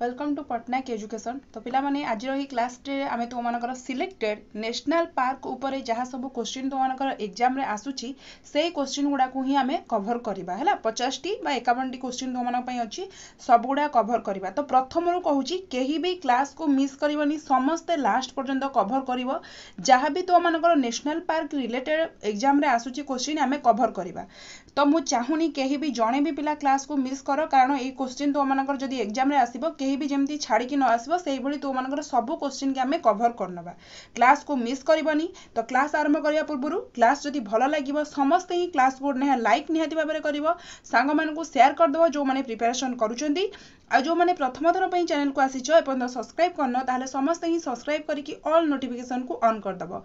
Welcome to Patnaik education ତ ପିଲାମାନେ ଆଜିର ଏହି କ୍ଲାସ୍ରେ ଆମେ ତୁମମାନଙ୍କର ସିଲେକ୍ଟେଡ୍ ନ୍ୟାସନାଲ୍ ପାର୍କ ଉପରେ ଯାହା ସବୁ କୋଶ୍ଚିନ୍ ତୁମମାନଙ୍କର ଏକ୍ଜାମ୍ରେ ଆସୁଛି ସେଇ କୋଶ୍ଚିନ୍ ଗୁଡ଼ାକୁ ହିଁ ଆମେ କଭର୍ କରିବା ହେଲା ପଚାଶଟି ବା ଏକାବନଟି କୋଶ୍ଚିନ୍ ତୁମମାନଙ୍କ ପାଇଁ ଅଛି ସବୁଗୁଡ଼ା କଭର୍ କରିବା ତ ପ୍ରଥମରୁ କହୁଛି କେହି ବି କ୍ଲାସ୍କୁ ମିସ୍ କରିବନି ସମସ୍ତେ ଲାଷ୍ଟ ପର୍ଯ୍ୟନ୍ତ କଭର୍ କରିବ ଯାହା ବି ତୁମମାନଙ୍କର ନ୍ୟାସନାଲ୍ ପାର୍କ ରିଲେଟେଡ୍ ଏକ୍ଜାମ୍ରେ ଆସୁଛି କୋଶ୍ଚିନ୍ ଆମେ କଭର୍ କରିବା ତ ମୁଁ ଚାହୁଁନି କେହି ବି ଜଣେ ବି ପିଲା କ୍ଲାସ୍କୁ ମିସ୍ କର କାରଣ ଏଇ କୋଶ୍ଚିନ୍ ତୋମାନଙ୍କର ଯଦି ଏକ୍ଜାମ୍ରେ ଆସିବ କେହି ବି ଯେମିତି ଛାଡ଼ିକି ନ ଆସିବ ସେଇଭଳି ତୋମାନଙ୍କର ସବୁ କୋଶ୍ଚିନ୍କି ଆମେ କଭର୍ କରିନେବା କ୍ଲାସ୍କୁ ମିସ୍ କରିବନି ତ କ୍ଲାସ୍ ଆରମ୍ଭ କରିବା ପୂର୍ବରୁ କ୍ଲାସ୍ ଯଦି ଭଲ ଲାଗିବ ସମସ୍ତେ ହିଁ କ୍ଲାସ୍କୁ ଲାଇକ୍ ନିହାତି ଭାବରେ କରିବ ସାଙ୍ଗମାନଙ୍କୁ ସେୟାର କରିଦେବ ଯେଉଁମାନେ ପ୍ରିପାରେସନ୍ କରୁଛନ୍ତି ଆଉ ଯେଉଁମାନେ ପ୍ରଥମ ଥର ପାଇଁ ଚ୍ୟାନେଲକୁ ଆସିଛ ଏପର୍ଯ୍ୟନ୍ତ ସବସ୍କ୍ରାଇବ୍ କରିନ ତାହେଲେ ସମସ୍ତେ ହିଁ ସବସ୍କ୍ରାଇବ୍ କରିକି ଅଲ୍ ନୋଟିଫିକେସନ୍କୁ ଅନ୍ କରିଦେବ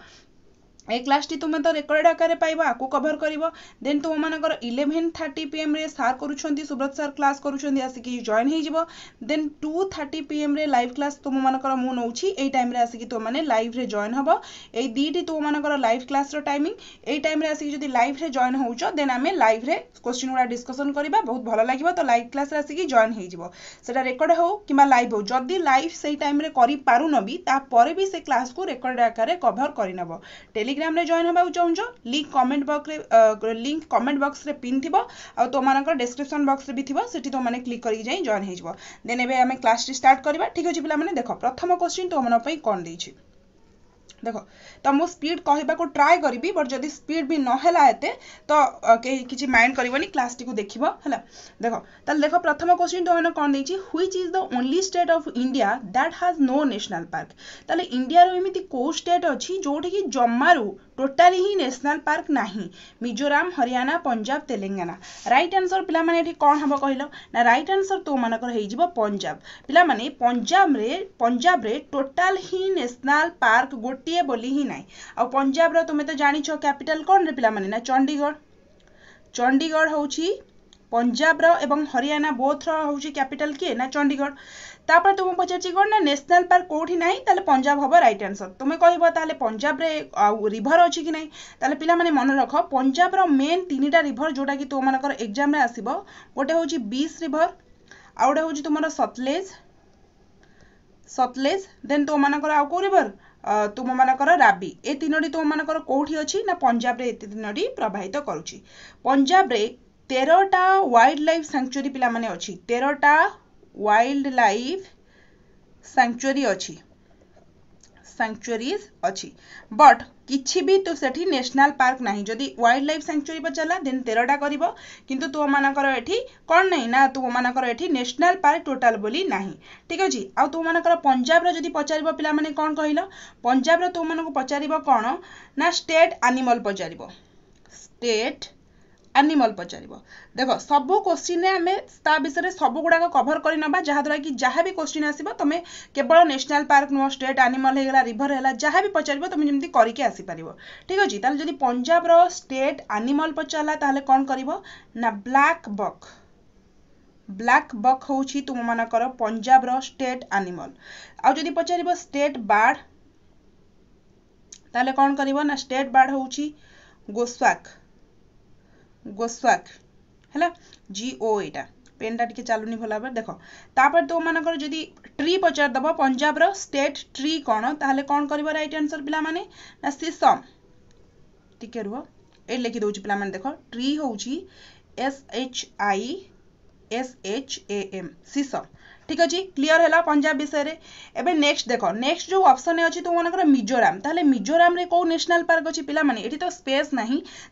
ଏ କ୍ଲାସ୍ଟି ତୁମେ ତ ରେକର୍ଡ ଆକାରରେ ପାଇବ ଆକୁ କଭର କରିବ ଦେନ୍ ତୁମମାନଙ୍କର ଇଲେଭେନ୍ ଥାର୍ଟି ପିଏମ୍ରେ ସାର୍ କରୁଛନ୍ତି ସୁବ୍ରତ ସାର୍ କ୍ଲାସ୍ କରୁଛନ୍ତି ଆସିକି ଜଏନ୍ ହେଇଯିବ ଦେନ୍ ଟୁ ଥାର୍ଟି ପିଏମ୍ରେ ଲାଇଭ୍ କ୍ଲାସ୍ ତୁମମାନଙ୍କର ମୁଁ ନେଉଛି ଏଇ ଟାଇମ୍ରେ ଆସିକି ତୁମମାନେ ଲାଇଭ୍ରେ ଜଏନ୍ ହେବ ଏଇ ଦୁଇଟି ତୁମମାନଙ୍କର ଲାଇଭ୍ କ୍ଲାସ୍ର ଟାଇମିଂ ଏଇ ଟାଇମ୍ରେ ଆସିକି ଯଦି ଲାଇଭ୍ରେ ଜଏନ୍ ହେଉଛ ଦେନ୍ ଆମେ ଲାଇଭ୍ରେ କୋଶ୍ଚିନ୍ ଗୁଡ଼ା ଡିସ୍କସନ୍ କରିବା ବହୁତ ଭଲ ଲାଗିବ ତ ଲାଇଭ୍ କ୍ଲାସ୍ରେ ଆସିକି ଜଏନ୍ ହେଇଯିବ ସେଟା ରେକର୍ଡ ହେଉ କିମ୍ବା ଲାଇଭ୍ ହେଉ ଯଦି ଲାଇଭ୍ ସେଇ ଟାଇମ୍ରେ କରିପାରୁନ ବି ତାପରେ ବି ସେ କ୍ଲାସ୍କୁ ରେକର୍ଡ ଆକାରରେ କଭର କରିନେବ ଟେଲି टेलीग्राम रे जॉइन होबाक link comment box link comment box रे पिन थी आउ तुम बक्स भी थी सेठी तुम क्लिक कर जॉइन हो देन एवं क्लास स्टार्ट करवा ठीक अच्छे पे देख प्रथम क्वेश्चन तुम कौन देखिए देख ତ ମୁଁ ସ୍ପିଡ଼୍ କହିବାକୁ ଟ୍ରାଏ କରିବି ବଟ୍ ଯଦି ସ୍ପିଡ଼୍ ବି ନହେଲା ଏତେ ତ କେହି କିଛି ମାଇଣ୍ଡ କରିବନି କ୍ଲାସ୍ଟିକୁ ଦେଖିବ ହେଲା ଦେଖ ତାହେଲେ ଦେଖ ପ୍ରଥମ କୋଶ୍ଚିନ୍ ତୁମମାନଙ୍କୁ କ'ଣ ଦେଇଛି which is the only state of India that has no national park ତାହେଲେ ଇଣ୍ଡିଆର ଏମିତି କେଉଁ ଷ୍ଟେଟ୍ ଅଛି ଯେଉଁଠିକି ଜମାରୁ ଟୋଟାଲି ହିଁ ନ୍ୟାସନାଲ୍ ପାର୍କ ନାହିଁ ମିଜୋରାମ ହରିୟାଣା ପଞ୍ଜାବ ତେଲେଙ୍ଗାନା ରାଇଟ୍ ଆନ୍ସର ପିଲାମାନେ ଏଠି କ'ଣ ହେବ କହିଲ ନା ରାଇଟ୍ ଆନ୍ସର ତୋମାନଙ୍କର ହେଇଯିବ ପଞ୍ଜାବ ପିଲାମାନେ ପଞ୍ଜାବରେ ପଞ୍ଜାବରେ ଟୋଟାଲ ହିଁ ନ୍ୟାସନାଲ୍ ପାର୍କ ଗୋଟିଏ ବୋଲି ହିଁ ନାହିଁ ନାହିଁ ଆଉ ପଞ୍ଜାବର ତୁମେ ତ ଜାଣିଛ କ୍ୟାପିଟାଲ କ'ଣରେ ପିଲାମାନେ ନା ଚଣ୍ଡିଗଡ଼ ଚଣ୍ଡିଗଡ଼ ହେଉଛି ପଞ୍ଜାବର ଏବଂ ହରିୟାଣା ବୋଥର ହେଉଛି କ୍ୟାପିଟାଲ କିଏ ନା ଚଣ୍ଡିଗଡ଼ ତାପରେ ତୁମକୁ ପଚାରିଛି କ'ଣ ନା ନ୍ୟାସନାଲ୍ ପାର୍କ କେଉଁଠି ନାହିଁ ତାହେଲେ ପଞ୍ଜାବ ହେବ ରାଇଟ୍ ଆନ୍ସର ତୁମେ କହିବ ତାହେଲେ ପଞ୍ଜାବରେ ଆଉ ରିଭର ଅଛି କି ନାହିଁ ତାହେଲେ ପିଲାମାନେ ମନେ ରଖ ପଞ୍ଜାବର ମେନ୍ ତିନିଟା ରିଭର ଯେଉଁଟାକି ତୁମମାନଙ୍କର ଏକ୍ଜାମ୍ରେ ଆସିବ ଗୋଟେ ହେଉଛି ବିସ୍ ରିଭର ଆଉ ଗୋଟେ ହେଉଛି ତୁମର ସତଲେଜ ସତଲେଜ ଦେନ୍ ତୁମମାନଙ୍କର ଆଉ କେଉଁ ରିଭର ତୁମମାନଙ୍କର ରାବି ଏ ତିନୋଟି ତୁମମାନଙ୍କର କେଉଁଠି ଅଛି ନା ପଞ୍ଜାବରେ ଏ ତିନୋଟି ପ୍ରବାହିତ କରୁଛି ପଞ୍ଜାବରେ ତେରଟା ୱାଇଲ୍ଡ ଲାଇଫ୍ ସାଙ୍କ୍ଚୁଆରୀ ପିଲାମାନେ ଅଛି ତେରଟା ୱାଇଲ୍ଡ ଲାଇଫ୍ ସାଙ୍କ୍ଚୁଆରୀ ଅଛି ସାଙ୍କଚୁଆରିଜ୍ ଅଛି ବଟ୍ କିଛି ବି ତ ସେଠି ନ୍ୟାସନାଲ୍ ପାର୍କ ନାହିଁ ଯଦି ୱାଇଲ୍ଡ ଲାଇଫ୍ ସାଙ୍କଚୁଆରି ପଚାରିଲା ଦେନ୍ ତେରଟା କରିବ କିନ୍ତୁ ତୁମମାନଙ୍କର ଏଠି କ'ଣ ନାହିଁ ନା ତୁମମାନଙ୍କର ଏଠି ନ୍ୟାସନାଲ୍ ପାର୍କ ଟୋଟାଲ୍ ବୋଲି ନାହିଁ ଠିକ୍ ଅଛି ଆଉ ତୁମମାନଙ୍କର ପଞ୍ଜାବର ଯଦି ପଚାରିବ ପିଲାମାନେ କ'ଣ କହିଲ ପଞ୍ଜାବର ତୁମମାନଙ୍କୁ ପଚାରିବ କ'ଣ ନା ଷ୍ଟେଟ୍ ଆନିମଲ୍ ପଚାରିବ ଷ୍ଟେଟ୍ ଆନିମଲ ପଚାରିବ ଦେଖ ସବୁ କୋଶ୍ଚିନ୍ରେ ଆମେ ତା ବିଷୟରେ ସବୁଗୁଡ଼ାକ କଭର କରିନେବା ଯାହାଦ୍ୱାରା କି ଯାହା ବି କୋଶ୍ଚିନ୍ ଆସିବ ତୁମେ କେବଳ ନ୍ୟାସନାଲ୍ ପାର୍କ ନୁହଁ ଷ୍ଟେଟ୍ ଆନିମଲ ହେଇଗଲା ରିଭର ହେଲା ଯାହା ବି ପଚାରିବ ତୁମେ ଯେମିତି କରିକି ଆସିପାରିବ ଠିକ୍ ଅଛି ତାହେଲେ ଯଦି ପଞ୍ଜାବର ଷ୍ଟେଟ୍ ଆନିମଲ ପଚାରିଲା ତାହେଲେ କ'ଣ କରିବ ନା ବ୍ଲାକ୍ ବକ୍ ବ୍ଲାକ୍ ବକ୍ ହେଉଛି ତୁମମାନଙ୍କର ପଞ୍ଜାବର ଷ୍ଟେଟ୍ ଆନିମଲ୍ ଆଉ ଯଦି ପଚାରିବ ଷ୍ଟେଟ୍ ବାର୍ଡ଼ ତାହେଲେ କ'ଣ କରିବ ନା ଷ୍ଟେଟ୍ ବାର୍ଡ଼ ହେଉଛି ଗୋସ୍ୱାକ୍ গোসাক ହେଲା ଜି ଓ ଏଇଟା ପେନ୍ଟା ଟିକେ ଚାଲୁନି ଭଲ ଭାବରେ ଦେଖ ତାପରେ ତୋମାନଙ୍କର ଯଦି ଟ୍ରି ପଚାରିଦେବ ପଞ୍ଜାବର ଷ୍ଟେଟ୍ ଟ୍ରି କ'ଣ ତାହେଲେ କ'ଣ କରିବ ରାଇଟ୍ ଆନ୍ସର୍ ପିଲାମାନେ ନା ସିସମ୍ ଟିକେ ରୁହ ଏଇଠି ଲେଖିଦେଉଛି ପିଲାମାନେ ଦେଖ ଟ୍ରି ହେଉଛି S H I S H A M ସିସମ୍ ঠিক আছে ক্লিয়ার হল পঞ্জাব বিষয়ে এবে নেক্সট দেখ নেক্সট যে অপসন অছি তোমাদের মিজোরাম তাহলে মিজোরামে কেউ ন্যাশনাল পার্ক অছি পিলামানে এটি তো স্পেস না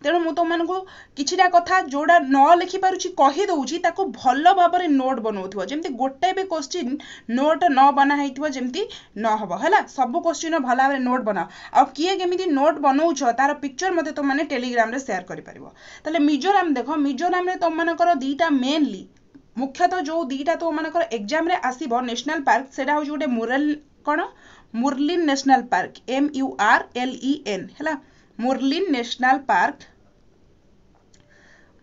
তেমন মু তোমাকে কিছুটা কথা যেটা ন লেখিপারুছি কহিদেছি তাকে ভাল ভাবে নোট বনাউথিব যেমন গোটে বি কোশ্চিন নোট ন বনা হয়েছিল যেমন নহব হল সবু কোশ্চিন ভাল ভাবে নোট বনাও আিয়ে কেমি নোট বনাউছ তার পিকচর মতো তোমাকে টেলিগ্রামে সেয়ার করে পার তাহলে মিজোরাম দেখ মিজোরামে তোমার দুইটা মেনলি ମୁଖ୍ୟତଃ ଯେଉଁ ଦୁଇଟା ତୋମାନଙ୍କର ମାନଙ୍କର ଏକ୍ଜାମ୍ରେ ଆସିବ ନ୍ୟାସନାଲ୍ ପାର୍କ ସେଇଟା ହେଉଛି ଗୋଟେ ମୁରାଲ କ'ଣ Murlen national park M U R L E N ହେଲା Murlen national park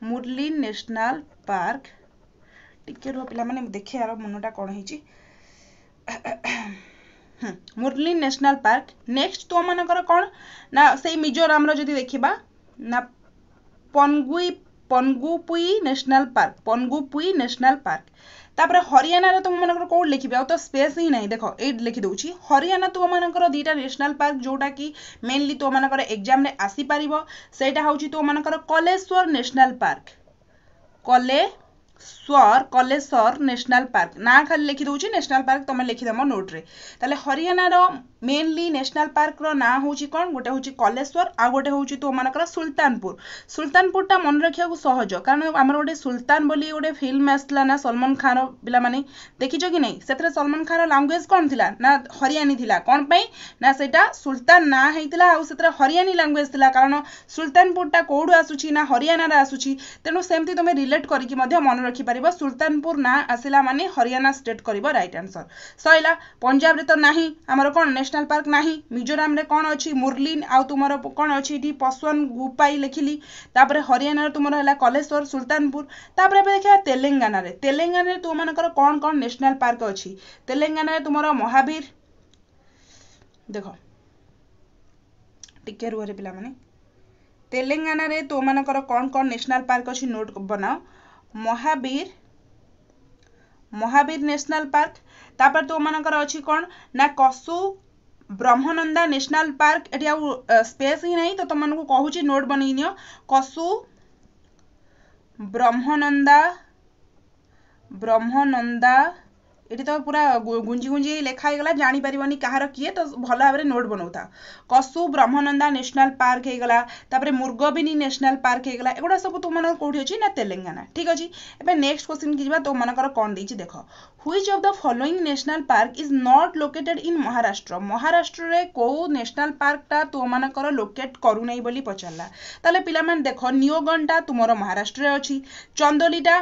Murlen national park ଟିକେ ରୁହ ପିଲାମାନେ ଦେଖେ ଆର ମନଟା କ'ଣ ହେଇଛି ମୁରଲିନ୍ ନ୍ୟାସନାଲ୍ ପାର୍କ ନେକ୍ସଟ ତୋମାନଙ୍କର କ'ଣ ନା ସେଇ ମିଜୋରାମର ଯଦି ଦେଖିବା ନା ପନଗୁଇ Phawngpui national park Phawngpui national park ତାପରେ ହରିୟାଣାର ତୁମମାନଙ୍କର କୋଉଠି ଲେଖିବି ଆଉ ତ ସ୍ପେସ୍ ହିଁ ନାହିଁ ଦେଖ ଏଇଠି ଲେଖିଦେଉଛି ହରିୟାଣା ତୁମମାନଙ୍କର ଦୁଇଟା ନ୍ୟାସନାଲ୍ ପାର୍କ ଯେଉଁଟାକି ମେନଲି ତୁମମାନଙ୍କର ଏକ୍ଜାମ୍ରେ ଆସିପାରିବ ସେଇଟା ହେଉଛି ତୁମମାନଙ୍କର କଲେଶ୍ୱର ନ୍ୟାସନାଲ୍ ପାର୍କ କଲେ ସ୍ୱର କଲେଶ୍ୱର ନ୍ୟାସନାଲ୍ ପାର୍କ ନାଁ ଖାଲି ଲେଖିଦେଉଛି ନ୍ୟାସନାଲ୍ ପାର୍କ ତୁମେ ଲେଖିଦେବ ନୋଟ୍ରେ ତାହେଲେ ହରିୟାଣାର ମେନ୍ଲି ନ୍ୟାସନାଲ୍ ପାର୍କର ନାଁ ହେଉଛି କ'ଣ ଗୋଟେ ହେଉଛି କଲେଶ୍ୱର ଆଉ ଗୋଟେ ହେଉଛି ତୁମମାନଙ୍କର ସୁଲତାନପୁର ସୁଲତାନପୁରଟା ମନେ ରଖିବାକୁ ସହଜ କାରଣ ଆମର ଗୋଟେ ସୁଲତାନ ବୋଲି ଗୋଟେ ଫିଲ୍ମ ଆସିଥିଲା ନା ସଲମାନ ଖାନ ପିଲାମାନେ ଦେଖିଛ କି ନାହିଁ ସେଥିରେ ସଲମାନ ଖାନର ଲାଙ୍ଗୁଏଜ୍ କ'ଣ ଥିଲା ନା ହରିୟାଣୀ ଥିଲା କ'ଣ ପାଇଁ ନା ସେଇଟା ସୁଲତାନ ନାଁ ହେଇଥିଲା ଆଉ ସେଥିରେ ହରିୟାଣୀ ଲାଙ୍ଗୁଏଜ୍ ଥିଲା କାରଣ ସୁଲତାନପୁରଟା କେଉଁଠୁ ଆସୁଛି ନା ହରିୟାଣାରେ ଆସୁଛି ତେଣୁ ସେମିତି ତୁମେ ରିଲେଟ୍ କରିକି ମଧ୍ୟ ମନେ ରଖିପାରିବ ସୁଲତାନପୁର ନାଁ ଆସିଲା ମାନେ ହରିୟାଣା ଷ୍ଟେଟ୍ କରିବ ରାଇଟ୍ ଆନ୍ସର ସରିଲା ପଞ୍ଜାବରେ ତ ନାହିଁ ଆମର କ'ଣ ନ୍ୟାସନାଲ୍ ପାର୍କ ନାହିଁ ମିଜୋରାମରେ କ'ଣ ଅଛି ମୁର୍ଲିନ୍ ଆଉ ତୁମର କ'ଣ ଅଛି ଏଠି ପଶୱାନ ଗୁପାଇ ଲେଖିଲି ତାପରେ ହରିୟାଣାର ତୁମର ହେଲା କଲେଶ୍ୱର ସୁଲତାନପୁର ତାପରେ ଏବେ ଦେଖିବା ତେଲେଙ୍ଗାନାରେ ତେଲେଙ୍ଗାନାରେ ତୁମମାନଙ୍କର କ'ଣ କ'ଣ ନ୍ୟାସନାଲ୍ ପାର୍କ ଅଛି ତେଲେଙ୍ଗାନାରେ ତୁମର ମହାବୀର ଦେଖ ଟିକେ ରୁହରେ ପିଲାମାନେ ତେଲେଙ୍ଗାନାରେ ତୋମାନଙ୍କର କ'ଣ କ'ଣ ନ୍ୟାସନାଲ୍ ପାର୍କ ଅଛି ନୋଟ୍ ବନାଅ ମହାବୀର ମହାବୀର ନ୍ୟାସନାଲ୍ ପାର୍କ ତାପରେ ତୋମାନଙ୍କର ଅଛି କ'ଣ ନା କସୁ ବ୍ରହ୍ମନନ୍ଦା ନ୍ୟାସନାଲ୍ ପାର୍କ ଏଠି ଆଉ ସ୍ପେସ୍ ହିଁ ନାହିଁ ତ ତମମାନଙ୍କୁ କହୁଛି ନୋଟ୍ ବନେଇ ନିଅ କସୁ ବ୍ରହ୍ମନନ୍ଦା ବ୍ରହ୍ମନନ୍ଦା ଏଠି ତମେ ପୁରା ଗୁଞ୍ଜି ଗୁଞ୍ଜି ଲେଖା ହେଇଗଲା ଜାଣିପାରିବନି କାହାର କିଏ ତ ଭଲ ଭାବରେ ନୋଟ୍ ବନଉଥାଅ କସୁ ବ୍ରହ୍ମନନ୍ଦା ନ୍ୟାସନାଲ୍ ପାର୍କ ହେଇଗଲା ତାପରେ ମୁର୍ଗବିନୀ ନ୍ୟାସନାଲ୍ ପାର୍କ ହେଇଗଲା ଏଗୁଡ଼ା ସବୁ ତୁମମାନଙ୍କର କୋଉଠି ଅଛି ନା ତେଲେଙ୍ଗାନା ଠିକ୍ ଅଛି ଏବେ ନେକ୍ସଟ କ୍ୱେଶ୍ଚିନ୍କି ଯିବା ତୁମମାନଙ୍କର କ'ଣ ଦେଇଛି ଦେଖ which of the following national park is not located in Maharashtra ମହାରାଷ୍ଟ୍ରରେ କୋଉ ନ୍ୟାସନାଲ୍ ପାର୍କଟା ତୁମମାନଙ୍କର ଲୋକେଟ୍ କରୁନାହିଁ ବୋଲି ପଚାରିଲା ତାହେଲେ ପିଲାମାନେ ଦେଖ ନିଓଗନଟା ତୁମର ମହାରାଷ୍ଟ୍ରରେ ଅଛି ଚନ୍ଦୋଲିଟା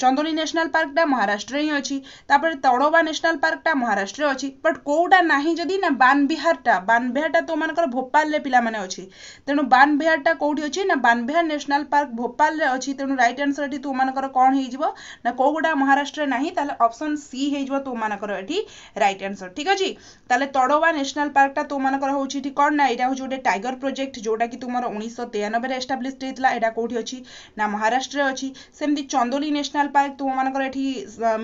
ଚନ୍ଦୋଲି ନ୍ୟାସନାଲ୍ ପାର୍କଟା ମହାରାଷ୍ଟ୍ରରେ ହିଁ ଅଛି ତାପରେ ତଡ଼ୋବା ନ୍ୟାସନାଲ୍ ପାର୍କଟା ମହାରାଷ୍ଟ୍ରରେ ଅଛି ବଟ୍ କେଉଁଟା ନାହିଁ ଯଦି ନା ବାନବିହାରଟା ବାନବିହାରଟା ତୋମାନଙ୍କର ଭୋପାଳରେ ପିଲାମାନେ ଅଛି ତେଣୁ ବାନବିହାରଟା କେଉଁଠି ଅଛି ନା ବାନବିହାର ନ୍ୟାସନାଲ୍ ପାର୍କ ଭୋପାଳରେ ଅଛି ତେଣୁ ରାଇଟ୍ ଆନ୍ସର୍ ଏଠି ତୋମାନଙ୍କର କ'ଣ ହେଇଯିବ ନା କେଉଁ ଗୋଟା ମହାରାଷ୍ଟ୍ରରେ ନାହିଁ ତାହେଲେ ଅପସନ୍ ସି ହେଇଯିବ ତୋମାନଙ୍କର ଏଠି ରାଇଟ୍ ଆନ୍ସର୍ ଠିକ୍ ଅଛି ତାହେଲେ ତଡ଼ୋବା ନ୍ୟାସନାଲ୍ ପାର୍କଟା ତୋମାନଙ୍କର ହେଉଛି ଏଠି କ'ଣ ନା ଏଇଟା ହେଉଛି ଗୋଟେ ଟାଇଗର ପ୍ରୋଜେକ୍ଟ ଯେଉଁଟାକି ତୁମର ଉଣେଇଶହ ତେୟାନବେରେ ଏଷ୍ଟାବ୍ଲିଶ୍ ହେଇଥିଲା ଏଇଟା କେଉଁଠି ଅଛି ନା ମହାରାଷ୍ଟ୍ରରେ ଅଛି ସେମିତି ଚନ୍ଦୋଲି ନ୍ୟାସନାଲ୍ ପାର୍କ ତୁମମାନଙ୍କର ଏଠି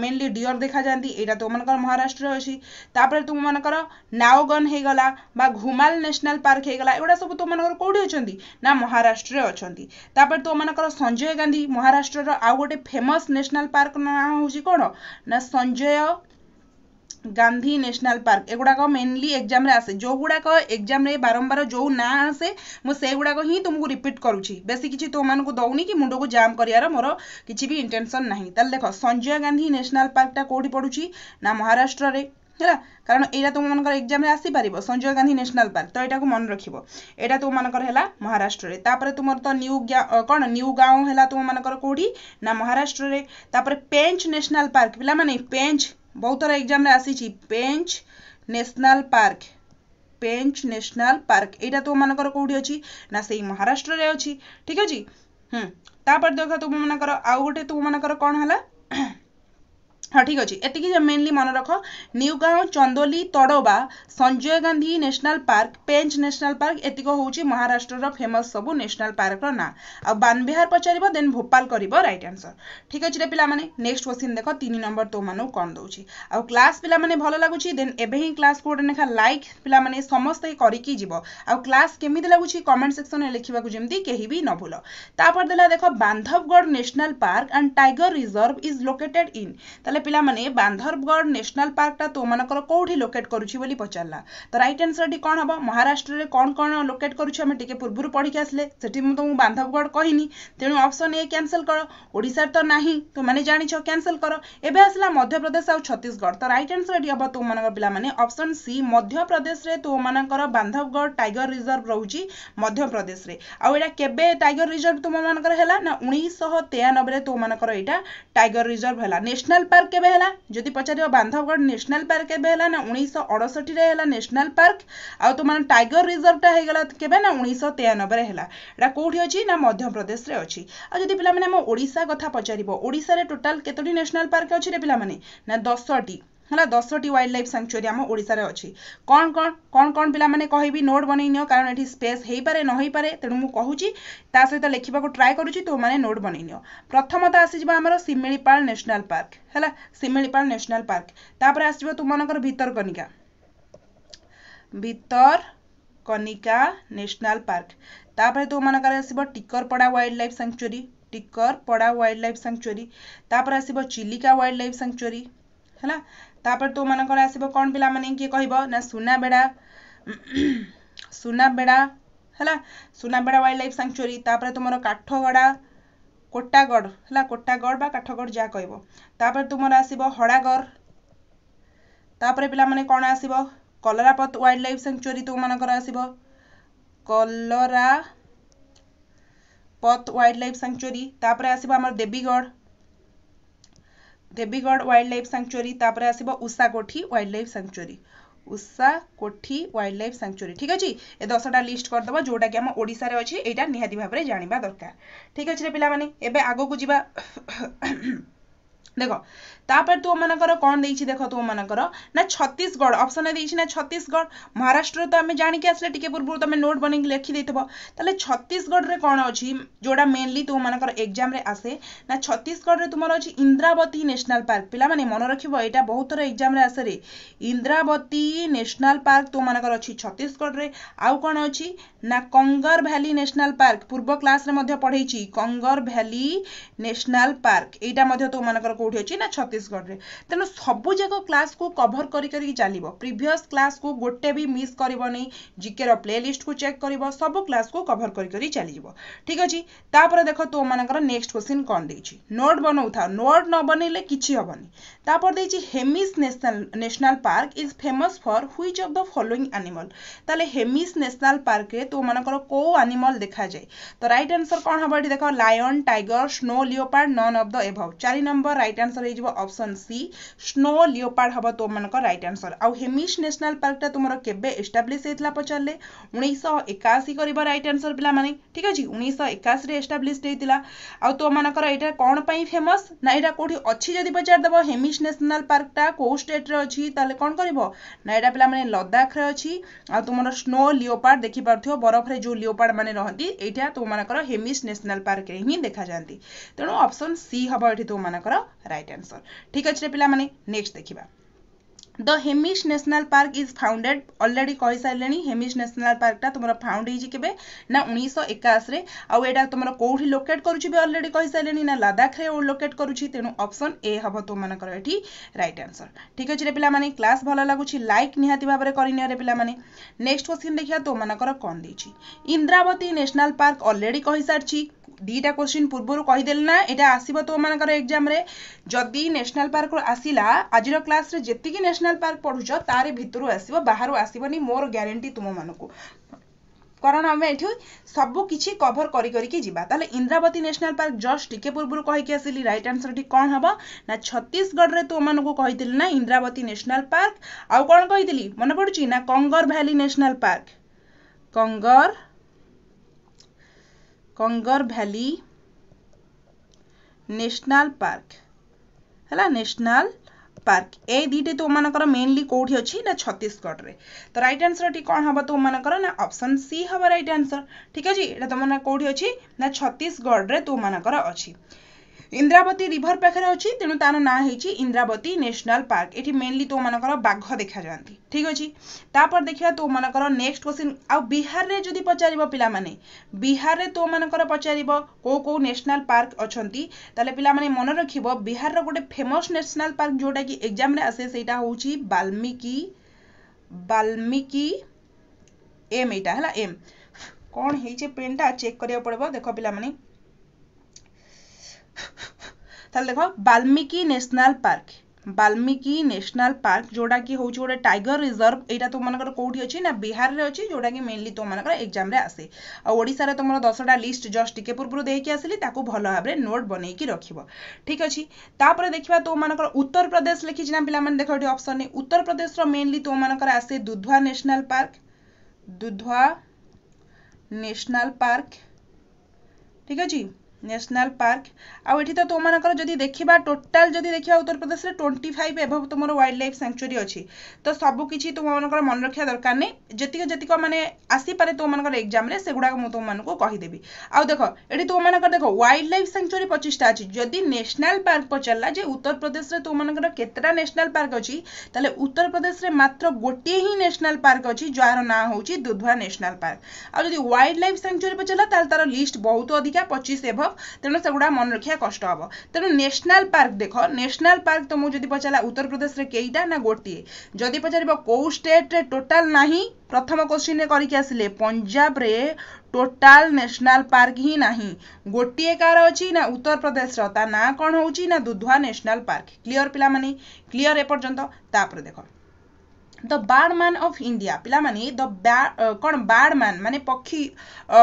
ମେନଲି ଡିଅର୍ ଦେଖାଯାନ୍ତି ଏଇଟା ତୁମମାନଙ୍କର ମହାରାଷ୍ଟ୍ର ଅଛି ତାପରେ ତୁମମାନଙ୍କର ନାଓଗନ୍ ହେଇଗଲା ବା ଘୁମାଲ ନ୍ୟାସନାଲ୍ ପାର୍କ ହେଇଗଲା ଏଗୁଡ଼ା ସବୁ ତୁମମାନଙ୍କର କେଉଁଠି ଅଛନ୍ତି ନା ମହାରାଷ୍ଟ୍ରରେ ଅଛନ୍ତି ତାପରେ ତୁମମାନଙ୍କର ସଞ୍ଜୟ ଗାନ୍ଧୀ ମହାରାଷ୍ଟ୍ରର ଆଉ ଗୋଟେ ଫେମସ୍ ନ୍ୟାସନାଲ୍ ପାର୍କ ନାଁ ହେଉଛି କ'ଣ ନା ସଞ୍ଜୟ ଗାନ୍ଧୀ ନ୍ୟାସନାଲ୍ ପାର୍କ ଏଗୁଡ଼ାକ ମେନଲି ଏକ୍ଜାମ୍ରେ ଆସେ ଯେଉଁ ଯେଉଁଗୁଡ଼ାକ ଏକ୍ଜାମ୍ରେ ବାରମ୍ବାର ଯେଉଁ ନାଁ ଆସେ ମୁଁ ସେଗୁଡ଼ାକ ହିଁ ତୁମକୁ ରିପିଟ୍ କରୁଛି ବେଶୀ କିଛି ତୁମମାନଙ୍କୁ ଦେଉନି କି ମୁଣ୍ଡକୁ ଜାମ୍ କରିବାର ମୋର କିଛି ବି ଇଣ୍ଟେନସନ୍ ନାହିଁ ତାହେଲେ ଦେଖ ସଞ୍ଜୟ ଗାନ୍ଧୀ ନ୍ୟାସନାଲ୍ ପାର୍କଟା କେଉଁଠି ପଡ଼ୁଛି ନା ମହାରାଷ୍ଟ୍ରରେ ହେଲା କାରଣ ଏଇଟା ତୁମମାନଙ୍କର ଏକ୍ଜାମ୍ରେ ଆସିପାରିବ ସଞ୍ଜୟ ଗାନ୍ଧୀ ନ୍ୟାସନାଲ୍ ପାର୍କ ତ ଏଇଟାକୁ ମନେ ରଖିବ ଏଇଟା ତୁମମାନଙ୍କର ହେଲା ମହାରାଷ୍ଟ୍ରରେ ତାପରେ ତୁମର ତ ନ୍ୟୁ କ'ଣ ନ୍ୟୁ ଗାଓଁ ହେଲା ତୁମମାନଙ୍କର କେଉଁଠି ନା ମହାରାଷ୍ଟ୍ରରେ ତାପରେ ପେଞ୍ଚ ନ୍ୟାସନାଲ୍ ପାର୍କ ପିଲାମାନେ ପେଞ୍ଚ ବହୁତ ଥର ଏକ୍ଜାମ୍ରେ ଆସିଛି Pench national park Pench national park ଏଇଟା ତୁମମାନଙ୍କର କେଉଁଠି ଅଛି ନା ସେଇ ମହାରାଷ୍ଟ୍ରରେ ଅଛି ଠିକ୍ ଅଛି ହୁଁ ତାପରେ ଦେଖ ତୁମମାନଙ୍କର ଆଉ ଗୋଟେ ତୁମମାନଙ୍କର କ'ଣ ହେଲା ହଁ ଠିକ୍ ଅଛି ଏତିକି ମେନ୍ଲି ମନେ ରଖ Navegaon Chandoli Tadoba Sanjay Gandhi national park Pench national park ଏତିକ ହେଉଛି ମହାରାଷ୍ଟ୍ରର ଫେମସ୍ ସବୁ ନ୍ୟାସନାଲ୍ ପାର୍କର ନାଁ ଆଉ ବାନବିହାର ପଚାରିବ ଦେନ୍ ଭୋପାଲ କରିବ ରାଇଟ୍ ଆନ୍ସର ଠିକ୍ ଅଛି ରେ ପିଲାମାନେ ନେକ୍ସଟ କ୍ୱେଶ୍ଚିନ୍ ଦେଖ ତିନି ନମ୍ବର ତୋମାନଙ୍କୁ କ'ଣ ଦେଉଛି ଆଉ କ୍ଲାସ୍ ପିଲାମାନେ ଭଲ ଲାଗୁଛି ଦେନ୍ ଏବେ ହିଁ କ୍ଲାସ୍ ଗୋଟେ ଲେଖା ଲାଇକ୍ ପିଲାମାନେ ସମସ୍ତେ କରିକି ଯିବ ଆଉ କ୍ଲାସ୍ କେମିତି ଲାଗୁଛି କମେଣ୍ଟ ସେକ୍ସନ୍ରେ ଲେଖିବାକୁ ଯେମିତି କେହି ବି ନ ଭୁଲ ତାପରେ ଦେଲା ଦେଖ Bandhavgarh national park and tiger reserve is located in ତାହେଲେ ତାହେଲେ ପିଲାମାନେ ବାନ୍ଧବଗଡ଼ ନ୍ୟାସନାଲ୍ ପାର୍କଟା ତୋମାନଙ୍କର କେଉଁଠି ଲୋକେଟ୍ କରୁଛି ବୋଲି ପଚାରିଲା ତ ରାଇଟ୍ ଆନ୍ସର୍ଟି କ'ଣ ହେବ ମହାରାଷ୍ଟ୍ରରେ କ'ଣ କ'ଣ ଲୋକେଟ୍ କରୁଛି ଆମେ ଟିକେ ପୂର୍ବରୁ ପଢ଼ିକି ଆସିଲେ ସେଠି ମୁଁ ତୁମକୁ ବାନ୍ଧବଗଡ଼ କହିନି ତେଣୁ ଅପସନ୍ ଏ କ୍ୟାନସଲ୍ କର ଓଡ଼ିଶାରେ ତ ନାହିଁ ତୁମେ ଜାଣିଛ କ୍ୟାନସଲ୍ କର ଏବେ ଆସିଲା ମଧ୍ୟପ୍ରଦେଶ ଆଉ ଛତିଶଗଡ଼ ତ ରାଇଟ୍ ଆନ୍ସର୍ ଏଠି ହେବ ତୁମମାନଙ୍କ ପିଲାମାନେ ଅପସନ୍ ସି ମଧ୍ୟପ୍ରଦେଶରେ ତୁମମାନଙ୍କର ବାନ୍ଧବଗଡ଼ ଟାଇଗର ରିଜର୍ଭ ରହୁଛି ମଧ୍ୟପ୍ରଦେଶରେ ଆଉ ଏଇଟା କେବେ ଟାଇଗର ରିଜର୍ଭ ତୁମମାନଙ୍କର ହେଲା ନା ଉଣେଇଶହ ତେୟାନବେରେ ତୁମମାନଙ୍କର ଏଇଟା ଟାଇଗର ରିଜର୍ଭ ହେଲା ନ୍ୟାସନାଲ୍ ପାର୍କ ପାର୍କ କେବେ ହେଲା ଯଦି ପଚାରିବ ବାନ୍ଧବଗଡ଼ ନ୍ୟାସନାଲ୍ ପାର୍କ କେବେ ହେଲା ନା ଉଣେଇଶହ ଅଡ଼ଷଠିରେ ହେଲା ନ୍ୟାସନାଲ୍ ପାର୍କ ଆଉ ତୁମର ଟାଇଗର ରିଜର୍ଭଟା ହେଇଗଲା କେବେ ନା ଉଣେଇଶହ ତେୟାନବେରେ ହେଲା ଏଇଟା କେଉଁଠି ଅଛି ନା ମଧ୍ୟପ୍ରଦେଶରେ ଅଛି ଆଉ ଯଦି ପିଲାମାନେ ଆମ ଓଡ଼ିଶା କଥା ପଚାରିବ ଓଡ଼ିଶାରେ ଟୋଟାଲ କେତୋଟି ନ୍ୟାସନାଲ୍ ପାର୍କ ଅଛି ରେ ପିଲାମାନେ ନା ଦଶଟି ହେଲା ଦଶଟି ୱାଇଲ୍ଡ ଲାଇଫ୍ ସାଙ୍କ୍ଚୁଆରୀ ଆମ ଓଡ଼ିଶାରେ ଅଛି କ'ଣ କ'ଣ କ'ଣ କ'ଣ ପିଲାମାନେ କହିବି ନୋଟ୍ ବନେଇ ନିଅ କାରଣ ଏଠି ସ୍ପେସ୍ ହେଇପାରେ ନ ହେଇପାରେ ତେଣୁ ମୁଁ କହୁଛି ତା ସହିତ ଲେଖିବାକୁ ଟ୍ରାଏ କରୁଛି ତୁମମାନେ ନୋଟ୍ ବନେଇ ନିଅ ପ୍ରଥମତଃ ଆସିଯିବ ଆମର ଶିମିଳିପାଳ ନ୍ୟାସନାଲ୍ ପାର୍କ ହେଲା ଶିମିଳିପାଳ ନ୍ୟାସନାଲ୍ ପାର୍କ ତାପରେ ଆସିଯିବ ତୁମମାନଙ୍କର ଭିତରକନିକା ଭିତରକନିକା ନ୍ୟାସନାଲ୍ ପାର୍କ ତାପରେ ତୁମମାନଙ୍କର ଆସିବ Tikarpada wildlife sanctuary Tikarpada wildlife sanctuary ତାପରେ ଆସିବ ଚିଲିକା ୱାଇଲ୍ଡ ଲାଇଫ୍ ସାଙ୍କ୍ଚୁଆରୀ ହେଲା ତାପରେ ତୋମାନଙ୍କର ଆସିବ କ'ଣ ପିଲାମାନେ କିଏ କହିବ ନା ସୁନାବେଡ଼ା ସୁନାବେଡ଼ା ହେଲା ସୁନାବେଡ଼ା ୱାଇଲ୍ଡ ଲାଇଫ୍ ସାଙ୍କ୍ଚୁଆରୀ ତାପରେ ତୁମର କାଠଗଡ଼ା କୋଟାଗଡ଼ ହେଲା କୋଟାଗଡ଼ ବା କାଠଗଡ଼ ଯାହା କହିବ ତାପରେ ତୁମର ଆସିବ ହଡ଼ାଗଡ଼ ତାପରେ ପିଲାମାନେ କ'ଣ ଆସିବ କଲରାପତ ୱାଇଲ୍ଡ ଲାଇଫ୍ ସାଙ୍କ୍ଚୁଆରୀ ତୁମମାନଙ୍କର ଆସିବ କଲରା ପଥ ୱାଇଲ୍ଡ ଲାଇଫ୍ ସାଙ୍କ୍ଚୁଆରୀ ତାପରେ ଆସିବ ଆମର Debigarh Debigarh wildlife sanctuary ତାପରେ ଆସିବ Ushakothi wildlife sanctuary Ushakothi wildlife sanctuary ଠିକ୍ ଅଛି ଏ ଦଶଟା ଲିଷ୍ଟ କରିଦେବ ଯେଉଁଟାକି ଆମ ଓଡ଼ିଶାରେ ଅଛି ଏଇଟା ନିହାତି ଭାବରେ ଜାଣିବା ଦରକାର ଠିକ୍ ଅଛି ରେ ପିଲାମାନେ ଏବେ ଆଗକୁ ଯିବା দেখ তাপরে তোমাদের কণ দিয়েছি দেখ তোমাদের না ছত্তিশগড় অপশনে দিয়েছি না ছত্তিশগড় মহারাষ্ট্র তো আমি জাণিকি আসলে টিকি পূর্ব তুমি নোট বনাইকি লেখি দেইথব তাহলে ছত্তিশগড়ে কণ অছি যেটা মেনলি তোমাদের এক্সামে আসে না ছত্তিশগড়ে তোমার অছি ইন্দ্রাবতী ন্যাশনাল পার্ক পিলামানে মনে রাখব এটা বহুত থর এক্সামে আসে রে ইন্দ্রাবতী ন্যাশনাল পার্ক তোমাদের অছি ছত্তিশগড়ে আউ কণ অছি না কঙ্গর ভ্যালি ন্যাশনাল পার্ক পূর্ব ক্লাসে মধ্যে পড়াইছি কঙ্গর ভ্যালি ন্যাশনাল পার্ক এইটা মধ্যে তোমাদের କେଉଁଠି ଅଛି ନା ଛତିଶଗଡ଼ରେ ତେଣୁ ସବୁଯାକ କ୍ଲାସ୍କୁ जाक କରି କରିକି ଚାଲିବ ପ୍ରିଭିୟସ୍ କ୍ଲାସ୍କୁ ଗୋଟେ ବି ମିସ୍ କରିବନି ଜିକେର मिस करनी जिके प्ले लिस्ट को चेक କରି କରି ଚାଲିଯିବ ଠିକ୍ ଅଛି ତାପରେ ଦେଖ ତୋମାନଙ୍କର अच्छे तापर କଣ ଦେଇଛି ନୋଟ୍ ବନଉଥାଅ ନୋଟ୍ ନ ବନେଇଲେ କିଛି ହେବନି ତାପରେ ଦେଇଛି ହେମିସ୍ बनइले किसी park is famous for national of the famous animal ତାହେଲେ ହେମିସ୍ द ପାର୍କରେ ତୋମାନଙ୍କର କେଉଁ ଆନିମଲ୍ ଦେଖାଯାଏ ତ ରାଇଟ୍ কেউ କଣ ହେବ যায় ଦେଖ ଲାୟନ୍ আনসর ସ୍ନୋ হব ନନ୍ ଅଫ୍ ଦ টাইগর ଚାରି ନମ୍ବର রাইট আনসর হয়ে অপশন সি স্নো লিওপার্ড হব তোমার রাইট আনসর আমিশ ন্যাশনাল পার্কটা তোমার কেবে এস্টাব্লিশ হয়েছিল পচারে উনিশশো একাশি করব রাইট আনসর পিলামানে ঠিক আছে উনিশশো একাশি এস্টাব্লিশ হয়েছিল আোমানকর এটা কোণ পাই ফেমস না এটা কোটি অছি যদি পচারিদেব হেমিশ ন্যাশনাল পার্কটা কেউ স্টেট্রে অছি তাহলে কোণ করব না এটা পিলামানে লদাখরে অছি তোমার স্নো লিওপার্ড দেখিপারুথ বরফরে যে লিওপার্ড মানে রহতি এইটা তোমার হেমিশ ন্যাশনাল পার্করে ହିଁ ଦେଖାଯାନ୍ତି ତେଣୁ ଅପସନ୍ ସି ହେବ ଏଠି ତୁମମାନଙ୍କର রাইট ଆନ୍ସର ঠিক ଅଛି ରେ ପିଲାମାନେ ନେକ୍ସଟ ଦେଖିବା the Hemis national park is founded already କହିସାରିଲେଣି ହେମିସ୍ ନ୍ୟାସନାଲ୍ ପାର୍କଟା ତୁମର ଫାଉଣ୍ଡ ହେଇଛି କେବେ ନା ଉଣେଇଶହ ଏକାଅଶୀରେ ଆଉ ଏଇଟା ତୁମର କେଉଁଠି ଲୋକେଟ୍ କରୁଛି ବି ଅଲରେଡି କହିସାରିଲେଣି ନା ଲାଦାଖରେ ଲୋକେଟ୍ କରୁଛି ତେଣୁ ଅପସନ୍ ଏ ହେବ ତୁମମାନଙ୍କର ଏଠି ରାଇଟ୍ ଆନ୍ସର ଠିକ୍ ଅଛି ରେ ପିଲାମାନେ କ୍ଲାସ୍ ଭଲ ଲାଗୁଛି ଲାଇକ୍ ନିହାତି ଭାବରେ କରିନିଅ ରେ ପିଲାମାନେ ନେକ୍ସଟ କ୍ୱେଶ୍ଚିନ୍ ଦେଖିବା ତୁମମାନଙ୍କର କ'ଣ ଦେଇଛି ଇନ୍ଦ୍ରାବତୀ ନ୍ୟାସନାଲ୍ ପାର୍କ ଅଲରେଡି କହିସାରିଛି দুইটা কোশ্চিন পূর্বর কহিদেলি না এটা আসব তোমাদের এক্সামে যদি ন্যাশনাল পার্ক আসিলা আজির ক্লাসে যেত ন্যাশনাল পার্ক পড়ুছ তার ভিতর আসব বাহার আসবনি মোর গ্যারেটি তুম মানুষ কারণ আমি এটি সবু কিছু কভর করি করিকি যা তাহলে ইন্দ্রাবতী ন্যাশনাল পার্ক জস্ট টিকে পূর্বর কহিকি আসিলি রাইট আনসরটি কম হব না ছত্তিশগড়ে তোমাকে কহিলি না ইন্দ্রাবতী ন্যাশনাল পার্ক আউ কম কহিলি মনে পড়ুছি না Kanger valley national park Kanger Kanger valley national park হ্যাঁ ন্যাশনাল পার্ক এই দুইটি তোমাদের মেনলি কোটি অছি না ছত্তিশগড়ে তো রাইট আনসরটি কম হব তোমাদের না অপশন সি হব রাইট আনসর ঠিক আছে এটা তোমার কোটি অছি না ছত্তিশগড়ে তোমাদের অছি ଇନ୍ଦ୍ରାବତୀ ରିଭର ପାଖରେ ଅଛି ତେଣୁ ତାର ନାଁ ହେଇଛି ଇନ୍ଦ୍ରାବତୀ ନ୍ୟାସନାଲ୍ ପାର୍କ ଏଠି ମେନଲି ତୋମାନଙ୍କର ବାଘ ଦେଖାଯାଆନ୍ତି ଠିକ୍ ଅଛି ତାପରେ ଦେଖିବା ତୋମାନଙ୍କର ନେକ୍ସଟ କ୍ୱେଶ୍ଚିନ୍ ଆଉ ବିହାରରେ ଯଦି ପଚାରିବ ପିଲାମାନେ ବିହାରରେ ତୋମାନଙ୍କର ପଚାରିବ କେଉଁ କେଉଁ ନ୍ୟାସନାଲ୍ ପାର୍କ ଅଛନ୍ତି ତାହେଲେ ପିଲାମାନେ ମନେ ରଖିବ ବିହାରର ଗୋଟେ ଫେମସ୍ ନ୍ୟାସନାଲ୍ ପାର୍କ ଯେଉଁଟାକି ଏକ୍ଜାମରେ ଆସେ ସେଇଟା ହେଉଛି ବାଲ୍ମିକି ବାଲ୍ମିକି ଏମ୍ ଏଇଟା ହେଲା ଏମ୍ କ'ଣ ହେଇଛି ପେନ୍ଟା ଚେକ୍ କରିବାକୁ ପଡ଼ିବ ଦେଖ ପିଲାମାନେ ତାହେଲେ ଦେଖ Valmiki national park Valmiki national park ଯେଉଁଟାକି ହେଉଛି ଗୋଟେ ଟାଇଗର ରିଜର୍ଭ ଏଇଟା ତୁମମାନଙ୍କର କେଉଁଠି ଅଛି ନା ବିହାରରେ ଅଛି ଯେଉଁଟାକି ମେନଲି ତୁମମାନଙ୍କର ଏକ୍ଜାମରେ ଆସେ ଆଉ ଓଡ଼ିଶାରେ ତୁମର ଦଶଟା ଲିଷ୍ଟ ଜଷ୍ଟ ଟିକେ ପୂର୍ବରୁ ଦେଇକି ଆସିଲି ତାକୁ ଭଲ ଭାବରେ ନୋଟ୍ ବନେଇକି ରଖିବ ଠିକ୍ ଅଛି ତାପରେ ଦେଖିବା ତୁମମାନଙ୍କର ଉତ୍ତରପ୍ରଦେଶ ଲେଖିଛି ନା ପିଲାମାନେ ଦେଖ ଏଠି ଅପସନ୍ ନାହିଁ ଉତ୍ତରପ୍ରଦେଶର ମେନଲି ତୁମମାନଙ୍କର ଆସେ Dudhwa national park Dudhwa national park ଠିକ୍ ଅଛି ନ୍ୟାସନାଲ୍ ପାର୍କ ଆଉ ଏଠି ତ ତୁମମାନଙ୍କର ଯଦି ଦେଖିବା ଟୋଟାଲ୍ ଯଦି ଦେଖିବା ଉତ୍ତରପ୍ରଦେଶରେ ଟ୍ୱେଣ୍ଟି ଫାଇଭ୍ ଏଭବ୍ ତୁମର ୱାଇଲ୍ଡ ଲାଇଫ୍ ସାଙ୍କ୍ଚୁରୀ ଅଛି ତ ସବୁକିଛି ତୁମମାନଙ୍କର ମନେ ରଖିବା ଦରକାର ନାହିଁ ଯେତିକି ଯେତିକ ମାନେ ଆସିପାରେ ତୁମମାନଙ୍କର ଏକ୍ଜାମ୍ରେ ସେଗୁଡ଼ାକ ମୁଁ ତୁମମାନଙ୍କୁ କହିଦେବି ଆଉ ଦେଖ ଏଠି ତୁମମାନଙ୍କର ଦେଖ ୱାଇଲ୍ଡ ଲାଇଫ୍ ସାଙ୍କ୍ଚୁରୀ ପଚିଶଟା ଅଛି ଯଦି ନ୍ୟାସନାଲ୍ ପାର୍କ ପଚାରିଲା ଯେ ଉତ୍ତରପ୍ରଦେଶରେ ତୁମମାନଙ୍କର କେତେଟା ନ୍ୟାସନାଲ୍ ପାର୍କ ଅଛି ତାହେଲେ ଉତ୍ତରପ୍ରଦେଶରେ ମାତ୍ର ଗୋଟିଏ ହିଁ ନ୍ୟାସନାଲ୍ ପାର୍କ ଅଛି ଯାହାର ନାଁ ହେଉଛି ଦୁଧ୍ୱା ନ୍ୟାସନାଲ୍ ପାର୍କ ଆଉ ଯଦି ୱାଇଲ୍ଡ ଲାଇଫ୍ ସାଙ୍କ୍ଚୁରୀ ପଚାରିଲା ତାହେଲେ ତାର ଲିଷ୍ଟ ବହୁତ ଅଧିକା ପଚିଶ ଏଭବ୍ সম্ভব তেଣୁ ସେଗୁଡ଼ା ମନେ ରଖିବା କଷ୍ଟ ହେବ ତେଣୁ ନ୍ୟାସନାଲ୍ ପାର୍କ ଦେଖ ନ୍ୟାସନାଲ୍ ପାର୍କ ତୁମକୁ ଯଦି ପଚାରିଲା ଉତ୍ତରପ୍ରଦେଶରେ କେଇଟା ନା ଗୋଟିଏ ଯଦି ପଚାରିବ କେଉଁ ଷ୍ଟେଟ୍ରେ ଟୋଟାଲ୍ ନାହିଁ ପ୍ରଥମ କୋଶ୍ଚିନ୍ରେ କରିକି ଆସିଲେ ପଞ୍ଜାବରେ ଟୋଟାଲ୍ ନ୍ୟାସନାଲ୍ ପାର୍କ ହିଁ ନାହିଁ ଗୋଟିଏ କାହାର ଅଛି ନା ଉତ୍ତରପ୍ରଦେଶର ତା ନାଁ କ'ଣ ହେଉଛି ନା ଦୁଧୁଆ ନ୍ୟାସନାଲ୍ ପାର୍କ କ୍ଲିଅର୍ ପିଲାମାନେ କ୍ଲିଅର୍ ଏପର୍ଯ୍ୟନ୍ତ ତାପରେ ଦେଖ द ବାର୍ଡମ୍ୟାନ୍ ଅଫ୍ ଇଣ୍ଡିଆ ପିଲାମାନେ ଦ କ'ଣ ବାର୍ଡମ୍ୟାନ୍ ମାନେ ପକ୍ଷୀ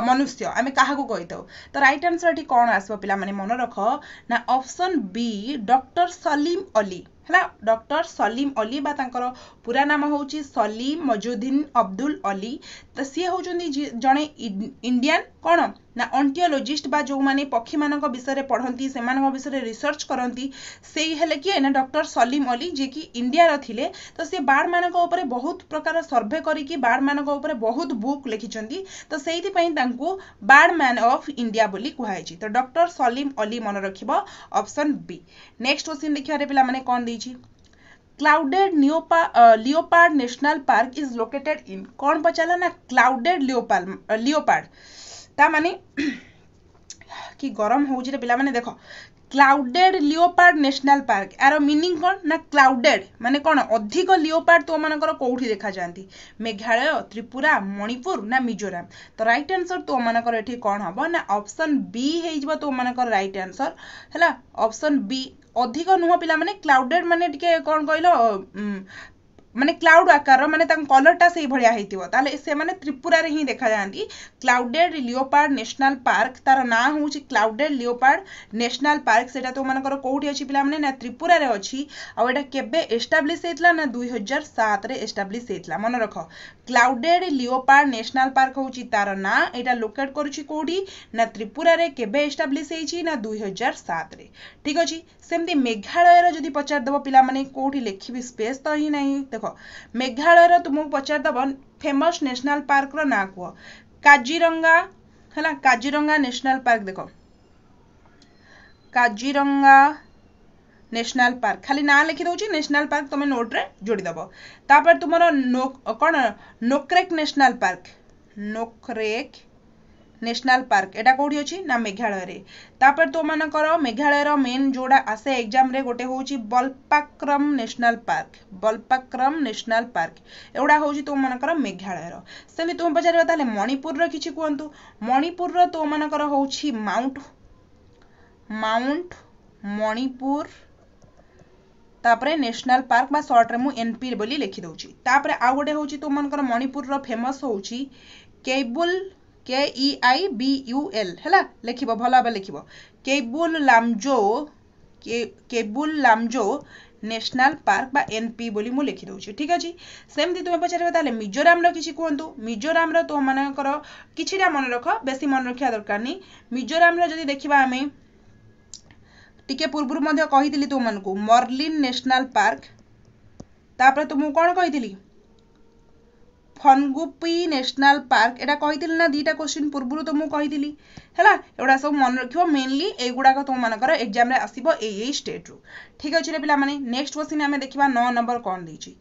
ମନୁଷ୍ୟ ଆମେ କାହାକୁ କହିଥାଉ ତ ରାଇଟ୍ ଆନ୍ସର ଏଠି କ'ଣ ଆସିବ ପିଲାମାନେ ମନେ ରଖ ନା option B doctor Salim Ali ହେଲା ଡକ୍ଟର ସଲିମ ଅଲି ବା ତାଙ୍କର ପୁରା ନାମ ହେଉଛି ସଲିମ ମଜୁଦ୍ଦିନ ଅବଦୁଲ ଅଲି ତ ସିଏ ହେଉଛନ୍ତି ଜଣେ ଇଣ୍ଡିଆନ୍ କ'ଣ ନା ଅଣ୍ଟିଓଲୋଜିଷ୍ଟ ବା ଯେଉଁମାନେ ପକ୍ଷୀମାନଙ୍କ ବିଷୟରେ ପଢ଼ନ୍ତି ସେମାନଙ୍କ ବିଷୟରେ ରିସର୍ଚ୍ଚ କରନ୍ତି ସେଇ ହେଲେ କିଏ ନା ଡକ୍ଟର ସଲିମ ଅଲି ଯିଏକି ଇଣ୍ଡିଆର ଥିଲେ ତ ସେ ବାର୍ଡ଼ମାନଙ୍କ ଉପରେ ବହୁତ ପ୍ରକାର ସର୍ଭେ କରିକି ବାର୍ଡ଼ମାନଙ୍କ ଉପରେ ବହୁତ ବୁକ୍ ଲେଖିଛନ୍ତି ତ ସେଇଥିପାଇଁ ତାଙ୍କୁ ବାର୍ଡ଼ ମ୍ୟାନ୍ ଅଫ୍ ଇଣ୍ଡିଆ ବୋଲି କୁହାଯାଇଛି ତ ଡକ୍ଟର ସଲିମ ଅଲି ମନେ ରଖିବ ଅପସନ୍ ବି ନେକ୍ସଟ କ୍ୱେଶ୍ଚିନ୍ ଦେଖିବାରେ ପିଲାମାନେ କ'ଣ ଦେଇଛି clouded leopard national park is located in कौन पचारा ना क्लाउडेड लियोपार्ड लियोपार्ड ତାମାନେ କି ଗରମ ହେଉଛି ରେ ପିଲାମାନେ ଦେଖ କ୍ଲାଉଡେଡ୍ ଲିଓପାର୍ଡ ନ୍ୟାସନାଲ୍ ପାର୍କ ଏହାର ମିନିଂ କ'ଣ ନା କ୍ଲାଉଡେଡ୍ ମାନେ କ'ଣ ଅଧିକ ଲିଓପାର୍ଡ ତୋମାନଙ୍କର କେଉଁଠି ଦେଖାଯାଆନ୍ତି ମେଘାଳୟ ତ୍ରିପୁରା ମଣିପୁର ନା ମିଜୋରାମ ତ ରାଇଟ୍ ଆନ୍ସର ତୋମାନଙ୍କର ଏଠି କ'ଣ ହେବ ନା ଅପସନ୍ ବି ହେଇଯିବ ତୋମାନଙ୍କର ରାଇଟ୍ ଆନ୍ସର ହେଲା ଅପସନ୍ ବି ଅଧିକ ନୁହଁ ପିଲାମାନେ କ୍ଲାଉଡେଡ୍ ମାନେ ଟିକେ କ'ଣ କହିଲ मानते क्लाउड आकार मानते कलर टा से भाया त्रिपुरारे ही देखा जाती क्लाउडेड लिओपार्ड नेशनल पार्क तार ना हूँ क्लाउडेड लिओपार्ड नेशनल पार्क से तुम मर कौटी अच्छी पे ना त्रिपुरारे अच्छी आटा केटाब्लीश होता ना दुई हजार सात एस्टाब्लीश होता मन रख क्लाउडेड लिओपार्ड नेशनल पार्क हूँ तार ना यहाँ लोकेट कर त्रिपुरारे केटाब्लीश हो दुई हजार सात ठीक अच्छे सेमती मेघालय जदि पचारदेव पे कौटी लेखी स्पेस तो ही ना देख देख मेघालय तुमको पचारदब फेमस नेशनल पार्क ना कह काजीरंगा है काजीरंगा नेशनल पार्क देख काजीरंगा नेशनल पार्क खाली ना लिखिद नेशनल पार्क तुम नोट्रे जोड़ीदेव तापर तुम नो कौन Nokrek national park Nokrek national park ଏଇଟା କେଉଁଠି ଅଛି ନା ମେଘାଳୟରେ ତାପରେ ତୋମାନଙ୍କର ମେଘାଳୟର ମେନ୍ ଯେଉଁଟା ଆସେ ଏକ୍ଜାମ୍ରେ ଗୋଟେ ହେଉଛି Balpakram national park Balpakram national park ଏଗୁଡ଼ା ହେଉଛି ତୋମାନଙ୍କର ମେଘାଳୟର ସେମିତି ତୁମେ ପଚାରିବ ତାହେଲେ ମଣିପୁରର କିଛି କୁହନ୍ତୁ ମଣିପୁରର ତୋମାନଙ୍କର ହେଉଛି ମାଉଣ୍ଟ ମାଉଣ୍ଟ ମଣିପୁର তাপরে ন্যাশনাল পার্ক বা সর্টরে মু এনপি বলি লিখি দেউছি তাপরে আউ গোটে হচ্ছে তোমাদের মণিপুরর ফেমস হচ্ছে Keibul K E I B U L ହେଲା ଲେଖିବ ଭଲ ଭାବେ ଲେଖିବ କେବୁଲ ଲାମଜୋ କେବୁଲ ଲାମଜୋ ନ୍ୟାସନାଲ୍ ପାର୍କ ବା ଏନ୍ପି ବୋଲି ମୁଁ ଲେଖିଦେଉଛି ଠିକ୍ ଅଛି ସେମିତି ତୁମେ ପଚାରିବ ତାହେଲେ ମିଜୋରାମର କିଛି କୁହନ୍ତୁ ମିଜୋରାମର ତୁମମାନଙ୍କର କିଛିଟା ମନେ ରଖ ବେଶୀ ମନେ ରଖିବା ଦରକାର ନାହିଁ ମିଜୋରାମର ଯଦି ଦେଖିବା ଆମେ ଟିକେ ପୂର୍ବରୁ ମଧ୍ୟ କହିଥିଲି ତୁମମାନଙ୍କୁ ମର୍ଲିନ୍ ନ୍ୟାସନାଲ୍ ପାର୍କ ତାପରେ ତୁମକୁ କ'ଣ କହିଥିଲି ଖନଗୁପି ନ୍ୟାସନାଲ୍ ପାର୍କ ଏଇଟା କହିଥିଲି ନା ଦୁଇଟା କୋଶ୍ଚିନ୍ ପୂର୍ବରୁ ତ ମୁଁ କହିଥିଲି ହେଲା ଏଗୁଡ଼ା ସବୁ ମନେ ରଖିବ ମେନଲି ଏଗୁଡ଼ାକ ତୁମମାନଙ୍କର ଏକ୍ଜାମ୍ରେ ଆସିବ ଏଇ ଏଇ ଷ୍ଟେଟ୍ରୁ ଠିକ୍ ଅଛି ରେ ପିଲାମାନେ ନେକ୍ସଟ କୋଶ୍ଚିନ୍ ଆମେ ଦେଖିବା ନଅ ନମ୍ବର କ'ଣ ଦେଇଛି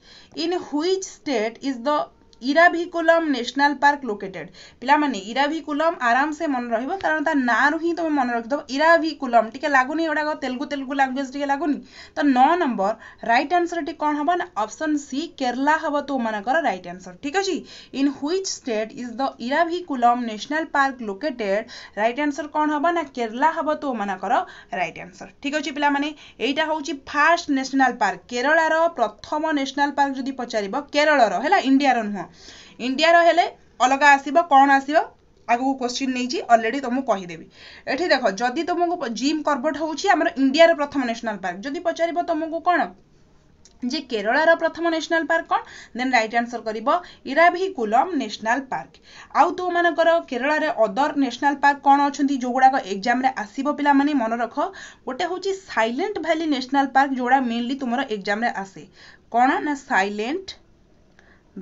in which state is the Eravikulam national park located ପିଲାମାନେ ଇରାଭିକୁଲମ୍ ଆରାମସେ ମନେ ରହିବ କାରଣ ତା ନାଁରୁ ହିଁ ତୁମେ ମନେ ରଖିଦେବ ଇରାଭିକୁଲମ୍ ଟିକେ ଲାଗୁନି ଏଗୁଡ଼ାକ ତେଲୁଗୁ ତେଲୁଗୁ ଲାଙ୍ଗୁଏଜ୍ ଟିକେ ଲାଗୁନି ତ ନଅ ନମ୍ବର ରାଇଟ୍ ଆନ୍ସର୍ ଏଠି କ'ଣ ହେବ ନା ଅପସନ୍ ସି କେରଲା ହେବ ତୁମମାନଙ୍କର ରାଇଟ୍ ଆନ୍ସର୍ ଠିକ୍ ଅଛି in which state is the Eravikulam national park located right answer କ'ଣ ହେବ ନା କେରଲା ହେବ ତୁମମାନଙ୍କର ରାଇଟ୍ ଆନ୍ସର୍ ଠିକ୍ ଅଛି ପିଲାମାନେ ଏଇଟା ହେଉଛି ଫାର୍ଷ୍ଟ ନ୍ୟାସନାଲ୍ ପାର୍କ କେରଳାର ପ୍ରଥମ ନ୍ୟାସନାଲ୍ ପାର୍କ ଯଦି ପଚାରିବ କେରଳର ହେଲା ଇଣ୍ଡିଆର ନୁହଁ ইন্ডিয়ার হলে অলগা আসব কণ আসব আগুক কোশ্চিন নিয়েছি অলরেডি তোমাকে কহিদেবি এটি দেখ যদি তোমাকে জিম করবট হচ্ছে আমার ইন্ডিয়ার প্রথম ন্যাশনাল পার্ক যদি পচারিব তোমাকে কোণ যে কেরলার প্রথম ন্যাশনাল পার্ক কোণ দেন রাইট আনসর করব ইরাভিকুলম ন্যাশনাল পার্ক আউ তোমার কেরলার অদর ন্যাশনাল পার্ক কোণ অনেক যেগুড়া এক্সামে আসব পিলা মানে মনে রখ গোটে হচ্ছে সাইলেন্ট ভ্যালি ন্যাশনাল পার্ক যেগুড়া মেনলি তোমার এক্সামে আসে কোণ না সাইলেন্ট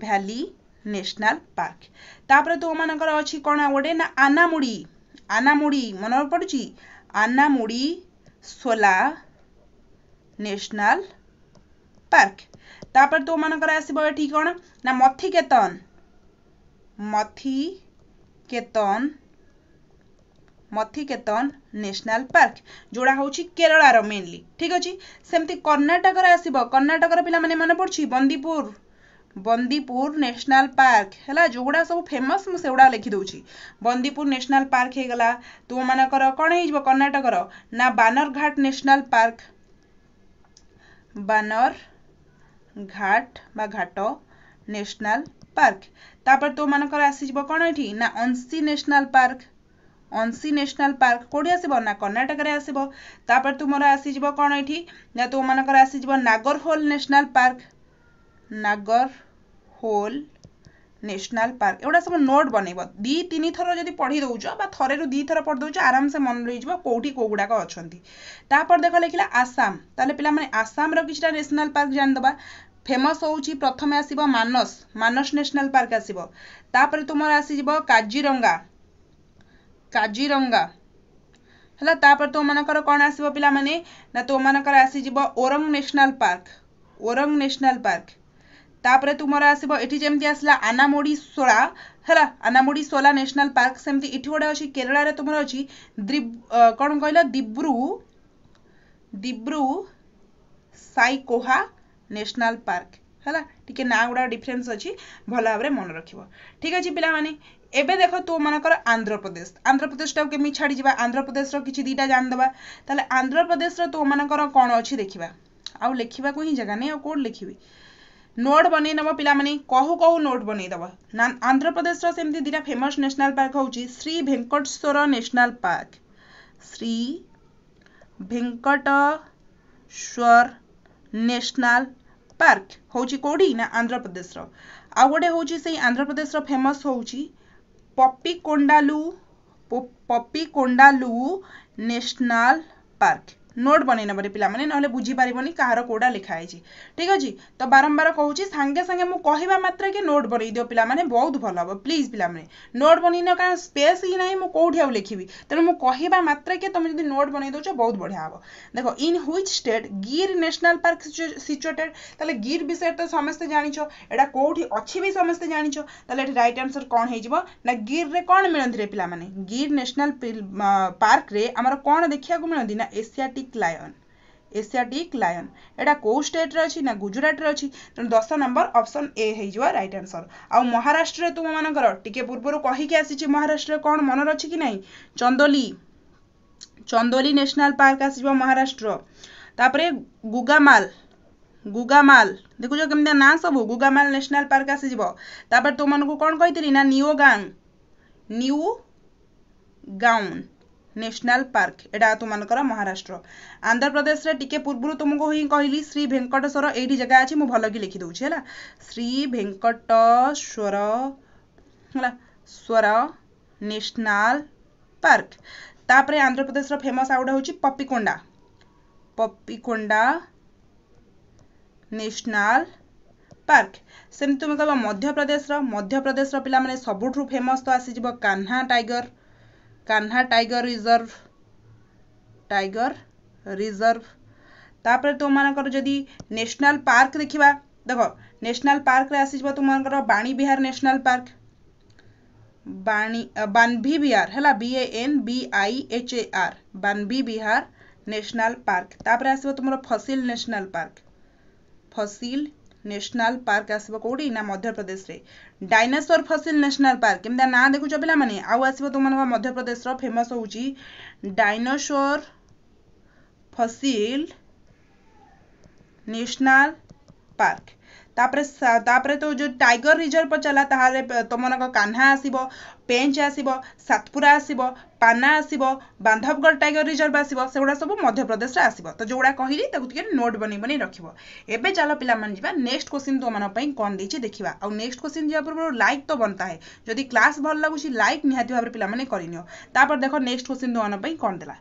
ভ্যালি ନ୍ୟାସନାଲ୍ ପାର୍କ ତାପରେ ତୁମମାନଙ୍କର ଅଛି କ'ଣ ଗୋଟେ ନା ଆନାମୁଡ଼ି ଆନାମୁଡ଼ି ମନେ ପଡ଼ୁଛି ଆନାମୁଡ଼ି ସୋଲା ନ୍ୟାସନାଲ୍ ପାର୍କ ତାପରେ ତୁମମାନଙ୍କର ଆସିବ ଏଠି କ'ଣ ନା ମଥିକେତନ ମଥିକେତନ ମଥିକେତନ ନ୍ୟାସନାଲ୍ ପାର୍କ ଯେଉଁଟା ହେଉଛି କେରଳାର ମେନଲି ଠିକ୍ ଅଛି ସେମିତି କର୍ଣ୍ଣାଟକରେ ଆସିବ କର୍ଣ୍ଣାଟକର ପିଲାମାନେ ମନେ ପଡ଼ୁଛି ବନ୍ଦିପୁର ବନ୍ଦିପୁର ନ୍ୟାସନାଲ୍ ପାର୍କ ହେଲା ଯେଉଁଗୁଡ଼ା ସବୁ ଫେମସ୍ ମୁଁ ସେଗୁଡ଼ା ଲେଖିଦେଉଛି ବନ୍ଦିପୁର ନ୍ୟାସନାଲ୍ ପାର୍କ ହେଇଗଲା ତୁମମାନଙ୍କର କ'ଣ ହେଇଯିବ କର୍ଣ୍ଣାଟକର ନା ବାନରଘାଟ ନ୍ୟାସନାଲ୍ ପାର୍କ ବାନର ଘାଟ ବା ଘାଟ ନ୍ୟାସନାଲ୍ ପାର୍କ ତାପରେ ତୁମମାନଙ୍କର ଆସିଯିବ କ'ଣ ଏଠି ନା Anshi national park Anshi national park କେଉଁଠି ଆସିବ ନା କର୍ଣ୍ଣାଟକରେ ଆସିବ ତାପରେ ତୁମର ଆସିଯିବ କ'ଣ ଏଠି ନା ତୁମମାନଙ୍କର ଆସିଯିବ Nagarhole national park Nagarhole national park ଏଗୁଡ଼ା ସବୁ ନୋଟ୍ ବନେଇବ ଦୁଇ ତିନି ଥର ଯଦି ପଢ଼ି ଦେଉଛ ବା ଥରେରୁ ଦୁଇ ଥର ପଢ଼ି ଦେଉଛ ଆରାମସେ ମନେ ରହିଯିବ କେଉଁଠି କେଉଁଗୁଡ଼ାକ ଅଛନ୍ତି ତାପରେ ଦେଖ ଲେଖିଲା ଆସାମ ତାହେଲେ ପିଲାମାନେ ଆସାମର କିଛିଟା ନ୍ୟାସନାଲ୍ ପାର୍କ ଜାଣିଦେବା ଫେମସ୍ ହେଉଛି ପ୍ରଥମେ ଆସିବ ମାନସ ମାନସ ନ୍ୟାସନାଲ୍ ପାର୍କ ଆସିବ ତାପରେ ତୁମର ଆସିଯିବ କାଜିରଙ୍ଗା କାଜିରଙ୍ଗା ହେଲା ତାପରେ ତୁମମାନଙ୍କର କ'ଣ ଆସିବ ପିଲାମାନେ ନା ତୁମମାନଙ୍କର ଆସିଯିବ Orang national park Orang national park তাপরে তোমার আসব এটি যেমি আসলা আনামোড়ি সোলা ହେଲା ଆନାମୁଡ଼ି ସୋଲା ନ୍ୟାସନାଲ୍ ପାର୍କ ସେମିତି ଏଠି ଗୋଟେ ଅଛି କେରଳରେ ତୁମର ଅଛି କ'ଣ କହିଲ ଦିବ୍ରୁ ଦିବ୍ରୁ ସାଇକୋହା ନ୍ୟାସନାଲ୍ ପାର୍କ ହେଲା ଟିକେ ନାଁ ଗୁଡ଼ାକ ଡିଫରେନ୍ସ ଅଛି ଭଲ ଭାବରେ ମନେ ରଖିବ ଠିକ୍ ଅଛି ପିଲାମାନେ ଏବେ ଦେଖ ତୁମମାନଙ୍କର ଆନ୍ଧ୍ରପ୍ରଦେଶ ଆନ୍ଧ୍ରପ୍ରଦେଶଟାକୁ କେମିତି ଛାଡ଼ିଯିବା ଆନ୍ଧ୍ରପ୍ରଦେଶର କିଛି ଦୁଇଟା ଜାଣିଦେବା ତାହେଲେ ଆନ୍ଧ୍ରପ୍ରଦେଶର ତୁମମାନଙ୍କର କ'ଣ ଅଛି ଦେଖିବା ଆଉ ଲେଖିବାକୁ ହିଁ ଜାଗା ନାହିଁ ଆଉ କେଉଁଠି ଲେଖିବି नोट बनईदेव पाने कहू कहू नोट बन आंध्र प्रदेश रमी फेमस नेशनल पार्क हूँ Shri Venkateswara national park Shri Venkateswara national park हूँ कौटी ना आंध्र प्रदेश आउ गोटे हूँ से आंध्र प्रदेश फेमस हूँ Papikondalu Papikondalu national park note બનીના બર પિલા મને નહલે બુજી પરিবની કાહરો કોડા લખાય છે ઠીક હજી તો બારંબાર કહું છું સાંગે સાંગે મુ કહીવા માત્ર કે નોટ બની દીઓ પિલા મને બહુત ભલ હબો પ્લીઝ પિલા મને નોટ બની ના કા સ્પેસ હી નહી મુ કો ઉઠીયા લખીબી તરે મુ કહીવા માત્ર કે તમે જો નોટ બની દેઉછો બહુત બઢિયા હબો દેખો in which state Gir national park situated તલે ગીર વિશે તો સમસ્તે જાણિછે એડા કો ઉઠી અછી ભી સમસ્તે જાણિછે તલે એડ રાઈટ આન્સર કોન હેજીબો ના ગીર રે કોન મિલંતરે પિલા મને ગીર નેશનલ પાર્ક રે અમારો કોન દેખવા કો મિલંતિ ના એશિયા ଏସିଆଟିକ୍ ଲାୟନ୍ ଏସିଆଟିକ୍ ଲାୟନ୍ ଏଇଟା କେଉଁ ଷ୍ଟେଟ୍ରେ ଅଛି ନା ଗୁଜୁରାଟରେ ଅଛି ତେଣୁ ଦଶ ନମ୍ବର ଅପସନ୍ ଏ ହେଇଯିବ ରାଇଟ୍ ଆନ୍ସର୍ ଆଉ ମହାରାଷ୍ଟ୍ରରେ ତୁମମାନଙ୍କର ଟିକେ ପୂର୍ବରୁ କହିକି ଆସିଛି ମହାରାଷ୍ଟ୍ରରେ କ'ଣ ମନରେ ଅଛି କି ନାହିଁ ଚନ୍ଦୋଲି ଚନ୍ଦୋଲି ନ୍ୟାସନାଲ୍ ପାର୍କ ଆସିଯିବ ମହାରାଷ୍ଟ୍ର ତାପରେ ଗୁଗାମାଲ ଗୁଗାମାଲ ଦେଖୁଛ କେମିତି ନାଁ ସବୁ ଗୁଗାମାଲ ନ୍ୟାସନାଲ୍ ପାର୍କ ଆସିଯିବ ତାପରେ ତୁମମାନଙ୍କୁ କ'ଣ କହିଥିଲି ନା ନିଓଗାଙ୍ଗ ନିଉ ଗାଉନ୍ ନ୍ୟାସନାଲ୍ ପାର୍କ ଏଇଟା ତୁମମାନଙ୍କର ମହାରାଷ୍ଟ୍ର ଆନ୍ଧ୍ରପ୍ରଦେଶରେ ଟିକେ ପୂର୍ବରୁ ତୁମକୁ ହିଁ କହିଲି ଶ୍ରୀ ଭେଙ୍କଟେଶ୍ୱର ଏଇଠି ଜାଗା ଅଛି ମୁଁ ଭଲକି ଲେଖିଦେଉଛି ହେଲା ଶ୍ରୀ ଭେଙ୍କଟେଶ୍ୱର ହେଲା ସ୍ୱର ନ୍ୟାସନାଲ୍ ପାର୍କ ତାପରେ ଆନ୍ଧ୍ରପ୍ରଦେଶର ଫେମସ୍ ଆଉ ଗୋଟେ ହେଉଛି ପପିକୋଣ୍ଡା ପପିକୋଣ୍ଡା ନ୍ୟାସନାଲ୍ ପାର୍କ ସେମିତି ତୁମେ କହିବ ମଧ୍ୟପ୍ରଦେଶର ମଧ୍ୟପ୍ରଦେଶର ପିଲାମାନେ ସବୁଠୁ ଫେମସ୍ ତ ଆସିଯିବ Kanha tiger Kanha tiger reserve tiger reserve तापर तुम मानकर जदि नेशनल पार्क देखा देख नेशनल पार्क रे आसीज तुम मानकर बाणी विहार नेशनल पार्क बाणी बानभी विहार हला B A N B I H A R Van Vihar national park तापर आसीबो तुम fossil national park fossil national park आसीबो कोडी ना मध्य प्रदेश रे डायनासोर फसिल नेशनल पार्क केमी ना देखुच पे आउ आस मध्यप्रदेश फेमस हूँ डायनासोर फसिल नेशनल पार्क तापरे तापरे तो जो टाइगर रिजर्व पचारा तुम कान्हा आसब ପେଞ୍ଚ ଆସିବ ସାତପୁରା ଆସିବ ପାନା ଆସିବ ବାନ୍ଧବଗଡ଼ ଟାଇଗର ରିଜର୍ଭ ଆସିବ ସେଗୁଡ଼ା ସବୁ ମଧ୍ୟପ୍ରଦେଶରେ ଆସିବ ତ ଯେଉଁଗୁଡ଼ା କହିଲି ତାକୁ ଟିକେ ନୋଟ୍ ବନେଇ ବନେଇ ରଖିବ ଏବେ ଚାଲ ପିଲାମାନେ ଯିବା ନେକ୍ସଟ କୋଶ୍ଚିନ୍ ତୁମମାନଙ୍କ ପାଇଁ କ'ଣ ଦେଇଛି ଦେଖିବା ଆଉ ନେକ୍ସଟ କୋଶ୍ଚିନ୍ ଯିବା ପୂର୍ବରୁ ଲାଇକ୍ ତ ବନ୍ତାହେ ଯଦି କ୍ଲାସ୍ ଭଲ ଲାଗୁଛି ଲାଇକ୍ ନିହାତି ଭାବରେ ପିଲାମାନେ କରିନିଅ ତାପରେ ଦେଖ ନେକ୍ସଟ କୋଶ୍ଚିନ୍ ତୁମମାନଙ୍କ ପାଇଁ କ'ଣ ଦେଲା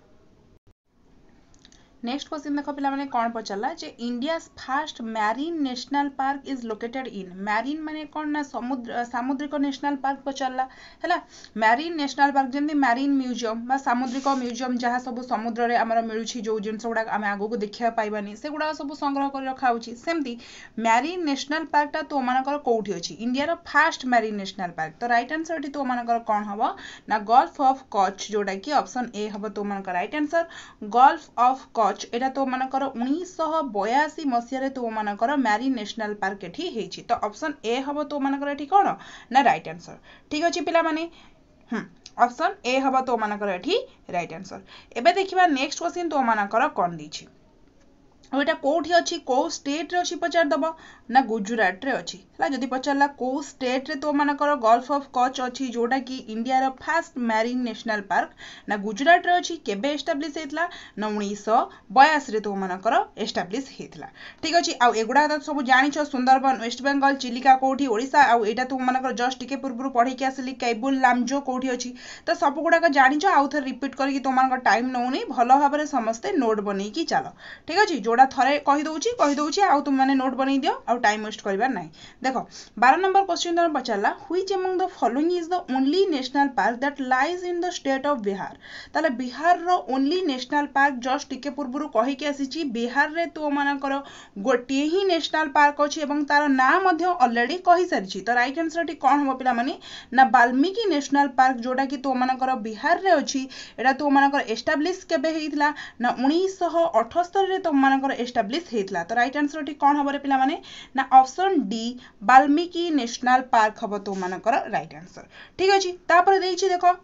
Next question देखो पिला मैंने कौन पचाला जे India's first marine national park is located in marine माने कौन ना समुद्र सामुद्रिक नेशनल पार्क पचाला है मैरीन नेशनल पार्क जमी मैरीन म्यूजियम बा सामुद्रिक म्यूजियम जहाँ सब समुद्र रे आमर मिलुछि जो जिनस गुडा आमे आगु देखिया पाइबानी सेगुडा सब संग्रह कर रखा होछि सेमती मैरीन नेशनल पार्क टा तो मानकर कोठी अछि इंडिया रो फास्ट मैरीन नेशनल पार्क तो राइट आंसर टी तो मानकर कोन हबो ना गल्फ ऑफ कच्छ जोटा कि ऑप्शन ए हबो तो मानकर right answer gulf of Kutch টচ এটা তোমার উনিশশহ বয়াশি মশায় তোমার ম্যারি ন্যাশনাল পার্ক এটি হয়েছি তো অপসন এ হব তোমার এটি কোণ না রাইট আনসর ঠিক আছে পিলা মানে হুম অপসন এ হব তোমার এটি রাইট আনসর এবে দেখা নেক্সট কোশ্চিন তোমার কণ দিয়েছি ଆଉ ଏଇଟା କେଉଁଠି ଅଛି କେଉଁ ଷ୍ଟେଟ୍ରେ ଅଛି ପଚାରିଦେବ ନା ଗୁଜୁରାଟରେ ଅଛି ହେଲା ଯଦି ପଚାରିଲା କେଉଁ ଷ୍ଟେଟ୍ରେ ତୋମାନଙ୍କର ଗଲ୍ଫ ଅଫ୍ କଚ୍ ଅଛି ଯେଉଁଟାକି ଇଣ୍ଡିଆର ଫାଷ୍ଟ ମ୍ୟାରିନ୍ ନ୍ୟାସନାଲ୍ ପାର୍କ ନା ଗୁଜୁରାଟରେ ଅଛି କେବେ ଏଷ୍ଟାବ୍ଲିଶ୍ ହେଇଥିଲା ନା ଉଣେଇଶହ ବୟାଅଶୀରେ ତୋମାନଙ୍କର ଏଷ୍ଟାବ୍ଲିଶ୍ ହେଇଥିଲା ଠିକ୍ ଅଛି ଆଉ ଏଗୁଡ଼ାକ ତ ସବୁ ଜାଣିଛ ସୁନ୍ଦରବନ ୱେଷ୍ଟବେଙ୍ଗଲ ଚିଲିକା କେଉଁଠି ଓଡ଼ିଶା ଆଉ ଏଇଟା ତୋମାନଙ୍କର ଜଷ୍ଟ ଟିକେ ପୂର୍ବରୁ ପଢ଼ିକି ଆସିଲି କେବୁଲ ଲାମଜୋ କେଉଁଠି ଅଛି ତ ସବୁଗୁଡ଼ାକ ଜାଣିଛ ଆଉ ଥରେ ରିପିଟ୍ କରିକି ତୁମମାନଙ୍କର ଟାଇମ୍ ନେଉନି ଭଲ ଭାବରେ ସମସ୍ତେ ନୋଟ୍ ବନେଇକି ଚାଲ ଠିକ୍ ଅଛି ଏଗୁଡ଼ା ଥରେ କହିଦେଉଛି କହିଦେଉଛି ଆଉ ତୁମେମାନେ ନୋଟ୍ ବନେଇ ଦିଅ ଆଉ ଟାଇମ୍ ୱେଷ୍ଟ କରିବାର ନାହିଁ ଦେଖ ବାର ନମ୍ବର କ୍ୱେଶ୍ଚିନ୍ ତୁମେ ପଚାରିଲା which among the following is the only national park that lies in the state of Bihar ତାହେଲେ ବିହାରର ଓନ୍ଲି ନ୍ୟାସନାଲ୍ ପାର୍କ ଜଷ୍ଟ ଟିକେ ପୂର୍ବରୁ କହିକି ଆସିଛି ବିହାରରେ ତୁମମାନଙ୍କର ଗୋଟିଏ ହିଁ ନ୍ୟାସନାଲ୍ ପାର୍କ ଅଛି ଏବଂ ତାର ନାଁ ମଧ୍ୟ ଅଲରେଡ଼ି କହିସାରିଛି ତ ରାଇଟ୍ ଆନ୍ସର୍ଟି କ'ଣ ହେବ ପିଲାମାନେ ନା ବାଲ୍ମିକି ନ୍ୟାସନାଲ୍ ପାର୍କ ଯେଉଁଟାକି ତୁମମାନଙ୍କର ବିହାରରେ ଅଛି ଏଇଟା ତୁମମାନଙ୍କର ଏଷ୍ଟାବ୍ଲିଶ୍ କେବେ ହେଇଥିଲା ନା ଉଣେଇଶହ ଅଠସ୍ତରୀରେ ତୁମମାନଙ୍କର ଆମର ଏଷ୍ଟାବ୍ଲିସ୍ ହେଇଥିଲା ତ ରାଇଟ୍ ଏଠି କ'ଣ ହବରେ ପିଲାମାନେ ନା option D Valmiki national park ହବ ତୁମମାନଙ୍କର ରାଇଟ୍ ଆନ୍ସର ଠିକ୍ ଅଛି ତାପରେ ଦେଇଛି ଦେଖ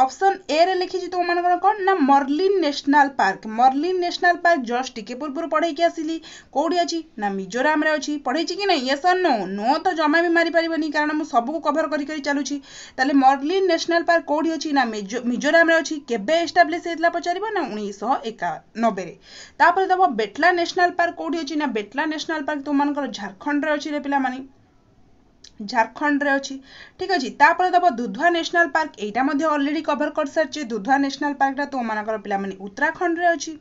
ଅପସନ୍ ଏରେ ଲେଖିଛି ତମମାନେ କ'ଣ କ'ଣ ନା marine national park marine national park just ଟିକେ ପୂର୍ବରୁ ପଢ଼େଇକି ଆସିଲି କେଉଁଠି ଅଛି ନା ମିଜୋରାମରେ ଅଛି ପଢ଼େଇଛି କି ନାହିଁ ୟେସ୍ ଅର୍ ନୋ ନୋ ତ ଜମା ବି ମାରିପାରିବନି କାରଣ ମୁଁ ସବୁକୁ କଭର କରି କରି ଚାଲୁଛି ତାହେଲେ ମର୍ଲିନ୍ ନ୍ୟାସନାଲ୍ ପାର୍କ କେଉଁଠି ଅଛି ନା ମିଜୋରାମରେ ଅଛି କେବେ ଏଷ୍ଟାବ୍ଲିଶ୍ ହେଇଥିଲା ପଚାରିବ ନା ଉଣେଇଶହ ଏକାନବେରେ ତାପରେ ଦେବ ବେଟଲା ନ୍ୟାସନାଲ୍ ପାର୍କ କେଉଁଠି ଅଛି ନା ବେଟଲା ନ୍ୟାସନାଲ୍ ପାର୍କ ତୁମମାନଙ୍କର ଝାଡ଼ଖଣ୍ଡରେ ଅଛି ରେ ପିଲାମାନେ ঝাড়খণ্ডরে অছি ঠিক আছে তাপরে দেব দুধুয়া ন্যাশনাল পার্ক এইটা মধ্যে অলরেডি কভর করিসারিছে দুধুয়া ন্যাশনাল পার্কটা তোমার পিলামানে উত্তরাখণ্ডরে অছি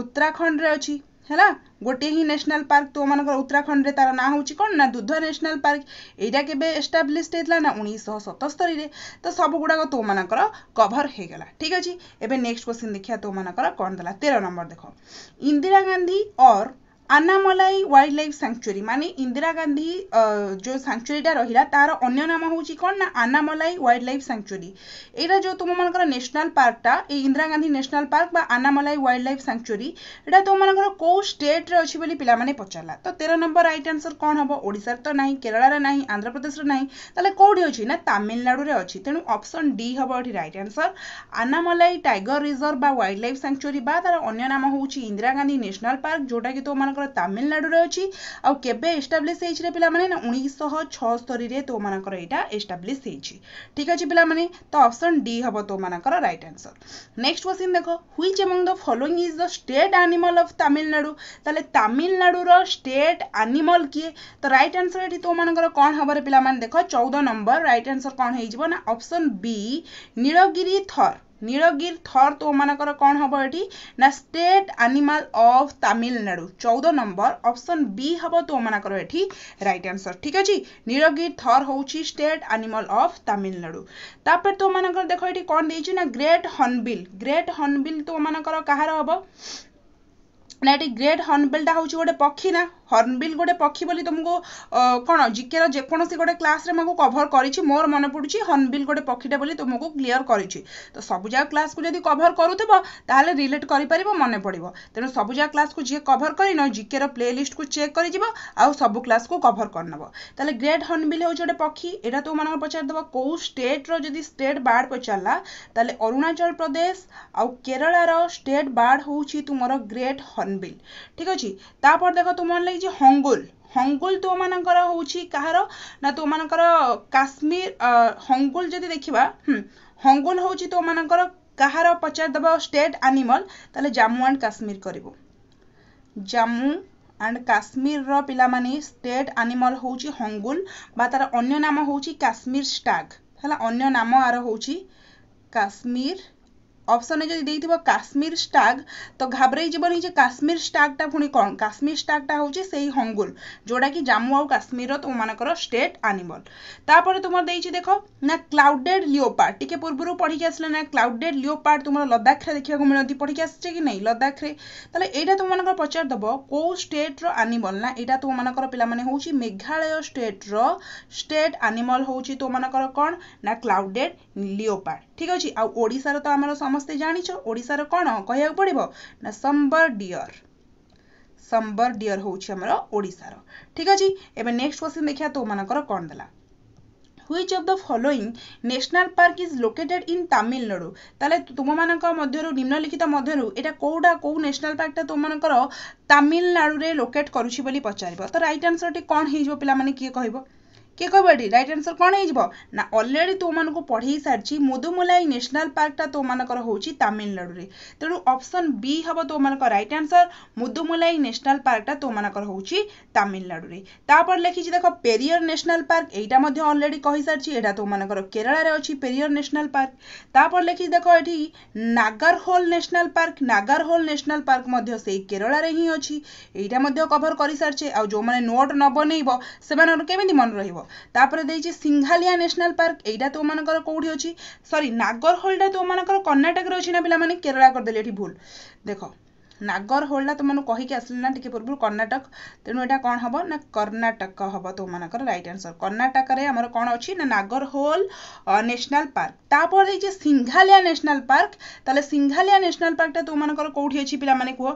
উত্তরাখণ্ডরে অছি ହେଲା ଗୋଟିଏ ହିଁ ନ୍ୟାସନାଲ୍ ପାର୍କ ତୋମାନଙ୍କର ଉତ୍ତରାଖଣ୍ଡରେ ତାର ନାଁ ହେଉଛି କ'ଣ ନା ଦୁଧ ନ୍ୟାସନାଲ୍ ପାର୍କ ଏଇଟା କେବେ ଏଷ୍ଟାବ୍ଲିଶ୍ ହେଇଥିଲା ନା ଉଣେଇଶହ ସତସ୍ତରୀରେ ତ ସବୁଗୁଡ଼ାକ ତୋମାନଙ୍କର କଭର୍ ହେଇଗଲା ଠିକ୍ ଅଛି ଏବେ ନେକ୍ସଟ କ୍ୱେଶ୍ଚିନ୍ ଦେଖିବା ତୋମାନଙ୍କର କ'ଣ ଦେଲା ତେର ନମ୍ବର ଦେଖ Indira Gandhi or Anamalai wild life sanctuary মানে ইন্দিরা গান্ধী যে স্যাংচুরিটা রহিলা তার অন্য নাম হচ্ছে কণ না আনামলাই ওয়াইল্ড লাইফ স্যাংচুরি এটা যে তোমাদের ন্যাশনাল পার্কটা এই ইন্দিরা গান্ধী ন্যাশনাল পার্ক বা আনামলাই ওয়াইল্ড লাইফ স্যাংচুরি এটা তোমাদের কেউ স্টেট্রে অছি বলে পিলা মানে পচারা তো তের নম্বর রাইট আনসর কণ হব ওড়িশার তো না কেরলার না আন্ধ্রপ্রদেশর না তাহলে কেউটি অছি না তামিলনাড়ু অছি তেমন অপশন ডি হব এটি right answer Anamalai tiger reserve বা ওয়াইল্ড লাইফ স্যাংচুরি বা তার অন্য নাম হচ্ছে ইন্দিরা গান্ধী ন্যাশনাল পার্ক যেটা কি তোমার ଆପଣଙ୍କର ତାମିଲନାଡ଼ୁ ରହିଛି ଆଉ କେବେ ଏଷ୍ଟାବ୍ଲିଶ୍ ହେଇଛି ରେ ପିଲାମାନେ ନା ଉଣେଇଶହ ଛଅସ୍ତରୀରେ ତୋମାନଙ୍କର ଏଇଟା ଏଷ୍ଟାବ୍ଲିଶ୍ ହେଇଛି ଠିକ୍ ଅଛି ପିଲାମାନେ ତ ଅପସନ୍ ଡି ହେବ ତୋମାନଙ୍କର ରାଇଟ୍ ଆନ୍ସର୍ ନେକ୍ସଟ କ୍ୱେଶ୍ଚିନ୍ ଦେଖ which among the following is the state animal of Tamil Nadu ତାହେଲେ ତାମିଲନାଡ଼ୁର ଷ୍ଟେଟ୍ ଆନିମଲ୍ କିଏ ତ ରାଇଟ୍ ଆନ୍ସର୍ ଏଠି ତୋମାନଙ୍କର କ'ଣ ହେବରେ ପିଲାମାନେ ଦେଖ ଚଉଦ ନମ୍ବର ରାଇଟ୍ ଆନ୍ସର୍ କ'ଣ ହେଇଯିବ ନା ଅପସନ୍ ବି ନୀଳଗିରି ଥର୍ ନୀଳଗିରି ଥର୍ ତୋମାନଙ୍କର କ'ଣ ହେବ ଏଠି ନା ଷ୍ଟେଟ୍ ଆନିମାଲ୍ ଅଫ୍ ତାମିଲନାଡ଼ୁ ଚଉଦ ନମ୍ବର ଅପସନ୍ ବି ହେବ ତୋମାନଙ୍କର ଏଠି ରାଇଟ୍ ଆନ୍ସର୍ ଠିକ୍ ଅଛି ନୀଳଗିରି ଥର୍ ହେଉଛି ଷ୍ଟେଟ୍ ଆନିମାଲ୍ ଅଫ୍ ତାମିଲନାଡ଼ୁ ତାପରେ ତୋମାନଙ୍କର ଦେଖ ଏଠି କ'ଣ ଦେଇଛି ନା ଗ୍ରେଟ୍ ହର୍ଣ୍ଣବିଲ୍ ଗ୍ରେଟ୍ ହର୍ଣ୍ଣବିଲ୍ ତୋମାନଙ୍କର କାହାର ହେବ ନା ଏଠି ଗ୍ରେଟ୍ ହର୍ଣ୍ଣବିଲ୍ଟା ହେଉଛି ଗୋଟେ ପକ୍ଷୀ ନା হর্নবিল গোটে ପକ୍ଷୀ ବୋଲି ତୁମକୁ କ'ଣ ଜିକେର ଯେକୌଣସି ଗୋଟେ କ୍ଲାସ୍ରେ ମୁଁ କଭର୍ କରିଛି ମୋର ମନେ ପଡ଼ୁଛି ହର୍ନବିଲ୍ ଗୋଟେ ପକ୍ଷୀଟା ବୋଲି ତୁମକୁ କ୍ଲିଅର୍ କରିଛି ତ ସବୁଯାକ କ୍ଲାସ୍କୁ ଯଦି କଭର୍ କରୁଥିବ ତାହେଲେ ରିଲେଟ୍ କରିପାରିବ ମନେ ପଡ଼ିବ ତେଣୁ ସବୁଯାକ କ୍ଲାସ୍କୁ ଯିଏ କଭର୍ କରିନ ଜିକେର ପ୍ଲେ ଲିଷ୍ଟକୁ ଚେକ୍ କରିଯିବ ଆଉ ସବୁ କ୍ଲାସ୍କୁ କଭର୍ କରିନେବ ତାହେଲେ ଗ୍ରେଟ୍ ହର୍ନବିଲ୍ ହେଉଛି ଗୋଟେ ପକ୍ଷୀ ଏଇଟା ତୁମମାନଙ୍କୁ ପଚାରିଦେବ କେଉଁ ଷ୍ଟେଟ୍ର ଯଦି ଷ୍ଟେଟ୍ ବାର୍ଡ଼ ପଚାରିଲା ତାହେଲେ ଅରୁଣାଚଳ ପ୍ରଦେଶ ଆଉ କେରଳାର ଷ୍ଟେଟ୍ ବାର୍ଡ଼ ହେଉଛି ତୁମର ଗ୍ରେଟ୍ ହର୍ନବିଲ୍ ଠିକ୍ ଅଛି ତାପରେ ଦେଖ ତୁମର ଲାଗି ହେଉଛି ହଙ୍ଗୁଲ ହଙ୍ଗୋଲ ତୋମାନଙ୍କର ହେଉଛି କାହାର ନା ତୋମାନଙ୍କର କାଶ୍ମୀର ହଙ୍ଗୁଲ ଯଦି ଦେଖିବା ହଙ୍ଗୁଲ ହେଉଛି ତୋମାନଙ୍କର କାହାର ପଚାରିଦେବ ଷ୍ଟେଟ୍ ଆନିମଲ୍ ତାହେଲେ ଜାମ୍ମୁ ଆଣ୍ଡ କାଶ୍ମୀର କରିବୁ ଜାମ୍ମୁ ଆଣ୍ଡ କାଶ୍ମୀରର ପିଲାମାନେ ଷ୍ଟେଟ୍ ଆନିମଲ୍ ହେଉଛି ହଙ୍ଗୁଲ ବା ତାର ଅନ୍ୟ ନାମ ହେଉଛି କାଶ୍ମୀର ଷ୍ଟାଗ୍ ହେଲା ଅନ୍ୟ ନାମ ଆର ହେଉଛି କାଶ୍ମୀର অপশনে যদি ଦେଇଥିବ କାଶ୍ମୀର ଷ୍ଟାଗ ତ ଘାବରେଇ ଯିବନି ଯେ କାଶ୍ମୀର ଷ୍ଟାଗଟା ପୁଣି କ'ଣ କାଶ୍ମୀର ଷ୍ଟାଗଟା ହେଉଛି ସେଇ ହଙ୍ଗୁଲ ଯେଉଁଟାକି ଜାମ୍ମୁ ଆଉ କାଶ୍ମୀରର ତୁମମାନଙ୍କର ଷ୍ଟେଟ୍ ଆନିମଲ୍ ତାପରେ ତୁମର ଦେଇଛି ଦେଖ ନା କ୍ଲାଉଡେଡ୍ ଲିଓପାର୍ଟ ଟିକେ ପୂର୍ବରୁ ପଢ଼ିକି ଆସିଲେ ନା କ୍ଲାଉଡେଡ୍ ଲିଓପାର୍ଟ ତୁମର ଲଦାଖରେ ଦେଖିବାକୁ ମିଳନ୍ତି ପଢ଼ିକି ଆସିଛେ କି ନାହିଁ ଲଦାଖରେ ତାହେଲେ ଏଇଟା ତୁମମାନଙ୍କର ପଚାରିଦେବ କେଉଁ ଷ୍ଟେଟ୍ର ଆନିମଲ୍ ନା ଏଇଟା ତୁମମାନଙ୍କର ପିଲାମାନେ ହେଉଛି ମେଘାଳୟ ଷ୍ଟେଟ୍ର ଷ୍ଟେଟ୍ ଆନିମଲ୍ ହେଉଛି ତୁମମାନଙ୍କର କ'ଣ ନା କ୍ଲାଉଡେଡ୍ ଲିଓପାର୍ଟ ঠিক ଅଛି ଆଉ ଓଡ଼ିଶାର ତ ଆମର ସମସ୍ତେ ଜାଣିଛ ଓଡ଼ିଶାର କ'ଣ କହିବାକୁ ପଡ଼ିବ ନା ସମ୍ବର ଡିଅର୍ ସମ୍ବର ଡିଅର୍ ହେଉଛି ଆମର ଓଡ଼ିଶାର ଠିକ୍ ଅଛି ଏବେ ନେକ୍ସଟ କ୍ୱେଶ୍ଚିନ୍ ଦେଖିବା ତୋମାନଙ୍କର କ'ଣ ଦେଲା which of the following national park is located in Tamil Nadu তাহলে তোমাମାନଙ୍କ ମଧ୍ୟରୁ ନିମ୍ନଲିଖିତ ମଧ୍ୟରୁ ଏଇଟା କେଉଁଟା କେଉଁ ନ୍ୟାସନାଲ୍ ପାର୍କଟା তোমাମାନଙ୍କର ତାମିଲନାଡ଼ୁରେ ଲୋକେଟ୍ କରୁଛି ବୋଲି ପଚାରିବ ତ ରାଇଟ୍ ଆନ୍ସର୍ଟି କ'ଣ ହେଇଯିବ ପିଲାମାନେ କିଏ କହିବ କିଏ କହିବ ଏଠି ରାଇଟ୍ ଆନ୍ସର୍ କ'ଣ ହେଇଯିବ ନା ଅଲରେଡ଼ି ତୋମାନଙ୍କୁ ପଢ଼େଇ ସାରିଛି ମୁଦୁମୁଲାଇ ନ୍ୟାସନାଲ୍ ପାର୍କଟା ତୋମାନଙ୍କର ହେଉଛି ତାମିଲନାଡ଼ୁରେ ତେଣୁ ଅପସନ୍ ବି ହେବ ତୋମାନଙ୍କ ରାଇଟ୍ ଆନ୍ସର୍ ମୁଦୁମୁଲାଇ ନ୍ୟାସନାଲ୍ ପାର୍କଟା ତୋମାନଙ୍କର ହେଉଛି ତାମିଲନାଡ଼ୁରେ ତାପରେ ଲେଖିଛି ଦେଖ ପେରିୟର ନ୍ୟାସନାଲ୍ ପାର୍କ ଏଇଟା ମଧ୍ୟ ଅଲରେଡ଼ି କହିସାରିଛି ଏଇଟା ତୋମାନଙ୍କର କେରଳାରେ ଅଛି ପେରିୟର ନ୍ୟାସନାଲ୍ ପାର୍କ ତାପରେ ଲେଖିଛି ଦେଖ ଏଠି Nagarhole national park Nagarhole national park ମଧ୍ୟ ସେଇ କେରଳାରେ ହିଁ ଅଛି ଏଇଟା ମଧ୍ୟ କଭର କରିସାରିଛେ ଆଉ ଯେଉଁମାନେ ନୋଟ୍ ନ ବନେଇବ ସେମାନଙ୍କର କେମିତି ମନେ ରହିବ তাপরে ଦେଇଛି ସିଙ୍ଘାଲିଆ ନ୍ୟାସନାଲ୍ ପାର୍କ ଏଇଟା ତୋମାନଙ୍କର କେଉଁଠି ଅଛି ସରି ନାଗରହୋଲଟା ତୋମାନଙ୍କର କର୍ଣ୍ଣାଟକରେ ଅଛି ନା ପିଲାମାନେ କେରଳା କରିଦେଲି ଏଠି ଭୁଲ ଦେଖ ନାଗରହୋଳା ତୁମମାନଙ୍କୁ କହିକି ଆସିଲି ନା ଟିକେ ପୂର୍ବରୁ କର୍ଣ୍ଣାଟକ ତେଣୁ ଏଇଟା କ'ଣ ହେବ ନା କର୍ଣ୍ଣାଟକ ହେବ ତୁମମାନଙ୍କର ରାଇଟ୍ ଆନ୍ସର କର୍ଣ୍ଣାଟକରେ ଆମର କ'ଣ ଅଛି ନା ନାଗରହୋଲ ନ୍ୟାସନାଲ୍ ପାର୍କ ତାପରେ ଦେଇଛି ସିଙ୍ଘାଲିଆ ନ୍ୟାସନାଲ୍ ପାର୍କ ତାହେଲେ ସିଙ୍ଘାଲିଆ ନ୍ୟାସନାଲ୍ ପାର୍କଟା ତୁମମାନଙ୍କର କେଉଁଠି ଅଛି ପିଲାମାନେ କୁହ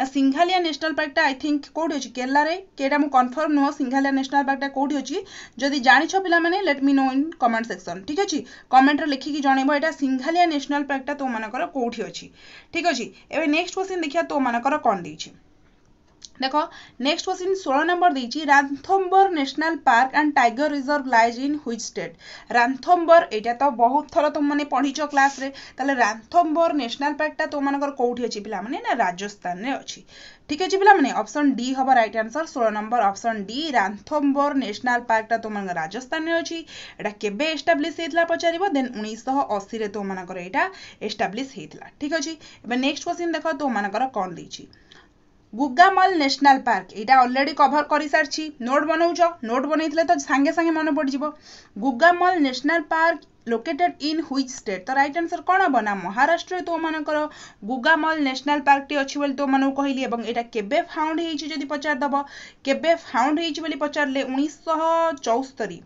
ନା ସିଙ୍ଘାଲିଆ ନ୍ୟାସନାଲ୍ ପାର୍କଟା ଆଇ ଥିଙ୍କ କେଉଁଠି ଅଛି କେରଲାରେ କେଟା ମୁଁ କନଫର୍ମ ନୁହଁ ସିଙ୍ଘାଲିଆ ନ୍ୟାସନାଲ୍ ପାର୍କଟା କେଉଁଠି ଅଛି ଯଦି ଜାଣିଛ ପିଲାମାନେ let me know in comment section ठीक अच्छे कमेंट लिखिकी जनइब एटा सिंघालिया नेशनल पार्कटा तुमनकर कोठी अछि ठीक अछि एबे नेक्स्ट क्वेश्चन देखिया तो मानक कण दे দেখো নেক্সট কোশ্চিন ষোলো নম্বর দিয়েছি Ranthambore national park and tiger reserve lies in which state Ranthambore এইটা তো বহুত থর তোমাকে পড়িছ ক্লাসে তাহলে রানথম্বর ন্যাশনাল পার্কটা তোমাদের কোটি অছি পিলামানে না রাজস্থানে অছি ঠিক আছে পিলামানে অপশন ডি হব রাইট আনসর ষোলো নম্বর অপশন ডি রানথম্বর ন্যাশনাল পার্কটা তোমাদের রাজস্থানে অছি এটা কেবে এস্টাব্লিশ হয়েছিল পচারিব দেন উনিশশহ অশীরে তোমাদের এটা এস্টাব্লিশ হয়েছিল ঠিক আছে এবার নেক্সট কোশ্চিন দেখ তোমাদের কম দিয়েছি গুগামল ন্যাশনাল পার্ক এইটা অলরেডি কভর করে সারিছি নোট বনাউছ নোট বনাইলে তো সাংে সাংে মনে পড়িযোগ Gugamal national park located in which state তো রাইট আনসর কোণ হব না মহারাষ্ট্রে তোমর গুগামল ন্যাশনাল পার্কটি অছি বলে তোমাকে কহিলি এবং এটা কেবে ফাউন্ড হয়েছে যদি পচারদেব কেবে ফাউন্ড হয়েছে বলে পচারলে উনিশশহ চৌস্তরি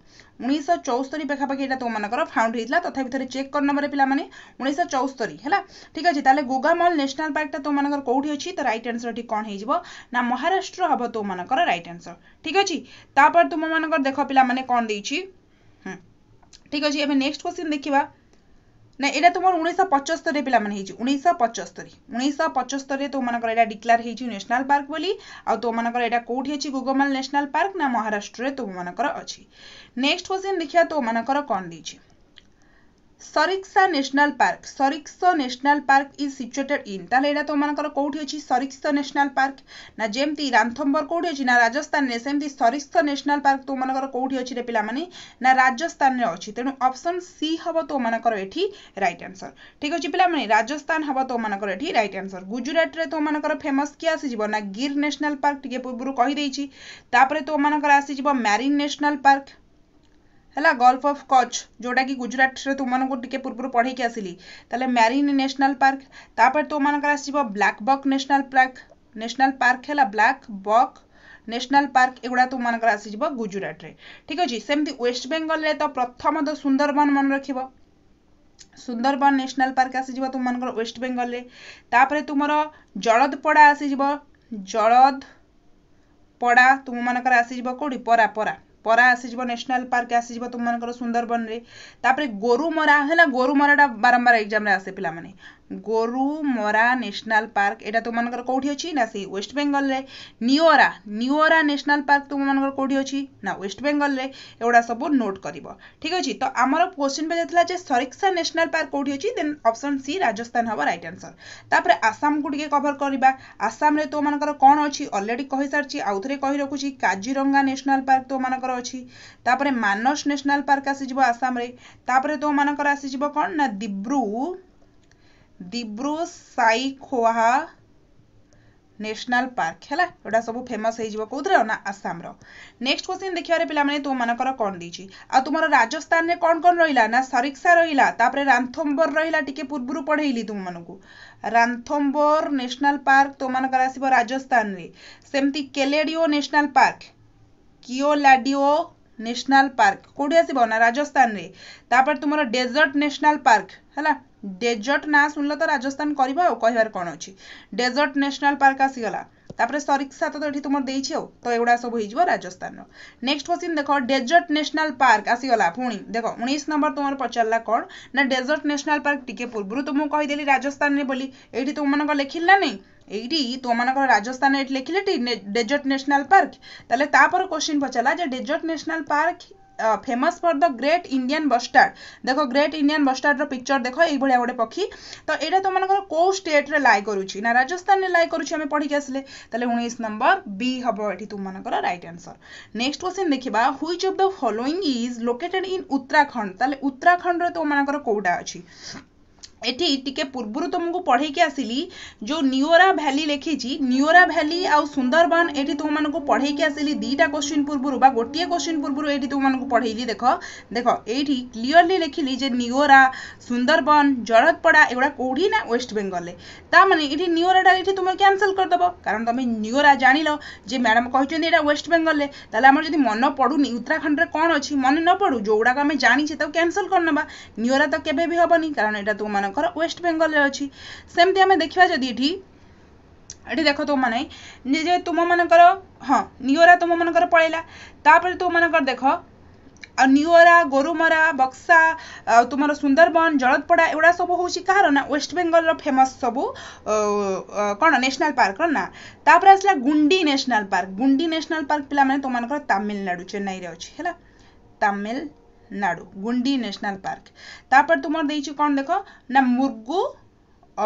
ଉଣେଇଶହ ଚଉସ୍ତରୀ ପାଖାପାଖି ଏଇଟା ତୁମମାନଙ୍କର ଫାଉଣ୍ଡ ହେଇଥିଲା ତଥାପି ଥରେ ଚେକ୍ କରିନେବରେ ପିଲାମାନେ ଉଣେଇଶହ ଚଉସ୍ତରୀ ହେଲା ଠିକ୍ ଅଛି ତାହେଲେ ଗୋଗାମଲ୍ ନ୍ୟାସନାଲ୍ ପାର୍କଟା ତୁମମାନଙ୍କର କେଉଁଠି ଅଛି ତ ରାଇଟ୍ ଆନ୍ସର୍ ଠିକ୍ କ'ଣ ହେଇଯିବ ନା ମହାରାଷ୍ଟ୍ର ହେବ ତୁମମାନଙ୍କର ରାଇଟ୍ ଆନ୍ସର୍ ଠିକ୍ ଅଛି ତାପରେ ତୁମମାନଙ୍କର ଦେଖ ପିଲାମାନେ କ'ଣ ଦେଇଛି ଠିକ୍ ଅଛି ଏବେ ନେକ୍ସଟ କ୍ୱେଶ୍ଚିନ୍ ଦେଖିବା না এটা তোমার উনিশশো পঁচস্তরে পিলামানে হয়েছে উনিশশো পঁচস্তরি উনিশশো পঁচস্তরে তোমাদের এটা ডিক্লার হয়েছে ন্যাশনাল পার্ক বলে আোমার এটা কোটি অছি গোগমাল ন্যাশনাল পার্ক না মহারাষ্ট্রের তোমাদের অছি নেক্সট কোশ্চিন দেখা তোমাদের কণ দিয়েছে Sariska national park Sariska national park is situated in ତାହେଲେ ଏଇଟା ତୁମମାନଙ୍କର କେଉଁଠି ଅଛି ସରିକ୍ସ ନ୍ୟାସନାଲ୍ ପାର୍କ ନା ଯେମିତି ରାନ୍ଥମ୍ବର କେଉଁଠି ଅଛି ନା ରାଜସ୍ଥାନରେ ସେମିତି ସରିକ୍ସ ନ୍ୟାସନାଲ୍ ପାର୍କ ତୁମମାନଙ୍କର କେଉଁଠି ଅଛି ରେ ପିଲାମାନେ ନା ରାଜସ୍ଥାନରେ ଅଛି ତେଣୁ ଅପସନ୍ ସି ହେବ ତୁମମାନଙ୍କର ଏଠି ରାଇଟ୍ ଆନ୍ସର ଠିକ୍ ଅଛି ପିଲାମାନେ ରାଜସ୍ଥାନ ହେବ ତୁମମାନଙ୍କର ଏଠି ରାଇଟ୍ ଆନ୍ସର ଗୁଜୁରାଟରେ ତୁମମାନଙ୍କର ଫେମସ୍ କିଏ ଆସିଯିବ ନା ଗିର୍ ନ୍ୟାସନାଲ୍ ପାର୍କ ଟିକେ ପୂର୍ବରୁ କହିଦେଇଛି ତାପରେ ତୁମମାନଙ୍କର ଆସିଯିବ ମ୍ୟାରିନ୍ ନ୍ୟାସନାଲ୍ ପାର୍କ ହେଲା ଗଲ୍ଫ ଅଫ୍ କଚ୍ ଯେଉଁଟାକି ଗୁଜୁରାଟରେ ତୁମମାନଙ୍କୁ ଟିକେ ପୂର୍ବରୁ ପଢ଼େଇକି ଆସିଲି ତାହେଲେ ମ୍ୟାରିନ୍ ନ୍ୟାସନାଲ୍ ପାର୍କ ତାପରେ ତୁମମାନଙ୍କର ଆସିବ black buck national park national park ହେଲା ବ୍ଲାକ୍ ବକ୍ ନ୍ୟାସନାଲ୍ ପାର୍କ ଏଗୁଡ଼ା ତୁମମାନଙ୍କର ଆସିଯିବ ଗୁଜୁରାଟରେ ଠିକ୍ ଅଛି ସେମିତି ୱେଷ୍ଟବେଙ୍ଗଲରେ ତ ପ୍ରଥମ ତ ସୁନ୍ଦରବନ ମନେ ରଖିବ ସୁନ୍ଦରବନ ନ୍ୟାସନାଲ୍ ପାର୍କ ଆସିଯିବ ତୁମମାନଙ୍କର ୱେଷ୍ଟବେଙ୍ଗଲରେ ତାପରେ ତୁମର ଜଳଦପଡ଼ା ଆସିଯିବ ଜଳଦପଡ଼ା ତୁମମାନଙ୍କର ଆସିଯିବ କେଉଁଠି ପରାପରା परा आसीज नेशनल पार्क आसीज तुम मर सुंदरबन में गोरुमरा है ना गोरुमरा बारंबार एग्जाम आसे पे ଗୋରୁମରା ନ୍ୟାସନାଲ୍ ପାର୍କ ଏଇଟା ତୁମମାନଙ୍କର କେଉଁଠି ଅଛି ନା ସେଇ ୱେଷ୍ଟବେଙ୍ଗଲରେ ନିଓରା ନିଓରା ନ୍ୟାସନାଲ୍ ପାର୍କ ତୁମମାନଙ୍କର କେଉଁଠି ଅଛି ନା ୱେଷ୍ଟବେଙ୍ଗଲରେ ଏଗୁଡ଼ା ସବୁ ନୋଟ୍ କରିବ ଠିକ୍ ଅଛି ତ ଆମର କୋଶ୍ଚିନ୍ ପେଜ୍ ଥିଲା ଯେ ସରିକ୍ସା ନ୍ୟାସନାଲ୍ ପାର୍କ କେଉଁଠି ଅଛି ଦେନ୍ ଅପସନ୍ ସି ରାଜସ୍ଥାନ ହେବ ରାଇଟ୍ ଆନ୍ସର୍ ତାପରେ ଆସାମକୁ ଟିକେ କଭର୍ କରିବା ଆସାମରେ ତୁମମାନଙ୍କର କ'ଣ ଅଛି ଅଲରେଡ଼ି କହିସାରିଛି ଆଉଥରେ କହି ରଖୁଛି କାଜିରଙ୍ଗା ନ୍ୟାସନାଲ୍ ପାର୍କ ତୁମମାନଙ୍କର ଅଛି ତାପରେ ମାନସ ନ୍ୟାସନାଲ୍ ପାର୍କ ଆସିଯିବ ଆସାମରେ ତାପରେ ତୁମମାନଙ୍କର ଆସିଯିବ କ'ଣ ନା ଦିବ୍ରୁ ଦିବ୍ରୁ ସାଇଖୋହା ନ୍ୟାସନାଲ ପାର୍କ ହେଲା ଏଇଟା ସବୁ ଫେମସ୍ ହେଇଯିବ କେଉଁଥିରେ ନା ଆସାମର ନେକ୍ସଟ କ୍ୱେଶ୍ଚିନ୍ ଦେଖିବାରେ ପିଲାମାନେ ତୁମମାନଙ୍କର କ'ଣ ଦେଇଛି ଆଉ ତୁମର ରାଜସ୍ଥାନରେ କ'ଣ କ'ଣ ରହିଲା ନା ସରିକ୍ସା ରହିଲା ତାପରେ ରାନ୍ଥମ୍ବର ରହିଲା ଟିକେ ପୂର୍ବରୁ ପଢ଼େଇଲି ତୁମମାନଙ୍କୁ ରାନ୍ଥମ୍ବର ନ୍ୟାସନାଲ ପାର୍କ ତୁମମାନଙ୍କର ଆସିବ ରାଜସ୍ଥାନରେ ସେମିତି Keoladeo national park Keoladeo national park କେଉଁଠି ଆସିବ ନା ରାଜସ୍ଥାନରେ ତାପରେ ତୁମର ଡେଜର୍ଟ ନ୍ୟାସନାଲ ପାର୍କ ହେଲା ଡେଜର୍ଟ ନାଁ ଶୁଣିଲା ତ ରାଜସ୍ଥାନ କରିବ ଆଉ କହିବାର କ'ଣ ଅଛି ଡେଜର୍ଟ ନ୍ୟାସନାଲ୍ ପାର୍କ ଆସିଗଲା ତାପରେ ସରିକ୍ସା ତ ଏଠି ତୁମର ଦେଇଛି ଆଉ ତ ଏଗୁଡ଼ା ସବୁ ହେଇଯିବ ରାଜସ୍ଥାନର ନେକ୍ସଟ କ୍ୱେଶ୍ଚିନ୍ ଦେଖ ଡେଜର୍ଟ ନ୍ୟାସନାଲ୍ ପାର୍କ ଆସିଗଲା ପୁଣି ଦେଖ ଉଣେଇଶ ନମ୍ବର ତୁମର ପଚାରିଲା କ'ଣ ନା ଡେଜର୍ଟ ନ୍ୟାସନାଲ୍ ପାର୍କ ଟିକେ ପୂର୍ବରୁ ତ ମୁଁ କହିଦେଲି ରାଜସ୍ଥାନରେ ବୋଲି ଏଇଠି ତୁମମାନଙ୍କ ଲେଖିଲି ନା ନାହିଁ এইটি তোমাদের রাজস্থানের লেখিলে ডেজর্ট ন্যাশনাল পার্ক তাহলে তারপর কোশ্চিন পচারা যে desert national park famous for the great Indian bustard দেখ গ্রেট ইন্ডিয়ান বষ্টার্ডর পিকচর দেখ এইভাবে গোটে পক্ষী তো এটা তোমাদের কেউ স্টেট্রে লাই করুছি না রাজস্থানে লাই করুছি আমি পড়ি আসলে তাহলে উনিশ নম্বর বি হব এটি তোমাদের রাইট আনসর নেক্সট কোশ্চিন দেখিবা which of the following is located in Uttarakhand তাহলে উত্তরাখণ্ডরে তোমাদের কোটা অছি এটি টিকে পূর্বরু তুমକୁ পড়াইকি আসিলি যে নিওরা ভ্যালি লিখিছি নিওরা ভ্যালি আউ সুন্দরবন এটি তোমাকে পড়াইকি আসিলি দুইটা কোশ্চিন পূর্বরু বা গোটিয়ে কোশ্চিন পূর্বরু এটি তোমাকে পড়াইলি দেখ দেখ এইটি ক্লিয়রলি লিখিলি যে নিওরা সুন্দরবন জরদপড়া এগুলা কোটি না ওয়েস্ট বেঙ্গলে তা মানে এটি নিওরাটা এটি তুমি ক্যানসেল করেদেব কারণ তুমি নিওরা জাণিল যে ম্যাডাম কিন্তু এটা ওয়েস্ট বেঙ্গলে তাহলে আমার যদি মনে পড়ুনি উত্তরাখণ্ডের কণ অনে মনে ন পড়ু যেগুড়া আমি জাণিছে তা ক্যানসেল করে নেবা নিওরা তো কেবে হবনি কারণ এটা তোমার ମାନଙ୍କର ୱେଷ୍ଟ ବେଙ୍ଗଲରେ ଅଛି ସେମିତି ଆମେ ଦେଖିବା ଯଦି ଏଠି ଏଠି ଦେଖ ତୁମମାନେ ଯେ ତୁମମାନଙ୍କର ହଁ ନିଓରା ତୁମମାନଙ୍କର ପଳେଇଲା ତାପରେ ତୁମମାନଙ୍କର ଦେଖ ଆଉ ନିଓରା ଗୋରୁମରା ବକ୍ସା ଆଉ ତୁମର ସୁନ୍ଦରବନ ଜଳଦପଡ଼ା ଏଗୁଡ଼ା ସବୁ ହେଉଛି କାହାର ନା ୱେଷ୍ଟବେଙ୍ଗଲର ଫେମସ୍ ସବୁ କ'ଣ ନ୍ୟାସନାଲ୍ ପାର୍କର ନାଁ ତାପରେ ଆସିଲା Guindy national park Guindy national park ପିଲାମାନେ ତୁମମାନଙ୍କର ତାମିଲନାଡ଼ୁ ଚେନ୍ନାଇରେ ଅଛି ହେଲା ତାମିଲ ନାଡ଼ୁ ଗୁଣ୍ଡି ନ୍ୟାସନାଲ୍ ପାର୍କ ତାପରେ ତୁମର ଦେଇଛି କ'ଣ ଦେଖ ନା ମୁର୍ଗୁ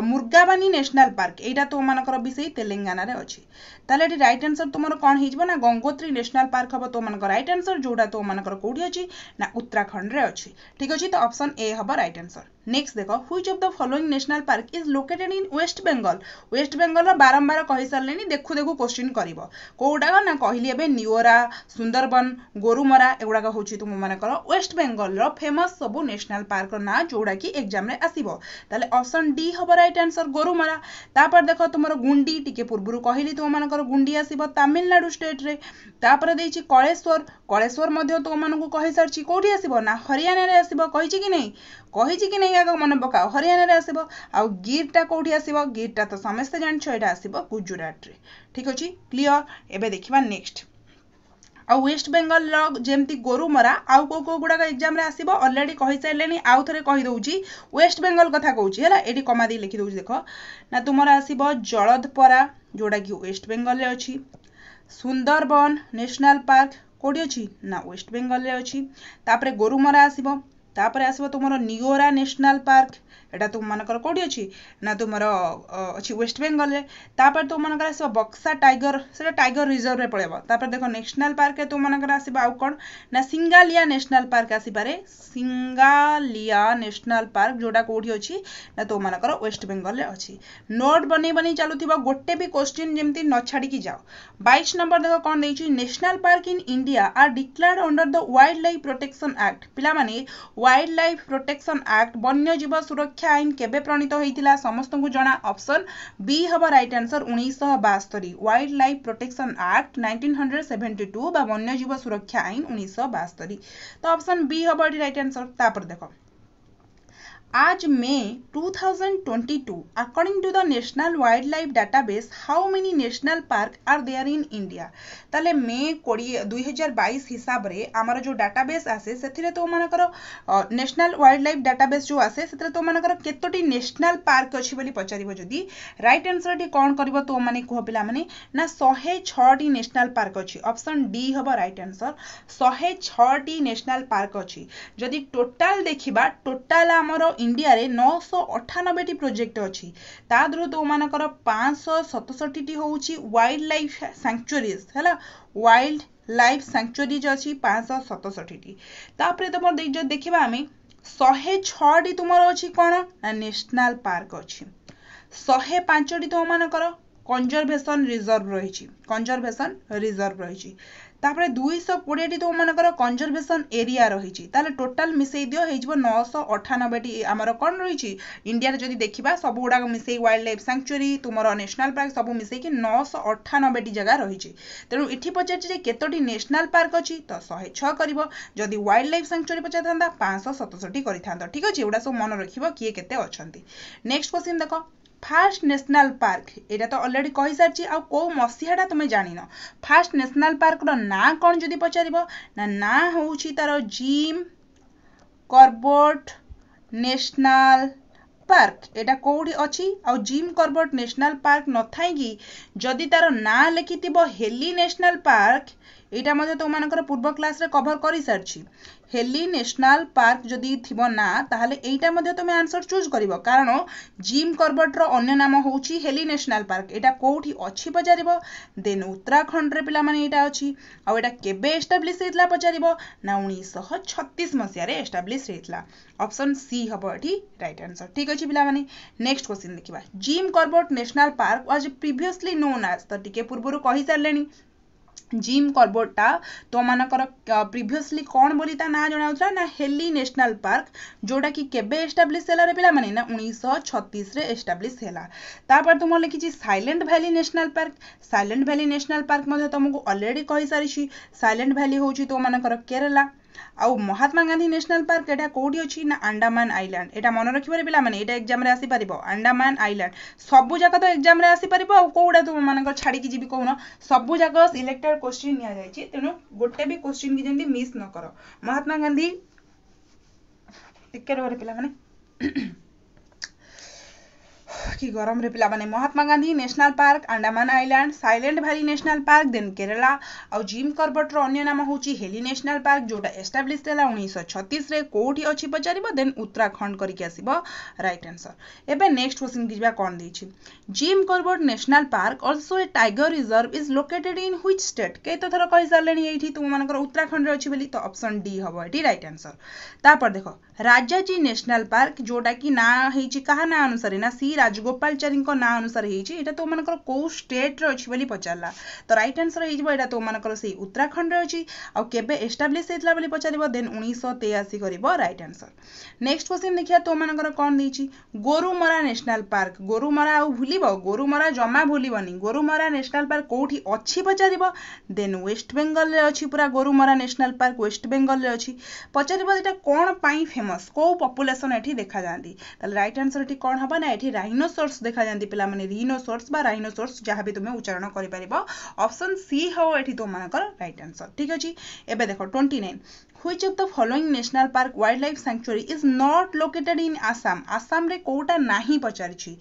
মুরগাবানি ন্যাশনাল পার্ক এইটা তোমাদের বি সেই তেলেঙ্গানার অছি তাহলে এটি রাইট আনসর তোমার কম হয়ে না গঙ্গোত্রী ন্যাশনাল পার্ক হব তোমাদের রাইট আনসর যেটা তোমাদের কোটি অছি না উত্তরাখণ্ডে অছি ঠিক আছে তো অপশন এ হব রাইট আনসর নেক্সট দেখ which of the following national park is located in West Bengal West Bengal বারম্বার কহিসারে দেখু দেখু কোশ্চিন করব কোগুড়াক না কহিলি এবে নিওরা সুন্দরবন গোরুমরা এগুড়াক হচ্ছে তুম মানকর ওয়েস্ট বেঙ্গলর ফেমস সবু ন্যাশনাল পার্ক না যেটা কি এক্সামে আসব তাহলে অপশন ডি হব রাইট আনসর গোরুমরা তাপরে দেখ তোমার গুন্ডি টিকে পূর্বর কহিলি তুম মানকর গুন্ডি আসব তামিলনাড়ু স্টেট্রে তাপরে দিয়েছি কলেশ্বর কলেশ্বর মধ্যে তুম মানুষ কহিসারছি কোটি আসব না হরিয়ানার আসব কী কি না କହିଛି କି ନାହିଁ ଆଗ ମନେ ପକାଅ ହରିୟାଣାରେ ଆସିବ ଆଉ ଗିର୍ଟା କେଉଁଠି ଆସିବ ଗିର୍ଟା ତ ସମସ୍ତେ ଜାଣିଛ ଏଇଟା ଆସିବ ଗୁଜୁରାଟରେ ଠିକ୍ ଅଛି କ୍ଲିଅର ଏବେ ଦେଖିବା ନେକ୍ସଟ ଆଉ ୱେଷ୍ଟ ବେଙ୍ଗଲର ଯେମିତି ଗୋରୁମରା ଆଉ କେଉଁ କେଉଁ ଗୁଡ଼ାକ ଏକ୍ଜାମ୍ରେ ଆସିବ ଅଲରେଡ଼ି କହିସାରିଲେଣି ଆଉ ଥରେ କହିଦେଉଛି ୱେଷ୍ଟ ବେଙ୍ଗଲ କଥା କହୁଛି ହେଲା ଏଠି କମା ଦେଇ ଲେଖିଦେଉଛି ଦେଖ ନା ତୁମର ଆସିବ ଜଳଧପରା ଯେଉଁଟାକି ୱେଷ୍ଟ ବେଙ୍ଗଲରେ ଅଛି ସୁନ୍ଦରବନ ନ୍ୟାସନାଲ୍ ପାର୍କ କେଉଁଠି ଅଛି ନା ୱେଷ୍ଟ ବେଙ୍ଗଲରେ ଅଛି ତାପରେ ଗୋରୁମରା ଆସିବ ତାପରେ ଆସିବ ତୁମର ନିଓରା ନ୍ୟାସନାଲ୍ ପାର୍କ ଏଇଟା ତୁମମାନଙ୍କର କେଉଁଠି ଅଛି ନା ତୁମର ଅଛି ୱେଷ୍ଟବେଙ୍ଗଲରେ ତାପରେ ତୁମମାନଙ୍କର ଆସିବ ବକ୍ସା ଟାଇଗର ସେଇଟା ଟାଇଗର ରିଜର୍ଭରେ ପଳେଇବ ତାପରେ ଦେଖ ନ୍ୟାସନାଲ୍ ପାର୍କରେ ତୁମମାନଙ୍କର ଆସିବ ଆଉ କ'ଣ ନା ସିଙ୍ଗାଲିଆ ନ୍ୟାସନାଲ୍ ପାର୍କ ଆସିପାରେ ସିଙ୍ଗାଲିଆ ନ୍ୟାସନାଲ୍ ପାର୍କ ଯେଉଁଟା କେଉଁଠି ଅଛି ନା ତୁମମାନଙ୍କର ୱେଷ୍ଟବେଙ୍ଗଲରେ ଅଛି ନୋଟ୍ ବନେଇ ବନେଇ ଚାଲୁଥିବ ଗୋଟେ ବି କୋଶ୍ଚିନ୍ ଯେମିତି ନ ଛାଡ଼ିକି ଯାଅ ବାଇଶ ନମ୍ବର ଦେଖ କ'ଣ ଦେଇଛି national park in India are declared under the wild life protection act ପିଲାମାନେ ୱାଇଲ୍ଡ ଲାଇଫ୍ ପ୍ରୋଟେକ୍ସନ୍ ଆକ୍ଟ ବନ୍ୟଜୀବ ସୁରକ୍ଷା ଆଇନ କେବେ ପ୍ରଣୀତ ହୋଇଥିଲା ସମସ୍ତଙ୍କୁ ଜଣା ଅପସନ୍ ବି ହେବ ରାଇଟ୍ ଆନ୍ସର ଉଣେଇଶହ ବାସ୍ତରୀ wild life protection act nineteen hundred seventy two ବା ବନ୍ୟଜୀବ ସୁରକ୍ଷା ଆଇନ ଉଣେଇଶହ ବାସ୍ତରୀ ତ ଅପସନ୍ ବି ହେବ ଏଠି ରାଇଟ୍ ଆନ୍ସର ତାପରେ ଦେଖ As May 2022, according to the National Wildlife Database, how many national park are there in India? তাহলে মে কোড়িয়ে দুই হাজার বাইশ হিসাবরে আমার যে ডাটাবেস আসে সেথিরে তোমার ন্যাশনাল ওয়াইল্ড লাইফ ডাটাবেস যে আসে সেথিরে তোমার কেতোটি ন্যাশনাল পার্ক অছি বলি পচারিব যদি রাইট আনসরটি কোণ করিব তো মানে কুহ পিলামানে না শহে ছটি ন্যাশনাল পার্ক অছি অপশন ডি হব রাইট আনসর শহে ছটি ন্যাশনাল পার্ক অছি যদি টোটাল দেখিবা টোটাল আমার ଇଣ୍ଡିଆରେ ନଅଶହ ଅଠାନବେଟି ପ୍ରୋଜେକ୍ଟ ଅଛି ତା ଦେହରୁ ତୋମାନଙ୍କର ପାଞ୍ଚଶହ ସତଷଠିଟି ହେଉଛି ୱାଇଲ୍ଡ ଲାଇଫ୍ ସାଙ୍କ୍ଚୁଆରିଜ୍ ହେଲା ୱାଇଲ୍ଡ ଲାଇଫ୍ ସାଙ୍କ୍ଚୁଆରିଜ୍ ଅଛି ପାଞ୍ଚଶହ ସତଷଠିଟି ତାପରେ ତୁମର ଯଦି ଦେଖିବା ଆମେ ଶହେ ଛଅଟି ତୁମର ଅଛି କ'ଣ ନା ନ୍ୟାସନାଲ୍ ପାର୍କ ଅଛି ଶହେ ପାଞ୍ଚଟି ତୁମମାନଙ୍କର କଞ୍ଜରଭେସନ୍ ରିଜର୍ଭ ରହିଛି କଞ୍ଜରଭେସନ୍ ରିଜର୍ଭ ରହିଛି ତାପରେ ଦୁଇଶହ କୋଡ଼ିଏଟି ତୁମମାନଙ୍କର କଞ୍ଜରଭେସନ୍ ଏରିଆ ରହିଛି ତାହେଲେ ଟୋଟାଲ୍ ମିଶାଇ ଦିଅ ହେଇଯିବ ନଅଶହ ଅଠାନବେଟି ଆମର କ'ଣ ରହିଛି ଇଣ୍ଡିଆରେ ଯଦି ଦେଖିବା ସବୁ ଗୁଡ଼ାକ ମିଶାଇ ୱାଇଲ୍ଡ ଲାଇଫ୍ ସାଙ୍କ୍ଚୁଆରୀ ତୁମର ନ୍ୟାସନାଲ୍ ପାର୍କ ସବୁ ମିଶାଇକି ନଅଶହ ଅଠାନବେଟି ଜାଗା ରହିଛି ତେଣୁ ଏଠି ପଚାରିଛି ଯେ କେତୋଟି ନ୍ୟାସନାଲ୍ ପାର୍କ ଅଛି ତ ଶହେ ଛଅ କରିବ ଯଦି ୱାଇଲ୍ଡ ଲାଇଫ୍ ସାଙ୍କ୍ଚୁଆରୀ ପଚାରିଥାନ୍ତା ପାଞ୍ଚଶହ ସତଷଠି କରିଥାନ୍ତ ଠିକ୍ ଅଛି ଏଗୁଡ଼ା ସବୁ ମନେ ରଖିବ କିଏ କେତେ ଅଛନ୍ତି ନେକ୍ସଟ୍ କ୍ୱେଶ୍ଚିନ୍ ଦେଖ ফার্স্ট ন্যাশনাল পার্ক এটা তো অলরেডি কইসারছি আউ কো মসিহাটা তুমি জানিন ফার্স্ট ন্যাশনাল পার্কর না কোন যদি পচারিব না না হচ্ছে তার Jim Corbett national park park ଏଇଟା କେଉଁଠି ଅଛି ଆଉ ଜିମ୍ କରବର୍ଟ ନ୍ୟାସନାଲ୍ ପାର୍କ কি যদি তার না লিখিতিব হেলি ন্যাশনাল পার্ক এইটা মধ্যে তোমাদের পূর্ব ক্লাসে কভর করে সারিছি হেলি ন্যাশনাল পার্ক যদি থিব না তাহলে এইটা মধ্যে তুমি আনসর চুজ করিব কারণ জিম করবটর অন্য নাম হচ্ছে হেলি ন্যাশনাল পার্ক এটা কোউঠি অছি পচারিব দেন পিলা মানে এটা অছি আউ এটা কেবে এস্টাব্লিশ হয়েছিল পচারিব না উনিশশহ ছত্রিশ মସିହାରେ এস্টাব্লিশ হয়েছিল অপশন সি হব এটি রাইট আনসর ঠিক আছে পিলা মানে নেক্সট কোশ্চিন দেখিবা Jim Corbett national park was previously known as তো টিকে পূর্বরু কহি সারলেনি ଜିମ୍ କର୍ବୋଟା ତମାନଙ୍କର ପ୍ରିଭିୟସଲି କ'ଣ ବୋଲି ତା ନାଁ ଜଣାଉଥିଲା ନା ହେଲି ନ୍ୟାସନାଲ୍ ପାର୍କ ଯେଉଁଟାକି କେବେ ଏଷ୍ଟାବ୍ଲିଶ୍ ହେଲାରେ ପିଲାମାନେ ନା ଉଣେଇଶହ ଛତିଶରେ ଏଷ୍ଟାବ୍ଲିଶ୍ ହେଲା ତାପରେ ତୁମର ଲେଖିଛି silent valley national park silent valley national park ମଧ୍ୟ ତୁମକୁ ଅଲରେଡ଼ି କହିସାରିଛି ସାଇଲେଣ୍ଟ ଭ୍ୟାଲି ହେଉଛି ତୁମମାନଙ୍କର କେରଲା ଆଉ ମହାତ୍ମା ଗାନ୍ଧୀ ନ୍ୟାସନାଲ୍ ପାର୍କ ଏଇଟା କେଉଁଠି ଅଛି ନା ଆଣ୍ଡାମାନ ଆଇଲ୍ୟାଣ୍ଡ ଏଇଟା ମନେ ରଖିବାରେ ପିଲାମାନେ ଏଇଟା ଏକ୍ଜାମ୍ରେ ଆସିପାରିବ ଆଣ୍ଡାମାନ ଆଇଲ୍ୟାଣ୍ଡ ସବୁଯାକ ତ ଏକ୍ଜାମ୍ରେ ଆସିପାରିବ ଆଉ କେଉଁଟା ତୁମମାନଙ୍କର ଛାଡ଼ିକି ଯିବି କହୁନ ସବୁଯାକ ସିଲେକ୍ଟେଡ୍ କୋଶ୍ଚିନ୍ ନିଆଯାଇଛି ତେଣୁ ଗୋଟେ ବି କୋଶ୍ଚିନ୍କି ଯେମିତି ମିସ୍ ନକର ମହାତ୍ମା ଗାନ୍ଧୀ ଟିକେ ରୁହରେ ପିଲାମାନେ কি গরম রে পিলা মানে Mahatma Gandhi national park Andaman island silent valley national park then Kerala ଆଉ ଜିମ୍ କର୍ବଟର ଅନ୍ୟ ନାମ ହେଉଛି ହେଲି ନ୍ୟାସନାଲ ପାର୍କ ଯେଉଁଟା ଏଷ୍ଟାବ୍ଲିଶ ହେଲା ଉଣେଇଶହ ଛତିଶରେ କେଉଁଠି ଅଛି ପଚାରିବ ଦେନ୍ ଉତ୍ତରାଖଣ୍ଡ କରିକି ଆସିବ ରାଇଟ୍ ଆନ୍ସର ଏବେ ନେକ୍ସଟ କ୍ୱେଶ୍ଚିନ୍ ଯିବା କ'ଣ ଦେଇଛି Jim Corbett national park also a tiger reserve is located in which state କେତେ ଥର କହିସାରିଲେଣି ଏଇଠି ତୁମମାନଙ୍କର ଉତ୍ତରାଖଣ୍ଡରେ ଅଛି ବୋଲି ତ ଅପସନ୍ ଡି ହେବ ଏଠି ରାଇଟ୍ ଆନ୍ସର ତାପରେ ଦେଖ ରାଜାଜୀ ନ୍ୟାସନାଲ୍ ପାର୍କ ଯେଉଁଟାକି ନାଁ ହେଇଛି କାହା ନାଁ ଅନୁସାରେ ନା ସି ରାଜଗୋପାଳଚାରୀଙ୍କ ନାଁ ଅନୁସାରେ ହେଇଛି ଏଇଟା ତୋମାନଙ୍କର କେଉଁ ଷ୍ଟେଟରେ ଅଛି ବୋଲି ପଚାରିଲା ତ ରାଇଟ୍ ଆନ୍ସର୍ ହେଇଯିବ ଏଇଟା ତୋମାନଙ୍କର ସେଇ ଉତ୍ତରାଖଣ୍ଡରେ ଅଛି ଆଉ କେବେ ଏଷ୍ଟାବ୍ଲିଶ୍ ହେଇଥିଲା ବୋଲି ପଚାରିବ ଦେନ୍ ଉଣେଇଶହ ତେୟାଅଶୀ କରିବ ରାଇଟ୍ ଆନ୍ସର୍ ନେକ୍ସଟ କ୍ୱେଶ୍ଚିନ୍ ଦେଖିବା ତୋମାନଙ୍କର କ'ଣ ଦେଇଛି ଗୋରୁମରା ନ୍ୟାସନାଲ୍ ପାର୍କ ଗୋରୁମରା ଆଉ ଭୁଲିବ ଗୋରୁମରା ଜମା ଭୁଲିବନି ଗୋରୁମରା ନ୍ୟାସନାଲ୍ ପାର୍କ କେଉଁଠି ଅଛି ପଚାରିବ ଦେନ୍ ୱେଷ୍ଟବେଙ୍ଗଲରେ ଅଛି ପୁରା ଗୋରୁମରା ନ୍ୟାସନାଲ୍ ପାର୍କ ୱେଷ୍ଟବେଙ୍ଗଲରେ ଅଛି ପଚାରିବ ଏଇଟା କ'ଣ ପାଇଁ ଫେମସ୍ ଥର୍ମସ୍ କେଉଁ ପପୁଲେସନ୍ ଏଠି ଦେଖାଯାଆନ୍ତି ତାହେଲେ ରାଇଟ୍ ଆନ୍ସର୍ ଏଠି କ'ଣ ହେବ ନା ଏଠି ରାଇନୋସୋର୍ସ ଦେଖାଯାଆନ୍ତି ପିଲାମାନେ ରିନୋସୋର୍ସ ବା ରାଇନୋସୋର୍ସ ଯାହା ବି ତୁମେ ଉଚ୍ଚାରଣ କରିପାରିବ ଅପସନ୍ ସି ହେବ ଏଠି ତୁମମାନଙ୍କର ରାଇଟ୍ ଆନ୍ସର୍ ଠିକ୍ ଅଛି ଏବେ ଦେଖ twenty nine which of the following national park wild life sanctuary is not located in Assam ଆସାମରେ କେଉଁଟା ନାହିଁ ପଚାରିଛି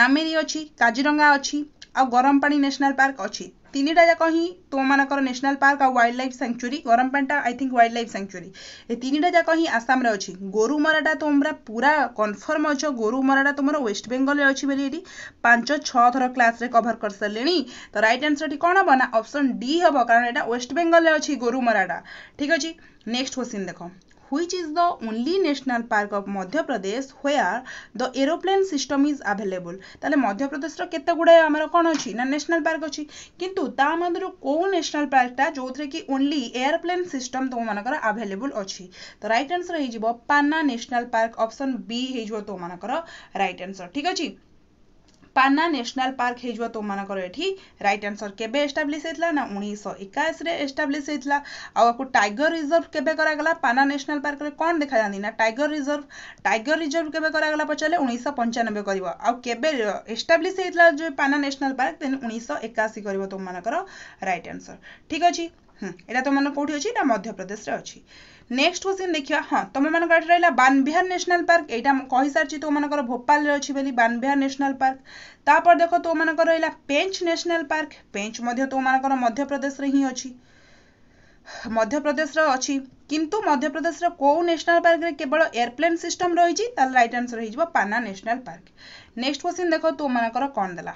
ନାମେରୀ ଅଛି କାଜିରଙ୍ଗା ଅଛି ଆଉ ଗରମ ପାଣି ନ୍ୟାସନାଲ୍ ପାର୍କ ଅଛି ତିନିଟା ଯାକ ହିଁ ତୁମମାନଙ୍କର ନ୍ୟାସନାଲ୍ ପାର୍କ ଆଉ ୱାଇଲ୍ଡ ଲାଇଫ୍ ଗରମ ପାଣିଟା I think wild life sanctuary ଏ ତିନିଟା ଯାକ ହିଁ ଆସାମରେ ଅଛି ଗୋରୁମରାଟା ତୁମର ପୁରା କନଫର୍ମ ଅଛ ଗୋରୁମରାଟା ତୁମର ୱେଷ୍ଟବେଙ୍ଗଲରେ ଅଛି ବୋଲି ଏଠି ପାଞ୍ଚ ଛଅ ଥର କ୍ଲାସ୍ରେ କଭର୍ କରିସାରିଲେଣି ତ ରାଇଟ୍ ଆନ୍ସର୍ ଏଠି କ'ଣ ହେବ ନା ଅପସନ୍ ଡି ହେବ କାରଣ ଏଇଟା ୱେଷ୍ଟବେଙ୍ଗଲରେ ଅଛି ଗୋରୁମରାଟା ଠିକ୍ ଅଛି ନେକ୍ସଟ କୋଶ୍ଚିନ୍ ଦେଖ which is the only national park of Madhya Pradesh where the aeroplane system is available তাহলে মধ্যপ্রদেশ র কেতে গুড়ে আমার কোন অছি না ন্যাশনাল পার্ক অছি কিন্তু তা মধ্যে কোন ন্যাশনাল পার্কটা যোউথরে কি only airplane system তো মানকর available অছি তো রাইট আনসার হইজিব Panna national park option B হইজিব তো মানকর রাইট আনসার ঠিক আছে ପାନା ନ୍ୟାସନାଲ୍ ପାର୍କ ହେଇଯିବ ତୋମାନଙ୍କର ଏଠି ରାଇଟ୍ ଆନ୍ସର୍ କେବେ ଏଷ୍ଟାବ୍ଲିଶ୍ ହେଇଥିଲା ନା ଉଣେଇଶହ ଏକାଅଶୀରେ ଏଷ୍ଟାବ୍ଲିସ୍ ହେଇଥିଲା ଆଉ ଆକୁ ଟାଇଗର ରିଜର୍ଭ କେବେ କରାଗଲା ପାନା ନ୍ୟାସନାଲ୍ ପାର୍କରେ କ'ଣ ଦେଖାଯାଆନ୍ତି ନା ଟାଇଗର ରିଜର୍ଭ ଟାଇଗର ରିଜର୍ଭ କେବେ କରାଗଲା ପଚାରିଲେ ଉଣେଇଶହ ପଞ୍ଚାନବେ କରିବ ଆଉ କେବେ ଏଷ୍ଟାବ୍ଲିଶ୍ ହେଇଥିଲା ଯେଉଁ ପାନା ନ୍ୟାସନାଲ୍ ପାର୍କ ଦେନ୍ ଉଣେଇଶହ ଏକାଅଶୀ କରିବ ତୋମାନଙ୍କର ରାଇଟ୍ ଆନ୍ସର୍ ଠିକ୍ ଅଛି ଏଇଟା তোমার କେଉଁଠି ଅଛି ଏଇଟା ମଧ୍ୟପ୍ରଦେଶରେ ଅଛି ନେକ୍ସଟ କ୍ୱେଶ୍ଚିନ୍ ଦେଖିବା ହଁ ତୁମମାନଙ୍କର ଏଠି ରହିଲା ବାନବିହାର ନ୍ୟାସନାଲ୍ ପାର୍କ ଏଇଟା କହିସାରିଛି ତୁମମାନଙ୍କର ଭୋପାଳରେ ଅଛି ବୋଲି ବାନବିହାର ନ୍ୟାସନାଲ୍ ପାର୍କ ତାପରେ ଦେଖ ତୁମମାନଙ୍କର ରହିଲା ପେଞ୍ଚ ନ୍ୟାସନାଲ୍ ପାର୍କ ପେଞ୍ଚ ମଧ୍ୟ ତୁମମାନଙ୍କର ମଧ୍ୟପ୍ରଦେଶରେ ହିଁ ଅଛି ମଧ୍ୟପ୍ରଦେଶର ଅଛି କିନ୍ତୁ ମଧ୍ୟପ୍ରଦେଶର କେଉଁ ନ୍ୟାସନାଲ୍ ପାର୍କରେ କେବଳ ଏୟାରପ୍ଲେନ୍ ସିଷ୍ଟମ୍ ରହିଛି ତାହେଲେ ରାଇଟ୍ ଆନ୍ସର୍ ହେଇଯିବ Panna national park next question ଦେଖ ତୁମମାନଙ୍କର କ'ଣ ଦେଲା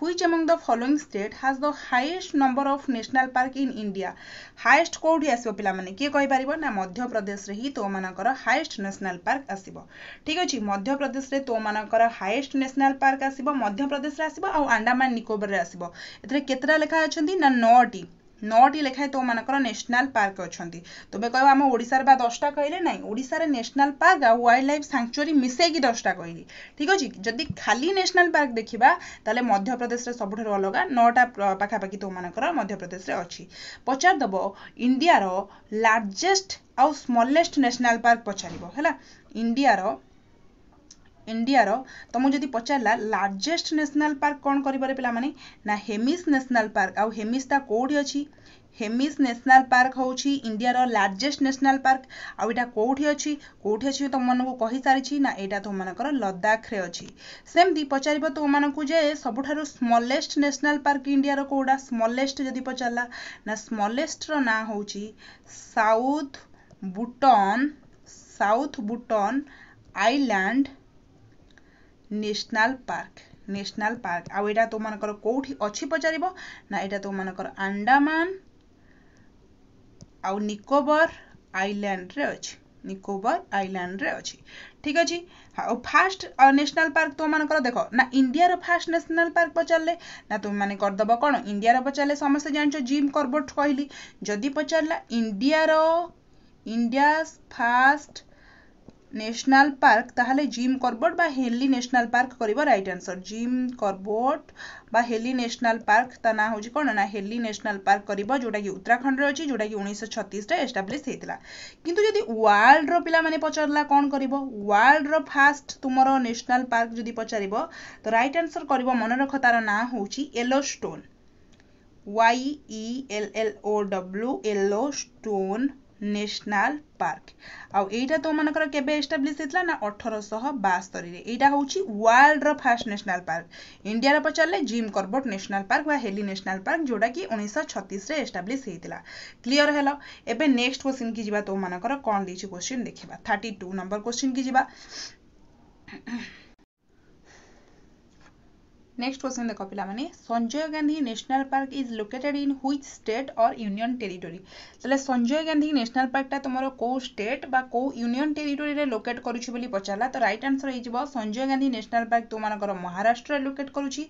Which among the following state has the highest number of national park in India? Highest କୋଉଠି ଆସିବ ପିଲାମାନେ କିଏ କହିପାରିବ ନା ମଧ୍ୟପ୍ରଦେଶରେ ହିଁ ତୋମାନଙ୍କର highest national park ଆସିବ ଠିକ ଅଛି ମଧ୍ୟପ୍ରଦେଶରେ ତୋମାନଙ୍କର highest national park ଆସିବ ମଧ୍ୟପ୍ରଦେଶରେ ଆସିବ ଆଉ ଆଣ୍ଡାମାନ ନିକୋବରରେ ଆସିବ ଏଥିରେ କେତେଟା ଲେଖା ଅଛନ୍ତି ନା 9ଟି নটি লেখায় তো তোমার ন্যাশনাল পার্ক অনেক তুমি কহ আম ওড়শার বা দশটা কহিলে না ওড়শার ন্যাশনাল পার্ক আর ওয়াইল্ড লাইফ স্যাংচুয়ারি মিশাইকি দশটা কহিলি ঠিক আছে যদি খালি ন্যাশনাল পার্ক দেখিবা তাহলে মধ্যপ্রদেশে সবুঠার অলগা নটা পাখাপাখি তোমার মধ্যপ্রদেশে অছি পচার দেব ইন্ডিয়ার লার্জেস্ট আউ স্মলেস্ট ন্যাশনাল পার্ক পচারিব হেলা ইন্ডিয়ার ଇଣ୍ଡିଆର ତୁମକୁ ଯଦି ପଚାରିଲା ଲାର୍ଜେଷ୍ଟ ନ୍ୟାସନାଲ୍ ପାର୍କ କ'ଣ କରିପାରେ ପିଲାମାନେ ନା ହେମିସ୍ ନ୍ୟାସନାଲ୍ ପାର୍କ ଆଉ ହେମିସ୍ଟା କେଉଁଠି ଅଛି ହେମିସ୍ ନ୍ୟାସନାଲ୍ ପାର୍କ ହେଉଛି ଇଣ୍ଡିଆର ଲାର୍ଜେଷ୍ଟ ନ୍ୟାସନାଲ୍ ପାର୍କ ଆଉ ଏଇଟା କେଉଁଠି ଅଛି କେଉଁଠି ଅଛି ତୁମମାନଙ୍କୁ କହିସାରିଛି ନା ଏଇଟା ତୁମମାନଙ୍କର ଲଦାଖରେ ଅଛି ସେମିତି ପଚାରିବ ତୁମମାନଙ୍କୁ ଯେ ସବୁଠାରୁ ସ୍ମଲେଷ୍ଟ ନ୍ୟାସନାଲ୍ ପାର୍କ ଇଣ୍ଡିଆର କେଉଁଟା ସ୍ମଲେଷ୍ଟ ଯଦି ପଚାରିଲା ନା ସ୍ମଲେଷ୍ଟର ନାଁ ହେଉଛି South Button South Button island national park national park ଆଉ ଏଇଟା ତୁମମାନଙ୍କର କେଉଁଠି ଅଛି ପଚାରିବ ନା ଏଇଟା ତୁମମାନଙ୍କର ଆଣ୍ଡାମାନ ଆଉ ନିକୋବର ଆଇଲ୍ୟାଣ୍ଡରେ ଅଛି ନିକୋବର ଆଇଲ୍ୟାଣ୍ଡରେ ଅଛି ଠିକ୍ ଅଛି ଆଉ ଫାଷ୍ଟ ନ୍ୟାସନାଲ୍ ପାର୍କ ତୁମମାନଙ୍କର ଦେଖ ନା ଇଣ୍ଡିଆର ଫାଷ୍ଟ ନ୍ୟାସନାଲ୍ ପାର୍କ ପଚାରିଲେ ନା ତୁମେମାନେ କରିଦେବ କ'ଣ ଇଣ୍ଡିଆର ପଚାରିଲେ ସମସ୍ତେ ଜାଣିଛ ଜିମ୍ କର୍ବଟ କହିଲି ଯଦି ପଚାରିଲା ଇଣ୍ଡିଆର ଇଣ୍ଡିଆସ୍ ଫାଷ୍ଟ ন্যাশনাল পার্ক তাহলে জিম করবট বা হেনলি ন্যাশনাল পার্ক করব রাইট আনসর জিম করবট বা হেনলি ন্যাশনাল পার্ক তা না হচ্ছে কোণ না হেনলি ন্যাশনাল পার্ক করব যেটা কি উত্তরাখণ্ডে অছি যেটা কি উনিশশো ছত্রিশটা এস্টাব্লিশ হয়েছিল কিন্তু যদি ওয়ার্ল্ডর পিলামানে পচারা কোণ করব ওয়ার্ল্ডর ফার্স্ট তোমার ন্যাশনাল পার্ক যদি পচারিব তো রাইট আনসর করব মনে রখ তার না হচ্ছে yellow stone Y E L L O W yellow stone national park ଆଉ ଏଇଟା ତୁମମାନଙ୍କର କେବେ ଏଷ୍ଟାବ୍ଲିଶ ହେଇଥିଲା ନା ଅଠରଶହ ବାସ୍ତରୀରେ ଏଇଟା ହେଉଛି ୱାର୍ଲଡର ଫାର୍ଷ୍ଟ ନ୍ୟାସନାଲ ପାର୍କ ଇଣ୍ଡିଆର ପଚାରିଲେ ଜିମ୍ କର୍ବଟ ନ୍ୟାସନାଲ ପାର୍କ ବା ହେଲି ନ୍ୟାସନାଲ ପାର୍କ ଯେଉଁଟାକି ଉଣେଇଶହ ଛତିଶରେ ଏଷ୍ଟାବ୍ଲିଶ ହେଇଥିଲା କ୍ଲିଅର ହେଲା ଏବେ ନେକ୍ସଟ କ୍ୱେଶ୍ଚିନ୍କି ଯିବା ତୁମମାନଙ୍କର କ'ଣ ଦେଇଛି କ୍ୱେଶ୍ଚିନ୍ ଦେଖିବା ଥାର୍ଟି ଟୁ ନମ୍ବର କ୍ୱେଶ୍ଚିନ୍କି ଯିବା Next question দেখো পিলামানে Sanjay Gandhi national park is located in which state or union territory তাহলে সঞ্জয় গান্ধী ন্যাশনাল পার্কটা তোমার কেউ স্টেট বা কেউ ইউনিয়ন টেরিটোরিরে লোকেট করুছি বলে পচারা তো রাইট আনসর হয়ে সঞ্জয় গান্ধী ন্যাশনাল পার্ক তোমার মহারাষ্ট্রে লোকেট করুছি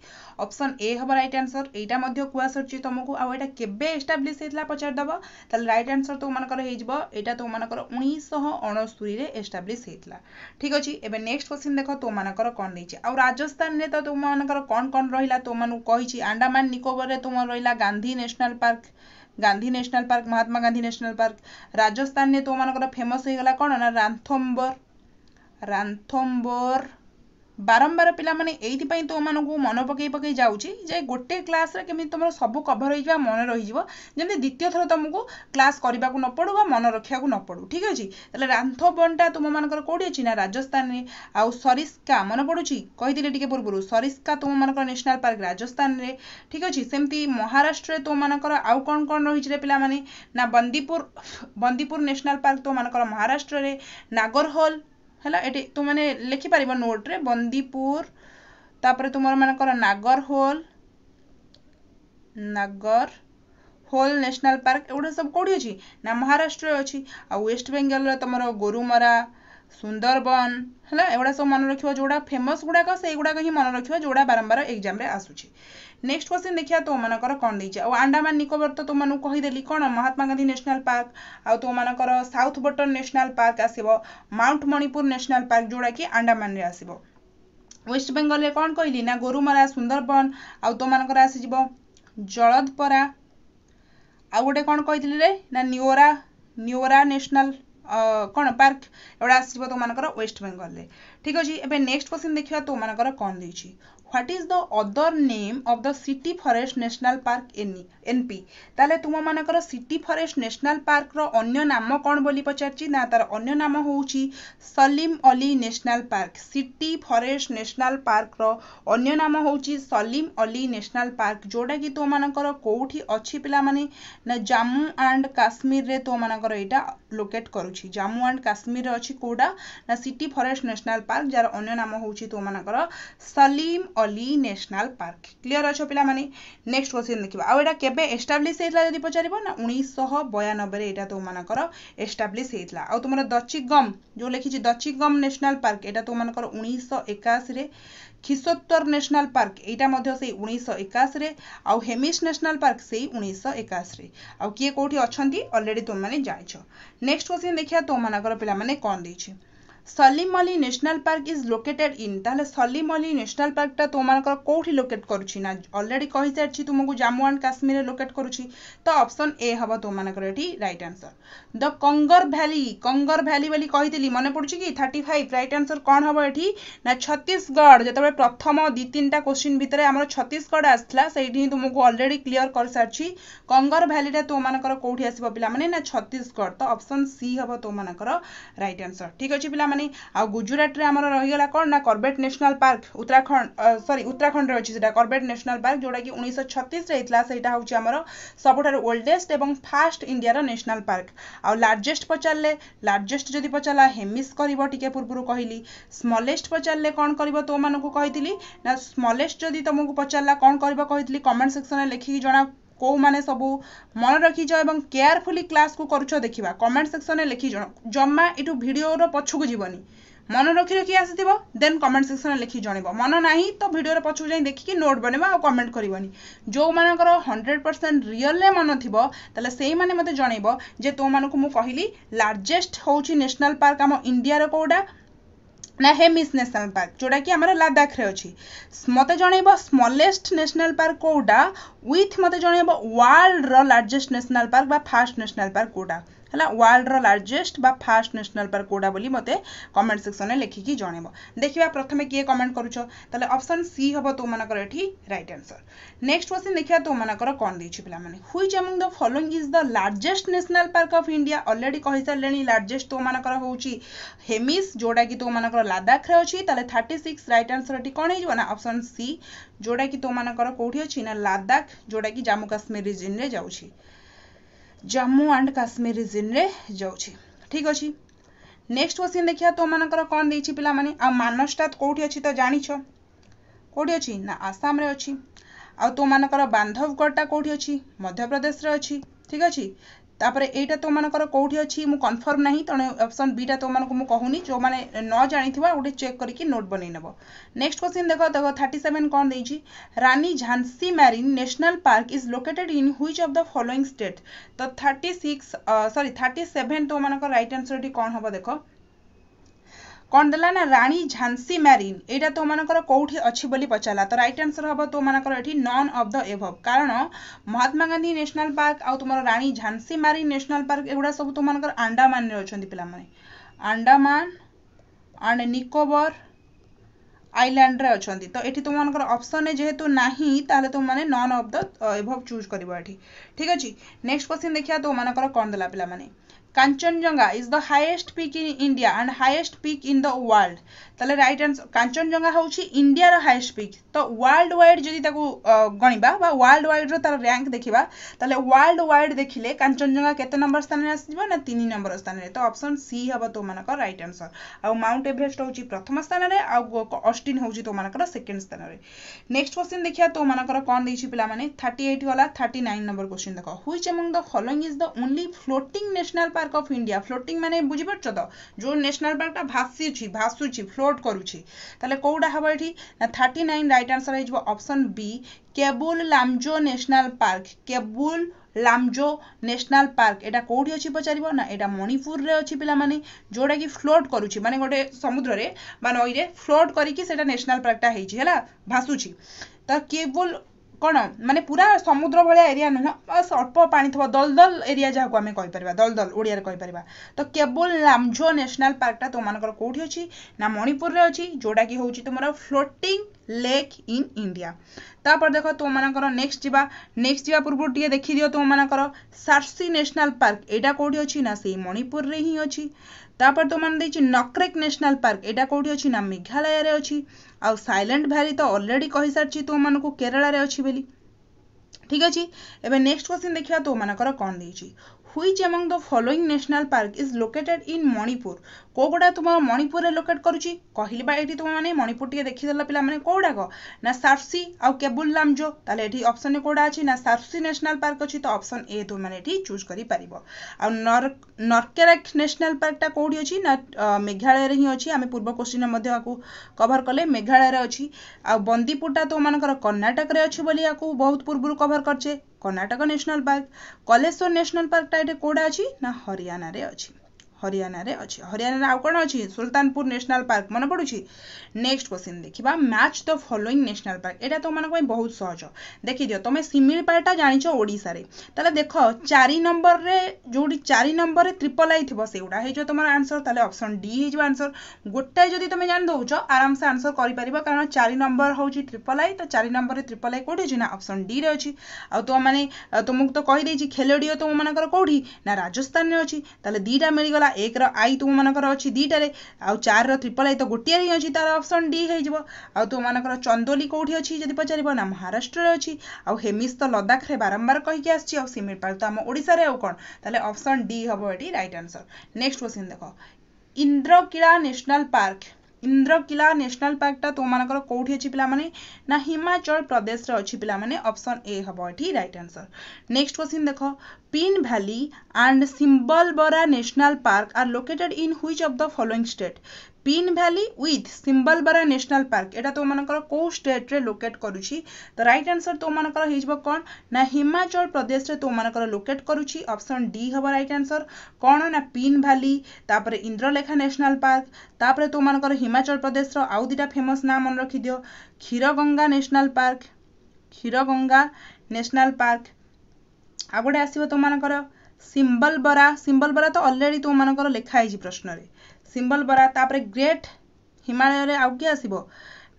অপশন এ হব রাইট আনসর এইটা মধ্যে কুয়াসরছি তোমাকে আউ এটা কেবে এস্টাব্লিশ হয়েছিল পচারিদেব তাহলে রাইট আনসর তোমার হয়ে এটা তোমার উনিশশহ অণস্তুরীরে এস্টাব্লিশ হয়েছিল ঠিক আছে এবার নেক্সট কোশ্চিন দেখো তোমার কম দিয়েছে আউ রাজস্থানের তো তোমার କ'ଣ କ'ଣ ରହିଲା ତୁମମାନଙ୍କୁ କହିଛି ଆଣ୍ଡାମାନ ନିକୋବରରେ ତୁମର ରହିଲା Gandhi national park Gandhi national park Mahatma Gandhi national park ରାଜସ୍ଥାନରେ ତୁମମାନଙ୍କର ଫେମସ୍ ହେଇଗଲା କ'ଣ ନା ରାନ୍ଥମ୍ବର ରାନ୍ଥମ୍ବର ବାରମ୍ବାର ପିଲାମାନେ ଏଇଥିପାଇଁ ତୋମାନଙ୍କୁ ମନେ ପକାଇ ପକାଇ ଯାଉଛି ଯେ ଗୋଟେ କ୍ଲାସ୍ରେ କେମିତି ତୁମର ସବୁ କଭର୍ ହେଇଯିବ ମନେ ରହିଯିବ ଯେମିତି ଦ୍ୱିତୀୟ ଥର ତୁମକୁ କ୍ଲାସ୍ କରିବାକୁ ନ ପଡ଼ୁ ବା ମନେ ରଖିବାକୁ ନ ପଡ଼ୁ ଠିକ୍ ଅଛି ତାହେଲେ ରାନ୍ଥ ତୁମମାନଙ୍କର କେଉଁଠି ଅଛି ନା ରାଜସ୍ଥାନରେ ଆଉ ସରିସ୍କା ମନେ ପଡ଼ୁଛି କହିଥିଲେ ଟିକେ ପୂର୍ବରୁ ସରିସ୍କା ତୁମମାନଙ୍କର ନ୍ୟାସନାଲ୍ ପାର୍କ ରାଜସ୍ଥାନରେ ଠିକ୍ ଅଛି ସେମିତି ମହାରାଷ୍ଟ୍ରରେ ତୁମମାନଙ୍କର ଆଉ କ'ଣ କ'ଣ ରହିଛି ରେ ପିଲାମାନେ ନା ବନ୍ଦିପୁର ବନ୍ଦିପୁର ନ୍ୟାସନାଲ୍ ପାର୍କ ତୁମମାନଙ୍କର ମହାରାଷ୍ଟ୍ରରେ ନାଗରହଲ ହେଲା ଏଠି ତୁମେ ଲେଖିପାରିବ ନୋଟ୍ରେ ବନ୍ଦିପୁର ତାପରେ ତୁମର ମାନଙ୍କର Nagarhole Nagarhole national park ଏଗୁଡ଼ା ସବୁ କେଉଁଠି ଅଛି ନା ମହାରାଷ୍ଟ୍ରରେ ଅଛି ଆଉ ୱେଷ୍ଟ ତୁମର ଗୋରୁମରା ସୁନ୍ଦରବନ ହେଲା ଏଗୁଡ଼ା ସବୁ ମନେ ରଖିବ ଯେଉଁଗୁଡ଼ା ଫେମସ୍ ଗୁଡ଼ାକ ସେଇଗୁଡ଼ାକ ହିଁ ମନେ ରଖିବ ଯେଉଁଗୁଡ଼ା ବାରମ୍ବାର ଏକ୍ଜାମ୍ରେ ଆସୁଛି ନେକ୍ସଟ କ୍ୱେଶ୍ଚିନ୍ ଦେଖିବା ତୋମାନଙ୍କର କ'ଣ ଦେଇଛି ଆଉ ଆଣ୍ଡାମାନ ନିକୋବର ତ ତୋମାନଙ୍କୁ କହିଦେଲି କ'ଣ ମହାତ୍ମା ଗାନ୍ଧୀ ନ୍ୟାସନାଲ୍ ପାର୍କ ଆଉ ତୋମାନଙ୍କର ସାଉଥ୍ ବଟନ୍ ନ୍ୟାସନାଲ୍ ପାର୍କ ଆସିବ ମାଉଣ୍ଟ ମଣିପୁର ନ୍ୟାସନାଲ୍ ପାର୍କ ଯେଉଁଟାକି ଆଣ୍ଡାମାନରେ ଆସିବ ୱେଷ୍ଟ ବେଙ୍ଗଲରେ କ'ଣ କହିଲି ନା ଗୋରୁମରା ସୁନ୍ଦରବନ ଆଉ ତୋମାନଙ୍କର ଆସିଯିବ ଜଳଦପରା ଆଉ ଗୋଟେ କ'ଣ କହିଥିଲି ରେ ନା ନିଓରା ନିଓରା ନ୍ୟାସନାଲ୍ कौन पार्क एगुटा आसमान वेस्ट बेंगल ठीक अच्छे एवं नेक्स्ट क्वेश्चन देखा तुम मानक कौन देखिए what is the other name of the city forest national park any NP তাহলে তুমମାନଙ୍କର সিটি ফরেস্ট ন্যাশনাল পার্কর অন্য নাম কোণ বলি পচারছি না তার অন্য নাম হচ্ছে Salim Ali national park city forest national পার্কর অন্য নাম হচ্ছে সলিম অলি ন্যাশনাল পার্ক যোটা কি তুমମାନଙ୍କର কোউঠি অছি মানে না জাম্মু আন্ড কাশ্মীরে তুমମାନଙ୍କର এটা লোকেট করুছি জম্মু আন্ড কাশ্মীর অছি কোডা না সিটি ফরেস্ট ন্যাশনাল পার্ক যার অন্য নাম হচ্ছে তুমମାନଙ୍କର Salim Ali national park clear ଅଛ ପିଲାମାନେ ନେକ୍ସଟ କ୍ୱେଶ୍ଚିନ୍ ଦେଖିବା ଆଉ ଏଇଟା କେବେ ଏଷ୍ଟାବ୍ଲିଶ୍ ହେଇଥିଲା ଯଦି ପଚାରିବ ନା ଉଣେଇଶହ ବୟାନବେରେ ଏଇଟା ତୁମମାନଙ୍କର ଏଷ୍ଟାବ୍ଲିଶ୍ ହେଇଥିଲା ଆଉ ତୁମର ଦଚିଗମ୍ ଯେଉଁ ଲେଖିଛି ଦଚିଗମ୍ ନ୍ୟାସନାଲ୍ ପାର୍କ ଏଇଟା ତୁମମାନଙ୍କର ଉଣେଇଶହ ଏକାଅଶୀରେ ଖିସୋତ୍ତର ନ୍ୟାସନାଲ୍ ପାର୍କ ଏଇଟା ମଧ୍ୟ ସେଇ ଉଣେଇଶହ ଏକାଅଶୀରେ ଆଉ ହେମିସ୍ ନ୍ୟାସନାଲ୍ ପାର୍କ ସେଇ ଉଣେଇଶହ ଏକାଅଶୀରେ ଆଉ କିଏ କେଉଁଠି ଅଛନ୍ତି ଅଲରେଡ଼ି ତୁମମାନେ ଜାଣିଛ ନେକ୍ସଟ କ୍ୱେଶ୍ଚିନ୍ ଦେଖିବା ତୁମମାନଙ୍କର ପିଲାମାନେ କ'ଣ ଦେଇଛି Salim Ali national park is located in ତାହେଲେ ସଲିମଲି ନ୍ୟାସନାଲ୍ ପାର୍କଟା ତୁମମାନଙ୍କର କେଉଁଠି ଲୋକେଟ୍ କରୁଛି ନା ଅଲରେଡ଼ି କହିସାରିଛି ତୁମକୁ ଜାମ୍ମୁ ଆଣ୍ଡ କାଶ୍ମୀରରେ ଲୋକେଟ୍ କରୁଛି ତ ଅପସନ୍ ଏ ହେବ ତୁମମାନଙ୍କର ଏଠି right answer the Kanger valley Kanger valley ବୋଲି କହିଥିଲି ମନେ ପଡ଼ୁଛି କି ଥାର୍ଟି ଫାଇଭ୍ ରାଇଟ୍ ଆନ୍ସର କ'ଣ ହେବ ଏଠି ନା ଛତିଶଗଡ଼ ଯେତେବେଳେ ପ୍ରଥମ ଦୁଇ ତିନିଟା କୋଶ୍ଚିନ୍ ଭିତରେ ଆମର ଛତିଶଗଡ଼ ଆସିଥିଲା ସେଇଠି ହିଁ ତୁମକୁ ଅଲରେଡ଼ି କ୍ଲିଅର କରିସାରିଛି କଙ୍ଗର ଭ୍ୟାଲିଟା ତୁମମାନଙ୍କର କେଉଁଠି ଆସିବ ପିଲାମାନେ ନା ଛତିଶଗଡ଼ ତ ଅପସନ୍ ସି ହେବ ତୁମମାନଙ୍କର ରାଇଟ୍ ଆନ୍ସର ଠିକ୍ ଅଛି ପିଲାମାନେ ମାନେ ଆଉ ଗୁଜୁରାଟରେ ଆମର ରହିଗଲା କ'ଣ ନା Corbett national park Uttarakhand sorry ଉତ୍ତରାଖଣ୍ଡରେ ଅଛି ସେଇଟା କର୍ବେଟ ନ୍ୟାସନାଲ୍ ପାର୍କ ଯେଉଁଟାକି ଉଣେଇଶହ ଛତିଶରେ ହେଇଥିଲା ସେଇଟା ହେଉଛି ଆମର ସବୁଠାରୁ ଓଲ୍ଡେଷ୍ଟ ଏବଂ ଫାଷ୍ଟ ଇଣ୍ଡିଆର ନ୍ୟାସନାଲ୍ ପାର୍କ ଆଉ ଲାର୍ଜେଷ୍ଟ ପଚାରିଲେ ଲାର୍ଜେଷ୍ଟ ଯଦି ପଚାରିଲା ହେମିସ୍ କରିବ ଟିକେ ପୂର୍ବରୁ କହିଲି ସ୍ମଲେଷ୍ଟ ପଚାରିଲେ କ'ଣ କରିବ ତୋମାନଙ୍କୁ କହିଥିଲି ନା ସ୍ମଲେଷ୍ଟ ଯଦି ତୁମକୁ ପଚାରିଲା କ'ଣ କରିବ କହିଥିଲି କମେଣ୍ଟ ସେକ୍ସନରେ ଲେଖିକି ଜଣା ও মানে সব মন ৰখি যোৱ আৰু কেয়াৰফুলি ক্লাছ কো কৰুছো দেখিবা কমেন্ট সেක්ෂন লৈ লিখি যো জমা এটু ভিডিঅৰ পাছକୁ জীৱনি মন ৰখি ৰা কি আসতিবা দেন কমেন্ট সেක්ෂন লৈ লিখি জনাৱ মন নাই ত ভিডিঅৰ পাছলৈ যাই দেখি কি নোট বনেবা আৰু কমেন্ট কৰিবনি যো মানকৰ 100% ৰিয়েল নে মন থিব তলে সেই মানে মতে জনাৱ যে তো মানক মু ক'হিলি লার্জেষ্ট হৈছে ন্যাশনাল পার্ক আমো ইনডিয়াৰ কোডা ନା ହେମିସ୍ ନ୍ୟାସନାଲ୍ ପାର୍କ ଯେଉଁଟାକି ଆମର ଲାଦାଖରେ ଅଛି ମୋତେ ଜଣେଇବ ସ୍ମଲେଷ୍ଟ ନ୍ୟାସନାଲ୍ ପାର୍କ କେଉଁଟା ୱିଥ୍ ମୋତେ ଜଣେଇବ ୱାର୍ଲଡ଼ର ଲାର୍ଜେଷ୍ଟ ନ୍ୟାସନାଲ୍ ପାର୍କ ବା ଫାଷ୍ଟ ନ୍ୟାସନାଲ୍ ପାର୍କ କେଉଁଟା ହେଲା ୱାର୍ଲଡର ଲାର୍ଜେଷ୍ଟ ବା ଫାଷ୍ଟ ନ୍ୟାସନାଲ୍ ପାର୍କ କେଉଁଟା ବୋଲି ମୋତେ କମେଣ୍ଟ ସେକ୍ସନରେ ଲେଖିକି ଜଣେଇବ ଦେଖିବା ପ୍ରଥମେ କିଏ କମେଣ୍ଟ କରୁଛ ତାହେଲେ ଅପସନ୍ ସି ହେବ ତୁମମାନଙ୍କର ଏଠି ରାଇଟ୍ ଆନ୍ସର ନେକ୍ସଟ କ୍ୱେଶ୍ଚିନ୍ ଦେଖିବା ତୁମମାନଙ୍କର କ'ଣ ଦେଇଛି ପିଲାମାନେ which among the following is the largest national park of India already କହିସାରିଲେଣି ଲାର୍ଜେଷ୍ଟ ତୁମମାନଙ୍କର ହେଉଛି ହେମିସ୍ ଯେଉଁଟାକି ତୁମମାନଙ୍କର ଲାଦାଖରେ ଅଛି ତାହେଲେ ଥାର୍ଟି ସିକ୍ସ ରାଇଟ୍ ଆନ୍ସର ଏଠି କ'ଣ ହେଇଯିବ ନା ଅପସନ୍ ସି ଯେଉଁଟାକି ତୁମମାନଙ୍କର କେଉଁଠି ଅଛି ନା ଲାଦାଖ ଯେଉଁଟାକି ଜାମ୍ମୁ କାଶ୍ମୀର ରିଜିନ୍ରେ ଯାଉଛି ଜାମ୍ମୁ ଆଣ୍ଡ କାଶ୍ମୀର ରିଜିନ୍ରେ ଯାଉଛି ଠିକ୍ ଅଛି ନେକ୍ସଟ କ୍ୱେଶ୍ଚିନ୍ ଦେଖିବା ତୋମାନଙ୍କର କ'ଣ ଦେଇଛି ପିଲାମାନେ ଆଉ ମାନସଟା କେଉଁଠି ଅଛି ତ ଜାଣିଛ କେଉଁଠି ଅଛି ନା ଆସାମରେ ଅଛି ଆଉ ତୋମାନଙ୍କର ବାନ୍ଧବଗଡ଼ଟା କେଉଁଠି ଅଛି ମଧ୍ୟପ୍ରଦେଶରେ ଅଛି ଠିକ୍ ଅଛି তাপরে এইটা তোমাদের কোটি অছি মু কনফর্ম না তেমন অপসন বিটা তোমাদের মু কহুনি যে ন জাঁথিবা গোটে চেক করি নোট বনাই নেব নেক্সট কোশ্চিন দেখ দেখ থার্টি সেভেন কম দিয়েছি Rani Jhansi marine national park is located in which of the following state তো thirty six sorry thirty seven তোমাদের রাইট আনসরটি কম হব দেখ কণ দেলা না ରାଣୀ ଝାନ୍ସୀ ମ୍ୟାରିନ୍ ଏଇଟା ତୋମାନଙ୍କର କେଉଁଠି ଅଛି ବୋଲି ପଚାରିଲା ତ ରାଇଟ୍ ଆନ୍ସର୍ ହେବ ତୋମାନଙ୍କର ଏଠି ନନ୍ ଅଫ୍ ଦ ଏଭବ୍ କାରଣ ମହାତ୍ମା ଗାନ୍ଧୀ ନ୍ୟାସନାଲ୍ ପାର୍କ ଆଉ ତୁମର Rani Jhansi marine national park ଏଗୁଡ଼ା ସବୁ ତୁମମାନଙ୍କର ଆଣ୍ଡାମାନରେ ଅଛନ୍ତି ପିଲାମାନେ ଆଣ୍ଡାମାନ ଆଣ୍ଡ ନିକୋବର ଆଇଲ୍ୟାଣ୍ଡରେ ଅଛନ୍ତି ତ ଏଠି ତୁମମାନଙ୍କର ଅପସନ୍ରେ ଯେହେତୁ ନାହିଁ ତାହେଲେ ତୁମମାନେ none of the above choose କରିବ ଏଠି ଠିକ୍ ଅଛି ନେକ୍ସଟ କ୍ୱେଶ୍ଚିନ୍ ଦେଖିବା ତୁମମାନଙ୍କର କ'ଣ ଦେଲା ପିଲାମାନେ Kanchenjunga is the highest peak in India and highest peak in the world তাহলে রাইট আনসর কাঞ্চনজঙ্ঘা হচ্ছে ইন্ডিয়ার হাইয়েস্ট পিক তো ওয়ার্ল্ড ওয়াইড যদি তাকে গণিবা বা ওয়ার্ল্ড ওয়াইড্র তার র্যাঙ্ক দেখিবা তাহলে ওয়ার্ল্ড ওয়াইড দেখিলে কাঞ্চনজঙ্ঘা কেতে নম্বর স্থানে আসিব না তিনি নম্বর স্থানে তো অপশন সি হব তোমাদের রাইট আনসর আউ মাউন্ট এভরেস্ট হচ্ছে প্রথম স্থানে আউ অস্টিন হচ্ছে তোমাদের সেকেন্ড স্থানে নেক্সট কোশ্চিন দেখা তোমাদের কম দিয়েছি পিলামানে থার্টি এইট গলা থার্টি নাইন নম্বর কোশ্চিন দেখ which among the following is the only floating national park park of India floating ମାନେ ବୁଝିପାରୁଛ ତ ଯେଉଁ ନ୍ୟାସନାଲ୍ ପାର୍କଟା ଭାସୁଛି ଭାସୁଛି ଫ୍ଲୋଟ୍ କରୁଛି ତାହେଲେ କେଉଁଟା ହେବ ଏଠି ନା ଥାର୍ଟି ନାଇନ୍ ରାଇଟ୍ ଆନ୍ସର୍ ହେଇଯିବ option B Keibul Lamjao national park Keibul Lamjao national park ଏଇଟା କେଉଁଠି ଅଛି ପଚାରିବ ନା ଏଇଟା ମଣିପୁରରେ ଅଛି ପିଲାମାନେ ଯେଉଁଟାକି ଫ୍ଲୋଟ୍ କରୁଛି ମାନେ ଗୋଟେ ସମୁଦ୍ରରେ ବା ନଈରେ ଫ୍ଲୋଟ୍ କରିକି ସେଇଟା ନ୍ୟାସନାଲ୍ ପାର୍କଟା ହେଇଛି ହେଲା ଭାସୁଛି ତ କେବୁଲ କ'ଣ ମାନେ ପୁରା ସମୁଦ୍ର ଭଳିଆ ଏରିଆ ନୁହଁ ବାସ୍ ଅଳ୍ପ ପାଣି ଥିବ ଦଲଦଲ ଏରିଆ ଯାହାକୁ ଆମେ କହିପାରିବା ଦଲଦଲ ଓଡ଼ିଆରେ କହିପାରିବା ତ କେବଳ ଲାମ୍ଝୋ ନ୍ୟାସନାଲ୍ ପାର୍କଟା ତୁମମାନଙ୍କର କେଉଁଠି ଅଛି ନା ମଣିପୁରରେ ଅଛି ଯେଉଁଟାକି ହେଉଛି ତୁମର ଫ୍ଲୋଟିଂ ଲେକ୍ ଇନ୍ ଇଣ୍ଡିଆ ତାପରେ ଦେଖ ତୁମମାନଙ୍କର ନେକ୍ସଟ ଯିବା ନେକ୍ସଟ ଯିବା ପୂର୍ବରୁ ଟିକେ ଦେଖିଦିଅ ତୁମମାନଙ୍କର ସାର୍ସି ନ୍ୟାସନାଲ୍ ପାର୍କ ଏଇଟା କେଉଁଠି ଅଛି ନା ସେଇ ମଣିପୁରରେ ହିଁ ଅଛି ତାପରେ ତୁମମାନେ ଦେଇଛି ନକ୍ରେକ୍ ନ୍ୟାସନାଲ୍ ପାର୍କ ଏଇଟା କେଉଁଠି ଅଛି ନା ମେଘାଳୟରେ ଅଛି ଆଉ ସାଇଲେଣ୍ଟ ଭ୍ୟାଲି ତ ଅଲରେଡ଼ି କହିସାରିଛି ତୁମମାନଙ୍କୁ କେରଳରେ ଅଛି ବୋଲି ଠିକ୍ ଅଛି ଏବେ ନେକ୍ସଟ କ୍ୱେଶ୍ଚିନ୍ ଦେଖିବା ତୁମମାନଙ୍କର କ'ଣ ଦେଇଛି which among the following national park is located in Manipur কোগুଡ଼ା ତୁମ ମଣିପୁରରେ ଲୋକେଟ୍ କରୁଛି କହିଲି ବା ଏଇଠି ତୁମମାନେ ମଣିପୁର ଟିକେ ଦେଖିଦେଲ ପିଲାମାନେ କୋଉଗୁଡ଼ାକ ନା ସାର୍ସି ଆଉ କେବୁଲ ଲାମଜୋ ତାହେଲେ ଏଠି ଅପସନ୍ରେ କୋଉଟା ଅଛି ନା ସାର୍ସି ନ୍ୟାସନାଲ୍ ପାର୍କ ଅଛି ତ ଅପସନ୍ ଏ ତୁମମାନେ ଏଠି ଚୁଜ୍ କରିପାରିବ ଆଉ ନର୍କେରାକ୍ ନ୍ୟାସନାଲ୍ ପାର୍କଟା କୋଉଠି ଅଛି ନା ମେଘାଳୟରେ ହିଁ ଅଛି ଆମେ ପୂର୍ବ କୋଶ୍ଚିନ୍ରେ ମଧ୍ୟ ଆକୁ କଭର୍ କଲେ ମେଘାଳୟରେ ଅଛି ଆଉ ବନ୍ଦିପୁରଟା ତୁମମାନଙ୍କର କର୍ଣ୍ଣାଟକରେ ଅଛି ବୋଲି ଆକୁ ବହୁତ ପୂର୍ବରୁ କଭର୍ କରିଛେ Karnataka national park Kaleshwar national ପାର୍କଟା ଏଠି କେଉଁଟା ଅଛି ନା ହରିୟାଣାରେ ଅଛି হরিয়ানারে অছি হরিয়ানারে আউ কোণ অছি সুলতানপুর ন্যাশনাল পার্ক মনে পড়ুছি নেক্সট কোশ্চিন দেখিবা match the following national park এটা তোমাদের বহুত সহজ দেখি দিও তুমি শিমিলিপালটা জানিছ ওড়িশারে তাহলে দেখ চারি নম্বরে যেটি চারি নম্বরে ট্রিপল আই থিব সেগুড়া হয়ে তোমার আনসর তাহলে অপশন ডি হয়ে আনসর গোটাই যদি তুমি জানি দৌছ আরামসে আনসর করে কারণ চারি নম্বর হচ্ছে ট্রিপল আই তো চারি নম্বরে ট্রিপল আই কোটি অছি না অপশন ডি রে অছি আউ তোমাকে তোমাকে তো কহিদেছি খেলোডিও তোমার কোটি না রাজস্থানের অছি তাহলে দুইটা মিলিগলা ଏକର ଆଇ ତୁମମାନଙ୍କର ଅଛି ଦୁଇଟାରେ ଆଉ ଚାରିର ଟ୍ରିପଲ୍ ଆଇ ତ ଗୋଟିଏ ହିଁ ଅଛି ତାର ଅପସନ୍ ଡି ହେଇଯିବ ଆଉ ତୁମମାନଙ୍କର ଚନ୍ଦୋଲି କେଉଁଠି ଅଛି ଯଦି ପଚାରିବ ନା ମହାରାଷ୍ଟ୍ରରେ ଅଛି ଆଉ ହେମିସ୍ ତ ଲଦାଖରେ ବାରମ୍ବାର କହିକି ଆସିଛି ଆଉ ସିମିଳିପାଳ ତ ଆମ ଓଡ଼ିଶାରେ ଆଉ କ'ଣ ତାହେଲେ ଅପସନ୍ ଡି ହେବ ଏଠି ରାଇଟ୍ ଆନ୍ସର୍ ନେକ୍ସଟ କ୍ୱେଶ୍ଚିନ୍ ଦେଖ Indrakila national park Indrakila national ପାର୍କଟା ତୋମାନଙ୍କର କେଉଁଠି ଅଛି ପିଲାମାନେ ନା ହିମାଚଳ ପ୍ରଦେଶରେ ଅଛି ପିଲାମାନେ ଅପସନ୍ ଏ ହେବ ଏଠି ରାଇଟ୍ ଆନ୍ସର୍ ନେକ୍ସଟ କ୍ୱେଶ୍ଚିନ୍ ଦେଖ Pin valley and Simbalbara national park are located in which of the following state Pin valley with Simbalbara national park ଏଇଟା ତୁମମାନଙ୍କର କେଉଁ ଷ୍ଟେଟ୍ରେ ଲୋକେଟ୍ କରୁଛି ତ ରାଇଟ୍ ଆନ୍ସର୍ ତୁମମାନଙ୍କର ହେଇଯିବ କ'ଣ ନା ହିମାଚଳ ପ୍ରଦେଶରେ ତୁମମାନଙ୍କର ଲୋକେଟ୍ କରୁଛି ଅପସନ୍ ଡି ହେବ ରାଇଟ୍ ଆନ୍ସର୍ କ'ଣ ନା ପିନ୍ ଭ୍ୟାଲି ତାପରେ ଇନ୍ଦ୍ରଲେଖା ନ୍ୟାସନାଲ୍ ପାର୍କ ତାପରେ ତୁମମାନଙ୍କର ହିମାଚଳ ପ୍ରଦେଶର ଆଉ ଦୁଇଟା ଫେମସ୍ ନାଁ ମନେ ରଖିଦିଅ Khirganga national park Khirganga national park ଆଉ ଗୋଟେ ଆସିବ ତୁମମାନଙ୍କର ସିମ୍ବଲବରା ସିମ୍ବଲବରା ତ ଅଲରେଡ଼ି ତୁମମାନଙ୍କର ଲେଖା ହେଇଛି ପ୍ରଶ୍ନରେ ସିମ୍ବଲ୍ ବରା ତାପରେ ଗ୍ରେଟ୍ ହିମାଳୟରେ ଆଉ କିଏ ଆସିବ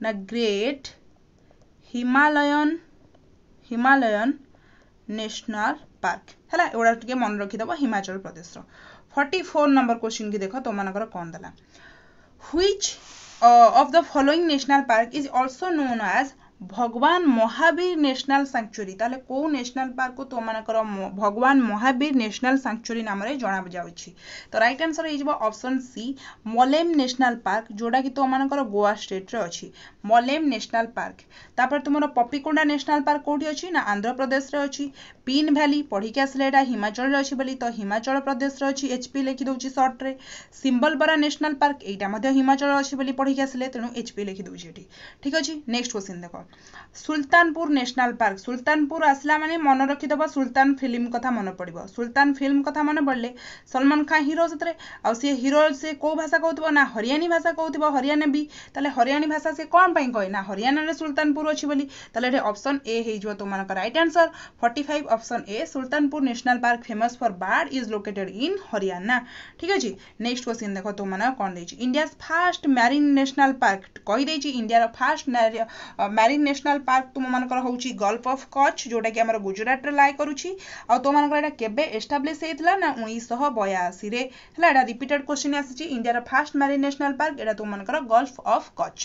ନା great Himalayan Himalayan national park ହେଲା ଏଗୁଡ଼ା ଟିକେ ମନେ ରଖିଦେବ ହିମାଚଳ ପ୍ରଦେଶର ଫର୍ଟି ଫୋର୍ ନମ୍ବର କ୍ୱେଶ୍ଚିନ୍ କି ଦେଖ ତମମାନଙ୍କର କ'ଣ ଦେଲା which of the following national park is also known as Bhagwan Mahavir નેશનાલ સાંક્ચુરી તાલે କେଉଁ નેશનાલ પાર્કକୁ ତୁମମାନଙ୍କର ଭଗବାନ ମହାବୀର નેશନାଲ ସାଙ୍କ୍ଚୁରୀ ନାମରେ ଜଣାଯାଉଛି ତ ରାଇଟ୍ ଆନ୍ସର ହେଇଯିବ option C Mollem national park ଯେଉଁଟାକି ତୁମମାନଙ୍କର ଗୋଆ ଷ୍ଟେଟ୍ରେ ଅଛି ମଲେମ ନ୍ୟାସନାଲ୍ ପାର୍କ ତାପରେ ତୁମର ପପିକୋଣ୍ଡା ନ୍ୟାସନାଲ୍ ପାର୍କ କେଉଁଠି ଅଛି ନା ଆନ୍ଧ୍ରପ୍ରଦେଶରେ ଅଛି ପିନ୍ ଭ୍ୟାଲି ପଢ଼ିକି ଆସିଲେ ଏଇଟା ହିମାଚଳରେ ଅଛି ବୋଲି ତ ହିମାଚଳ ପ୍ରଦେଶରେ ଅଛି ଏଚ୍ ପି ଲେଖିଦେଉଛି ସର୍ଟରେ ସିମ୍ବଲପରା ନ୍ୟାସନାଲ୍ ପାର୍କ ଏଇଟା ମଧ୍ୟ ହିମାଚଳ ଅଛି ବୋଲି ପଢ଼ିକି ଆସିଲେ ତେଣୁ ଏଚ୍ ପି ଲେଖିଦେଉଛି ଏଠି ଠିକ୍ ଅଛି ନେକ୍ସଟ କ୍ୱେଶ୍ଚିନ୍ ଦେଖ ସୁଲତାନପୁର ନ୍ୟାସନାଲ୍ ପାର୍କ ସୁଲତାନପୁର ଆସିଲା ମାନେ ମନେ ରଖିଦେବ ସୁଲତାନ ଫିଲ୍ମ କଥା ମନେ ପଡ଼ିବ ସୁଲତାନ ଫିଲ୍ମ କଥା ମନେ ପଡ଼ିଲେ ସଲମାନ ଖାଁ ହିରୋ ସେଥିରେ ଆଉ ସିଏ ହିରୋ ସେ କେଉଁ ଭାଷା କହୁଥିବ ନା ହରିୟାଣୀ ଭାଷା କହୁଥିବ ବି ତାହେଲେ ହରିୟାଣୀ ଭାଷା ସେ କ'ଣ ପାଇଁ କହେ ନା ହରିୟାଣାରେ ସୁଲତାନପୁର ଅଛି ବୋଲି ତାହେଲେ ଏଠି ଅପସନ୍ ଏ ହେଇଯିବ ତୁମମାନଙ୍କର right answer forty five option A Sultanpur national park famous for bird is located in Haryana ঠিক আছে নেক্সট কোশ্চিন দেখো তোমার কম দিয়েছি ইন্ডিয়ার ফার্স্ট ম্যারিন ন্যাশনাল পার্ক কইদেছি ইন্ডিয়ার ফার্স্ট ম্যারিন ন্যাশনাল পার্ক তোমার হচ্ছে গল্ফ অফ কচ্ছ যেটা কি আমার গুজরাটে লাই করুছি আর তোমার এটা কেবে এস্টাবলিশ হয়েছিল না উনিশশহ বয়াশিরে হ্যাঁ এটা রিপিটেড কোশ্চিন আসছে ইন্ডিয়ার ফার্স্ট ম্যারিন ন্যাশনাল পার্ক এটা তোমার গল্ফ অফ কচ্ছ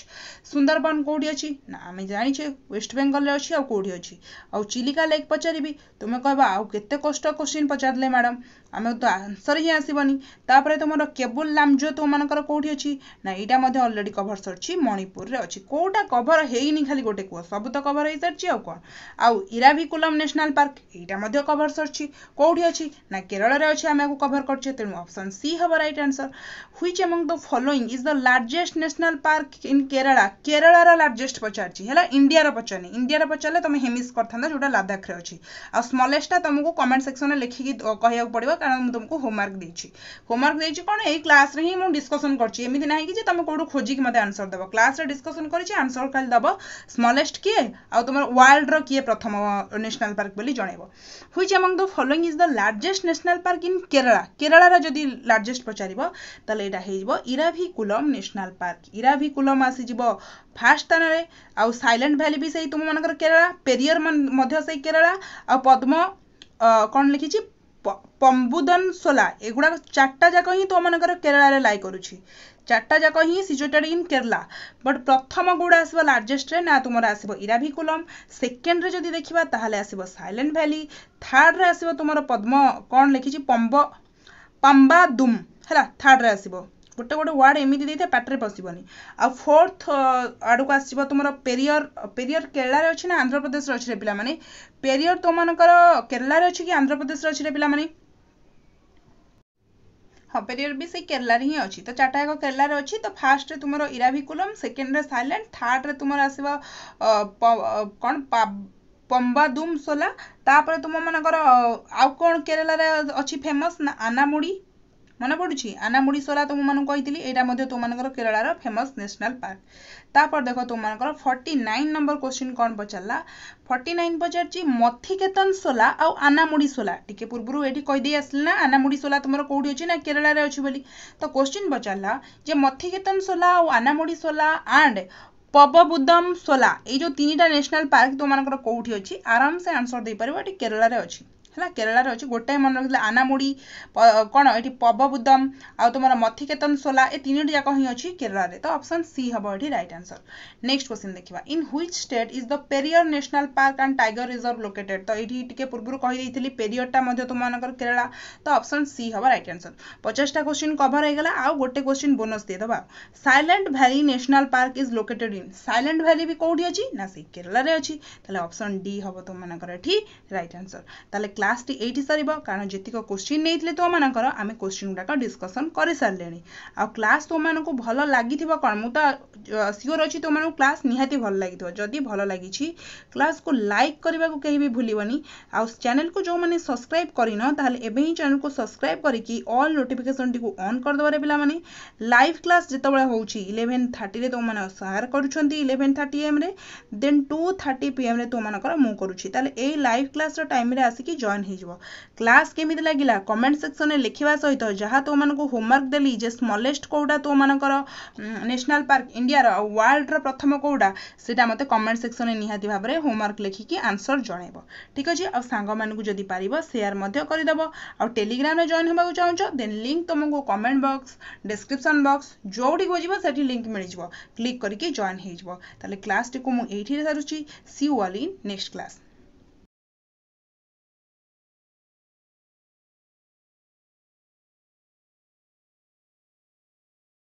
সুন্দরবন কোটি অছি না আমি জানিছে ওয়েস্ট বেঙ্গলে অছি আর কোটি অছি আর চিলিকা লেক পচারিবি ତୁମେ କହିବ ଆଉ କେତେ କଷ୍ଟ କୋଶ୍ଚିନ୍ ପଚାରିଲେ ମ୍ୟାଡ଼ାମ୍ ଆମେ ତ ଆନ୍ସର୍ ହିଁ ଆସିବନି ତାପରେ ତୁମର କେବୁଲ୍ ଲାମ୍ଜୋ ତୁମମାନଙ୍କର କେଉଁଠି ଅଛି ନା ଏଇଟା ମଧ୍ୟ ଅଲରେଡ଼ି କଭର୍ ସରିଛି ମଣିପୁରରେ ଅଛି କେଉଁଟା କଭର୍ ହେଇନି ଖାଲି ଗୋଟେ କୁହ ସବୁ ତ କଭର୍ ହେଇସାରିଛି ଆଉ କ'ଣ ଆଉ ଇରାଭିକୁଲମ୍ ନ୍ୟାସନାଲ୍ ପାର୍କ ଏଇଟା ମଧ୍ୟ କଭର୍ ସରିଛି କେଉଁଠି ଅଛି ନା କେରଳରେ ଅଛି ଆମେ ଆକୁ କଭର୍ କରିଛେ ତେଣୁ ଅପସନ୍ ସି ହେବ right answer which among the following is the largest national park in Kerala କେରଳର ଲାର୍ଜେଷ୍ଟ ପଚାରିଛି ହେଲା ଇଣ୍ଡିଆର ପଚାରିନି ଇଣ୍ଡିଆର ପଚାରିଲେ ତୁମେ ହେମିସ୍ କରିଥାନ୍ତ ଯେଉଁଟା ଲାଦାଖରେ ଅଛି ଆଉ ସ୍ମଲେଷ୍ଟଟା ତୁମକୁ କମେଣ୍ଟ ସେକ୍ସନରେ ଲେଖିକି କହିବାକୁ ପଡ଼ିବ କାରଣ ମୁଁ ତୁମକୁ ହୋମୱାର୍କ ଦେଇଛି ହୋମୱାର୍କ ଦେଇଛି କ'ଣ ଏଇ କ୍ଲାସ୍ରେ ହିଁ ମୁଁ ଡିସ୍କସନ୍ କରିଛି ଏମିତି ନାହିଁ କି ଯେ ତୁମେ କେଉଁଠୁ ଖୋଜିକି ମୋତେ ଆନ୍ସର୍ ଦେବ କ୍ଲାସ୍ରେ ଡିସ୍କସନ୍ କରିଛି ଆନ୍ସର୍ ଖାଲି ଦେବ ସ୍ମଲେଷ୍ଟ କିଏ ଆଉ ତୁମର ୱାର୍ଲଡ଼ର କିଏ ପ୍ରଥମ ନ୍ୟାସନାଲ୍ ପାର୍କ ବୋଲି ଜଣେଇବ which among the following is the largest national park in Kerala କେରଳାର ଯଦି ଲାର୍ଜେଷ୍ଟ ପଚାରିବ ତାହେଲେ ଏଇଟା ହେଇଯିବ ଇରାଭିକୁଲମ୍ ନ୍ୟାସନାଲ୍ ପାର୍କ ଇରାଭିକୁଲମ୍ ଆସିଯିବ ଫାର୍ଷ୍ଟ ସ୍ଥାନରେ ଆଉ ସାଇଲେଣ୍ଟ ଭ୍ୟାଲି ବି ସେଇ ତୁମମାନଙ୍କର କେରଳା ପେରିୟର ମଧ୍ୟ ସେଇ କେରଳା ଆଉ ପଦ୍ମ କ'ଣ ଲେଖିଛି ପମ୍ବୁଦନ ସୋଲା ଏଗୁଡ଼ାକ ଚାରିଟା ଯାକ ହିଁ ତୁମମାନଙ୍କର କେରଳାରେ ଲାଇ କରୁଛି ଚାରିଟା ଯାକ ହିଁ ସିଚୁଏଟେଡ୍ ଇନ୍ କେରଳା ବଟ୍ ପ୍ରଥମ ଗୁଡ଼ା ଆସିବ ଲାର୍ଜେଷ୍ଟରେ ନା ତୁମର ଆସିବ ଇରାଭିକୁଲମ୍ ସେକେଣ୍ଡରେ ଯଦି ଦେଖିବା ତାହେଲେ ଆସିବ ସାଇଲେଣ୍ଟ ଭ୍ୟାଲି ଥାର୍ଡ଼ରେ ଆସିବ ତୁମର ପଦ୍ମ କ'ଣ ଲେଖିଛି ପମ୍ବ ପାମ୍ବାଦୁମ୍ ହେଲା ଥାର୍ଡ଼ରେ ଆସିବ ଗୋଟେ ଗୋଟେ ୱାର୍ଡ଼ ଏମିତି ଦେଇଥାଏ ପାଟିରେ ପଶିବନି ଆଉ ଫୋର୍ଥ ଆଡ଼କୁ ଆସିବ ତୁମର ପେରିୟର ପେରିୟର କେରଳାରେ ଅଛି ନା ଆନ୍ଧ୍ରପ୍ରଦେଶରେ ଅଛି ରେ ପିଲାମାନେ ପେରିୟର ତୁମମାନଙ୍କର କେରଳାରେ ଅଛି କି ଆନ୍ଧ୍ରପ୍ରଦେଶରେ ଅଛି ରେ ପିଲାମାନେ ହଁ ପେରିୟର ବି ସେଇ କେରଲାରେ ହିଁ ଅଛି ତ ଚାରିଟା ଯାକ କେରଳାରେ ଅଛି ତ ଫାର୍ଷ୍ଟରେ ତୁମର ଇରାଭିକୁଲମ୍ ସେକେଣ୍ଡରେ ସାଇଲେଣ୍ଟ ଥାର୍ଡ଼ରେ ତୁମର ଆସିବ କ'ଣ ପମ୍ବାଦୁମ୍ ସୋଲା ତାପରେ ତୁମମାନଙ୍କର ଆଉ କ'ଣ କେରଳାରେ ଅଛି ଫେମସ୍ ନା ଆନାମୁଡ଼ି ମନେ ପଡ଼ୁଛି ଆନାମୁଡ଼ିଶୋଲା ତ ମୁଁ କହିଥିଲି ଏଇଟା ମଧ୍ୟ ତୁମମାନଙ୍କର କେରଳାର ଫେମସ୍ ନ୍ୟାସନାଲ୍ ପାର୍କ ତାପରେ ଦେଖ ତୁମମାନଙ୍କର ଫର୍ଟି ନାଇନ୍ ନମ୍ବର କୋଶ୍ଚିନ୍ କ'ଣ ପଚାରିଲା ଫର୍ଟି ନାଇନ୍ ପଚାରିଛି ମଥିକେତନ ସୋଲା ଆଉ ଆନାମୁଡ଼ିଶୋଲା ଟିକେ ପୂର୍ବରୁ ଏଠି କହିଦେଇ ଆସିଲି ନା ଆନାମୁଡ଼ିଶୋଲା ତୁମର କେଉଁଠି ଅଛି ନା କେରଳାରେ ଅଛି ବୋଲି ତ କୋଶ୍ଚିନ୍ ପଚାରିଲା ଯେ ମଥିକେତନ ସୋଲା ଆଉ ଆନାମୁଡ଼ିଶୋଲା ଆଣ୍ଡ ପବବୁଦମ ସୋଲା ଏଇ ଯେଉଁ ତିନିଟା ନ୍ୟାସନାଲ୍ ପାର୍କ ତୁମମାନଙ୍କର କେଉଁଠି ଅଛି ଆରାମସେ ଆନ୍ସର ଦେଇପାରିବ ଏଠି କେରଳାରେ ଅଛି ହେଲା କେରଳାରେ ଅଛି ଗୋଟାଏ ମନେ ରଖିଥିଲେ ଆନାମୁଡ଼ି କ'ଣ ଏଠି ପବବୁଦମ୍ ଆଉ ତୁମର ମଥିକେତନ ସୋଲା ଏ ତିନୋଟି ଯାକ ହିଁ ଅଛି କେରଳାରେ ତ ଅପସନ୍ ସି ହେବ ଏଠି ରାଇଟ୍ ଆନ୍ସର ନେକ୍ସଟ କ୍ୱେଶ୍ଚିନ୍ ଦେଖିବା in which state is the Periyar national park and tiger reserve located ତ ଏଇଠି ଟିକେ ପୂର୍ବରୁ କହିଦେଇଥିଲି ପେରିୟରଟା ମଧ୍ୟ ତୁମମାନଙ୍କର କେରଳା ତ ଅପସନ୍ ସି ହେବ ରାଇଟ୍ ଆନ୍ସର ପଚାଶଟା କ୍ୱେଶ୍ଚିନ୍ କଭର ହେଇଗଲା ଆଉ ଗୋଟେ କ୍ୱେଶ୍ଚିନ୍ ବୋନସ୍ ଦେଇଦେବା silent valley national park is located in silent valley ବି କେଉଁଠି ଅଛି ନା ସେଇ କେରଳାରେ ଅଛି ତାହେଲେ ଅପସନ୍ ଡି ହେବ ତୁମମାନଙ୍କର ଏଠି ରାଇଟ୍ ଆନ୍ସର ତାହେଲେ क्लास टी ये सर कारण जितक क्वेश्चन नहीं थे तो मैं आम क्वेश्चन गुड़ाक डिस्कसन कर सारे आ्लास तो मानक भल लगी कौन मुझे सियोर अच्छी तुम क्लास निहाती भल लगी जदि भल लगी क्लास को लाइक करने को कहीं भी भूलि आ चेल को जो मैंने सब्सक्राइब करन तेबे ही चेल को सब्सक्राइब करी अल् नोटिफिकेसन टी अन करदेवे पे लाइव क्लास जितेबाला इलेवेन थर्टी तुम मैंने सार कर इलेवेन थर्टी एम्रे दे टू थर्टी पी एम्रे तुम मूँ करुँ ये लाइव क्लास टाइम आसिक जो ଜଏନ୍ ହେଇଯିବ କ୍ଲାସ୍ କେମିତି ଲାଗିଲା କମେଣ୍ଟ ସେକ୍ସନରେ ଲେଖିବା ସହିତ ଯାହା ତୋମାନଙ୍କୁ ହୋମୱାର୍କ ଦେଲି ଯେ ସ୍ମଲେଷ୍ଟ କେଉଁଟା ତୋମାନଙ୍କର ନ୍ୟାସନାଲ୍ ପାର୍କ ଇଣ୍ଡିଆର ଆଉ ୱାର୍ଲଡ଼ର ପ୍ରଥମ କେଉଁଟା ସେଇଟା ମୋତେ କମେଣ୍ଟ ସେକ୍ସନରେ ନିହାତି ଭାବରେ ହୋମୱାର୍କ ଲେଖିକି ଆନ୍ସର୍ ଜଣାଇବ ଠିକ୍ ଅଛି ଆଉ ସାଙ୍ଗମାନଙ୍କୁ ଯଦି ପାରିବ ସେୟାର ମଧ୍ୟ କରିଦେବ ଆଉ ଟେଲିଗ୍ରାମରେ ଜଏନ୍ ହେବାକୁ ଚାହୁଁଛ ଦେନ୍ ଲିଙ୍କ୍ ତୁମକୁ କମେଣ୍ଟ ବକ୍ସ ଡେସ୍କ୍ରିପସନ୍ ବକ୍ସ ଯେଉଁଠିକୁ ଯିବ ସେଠି ଲିଙ୍କ୍ ମିଳିଯିବ କ୍ଲିକ୍ କରିକି ଜଏନ୍ ହେଇଯିବ ତାହେଲେ କ୍ଲାସ୍ଟିକୁ ମୁଁ ଏଇଠିରେ ସାରୁଛି see all in next class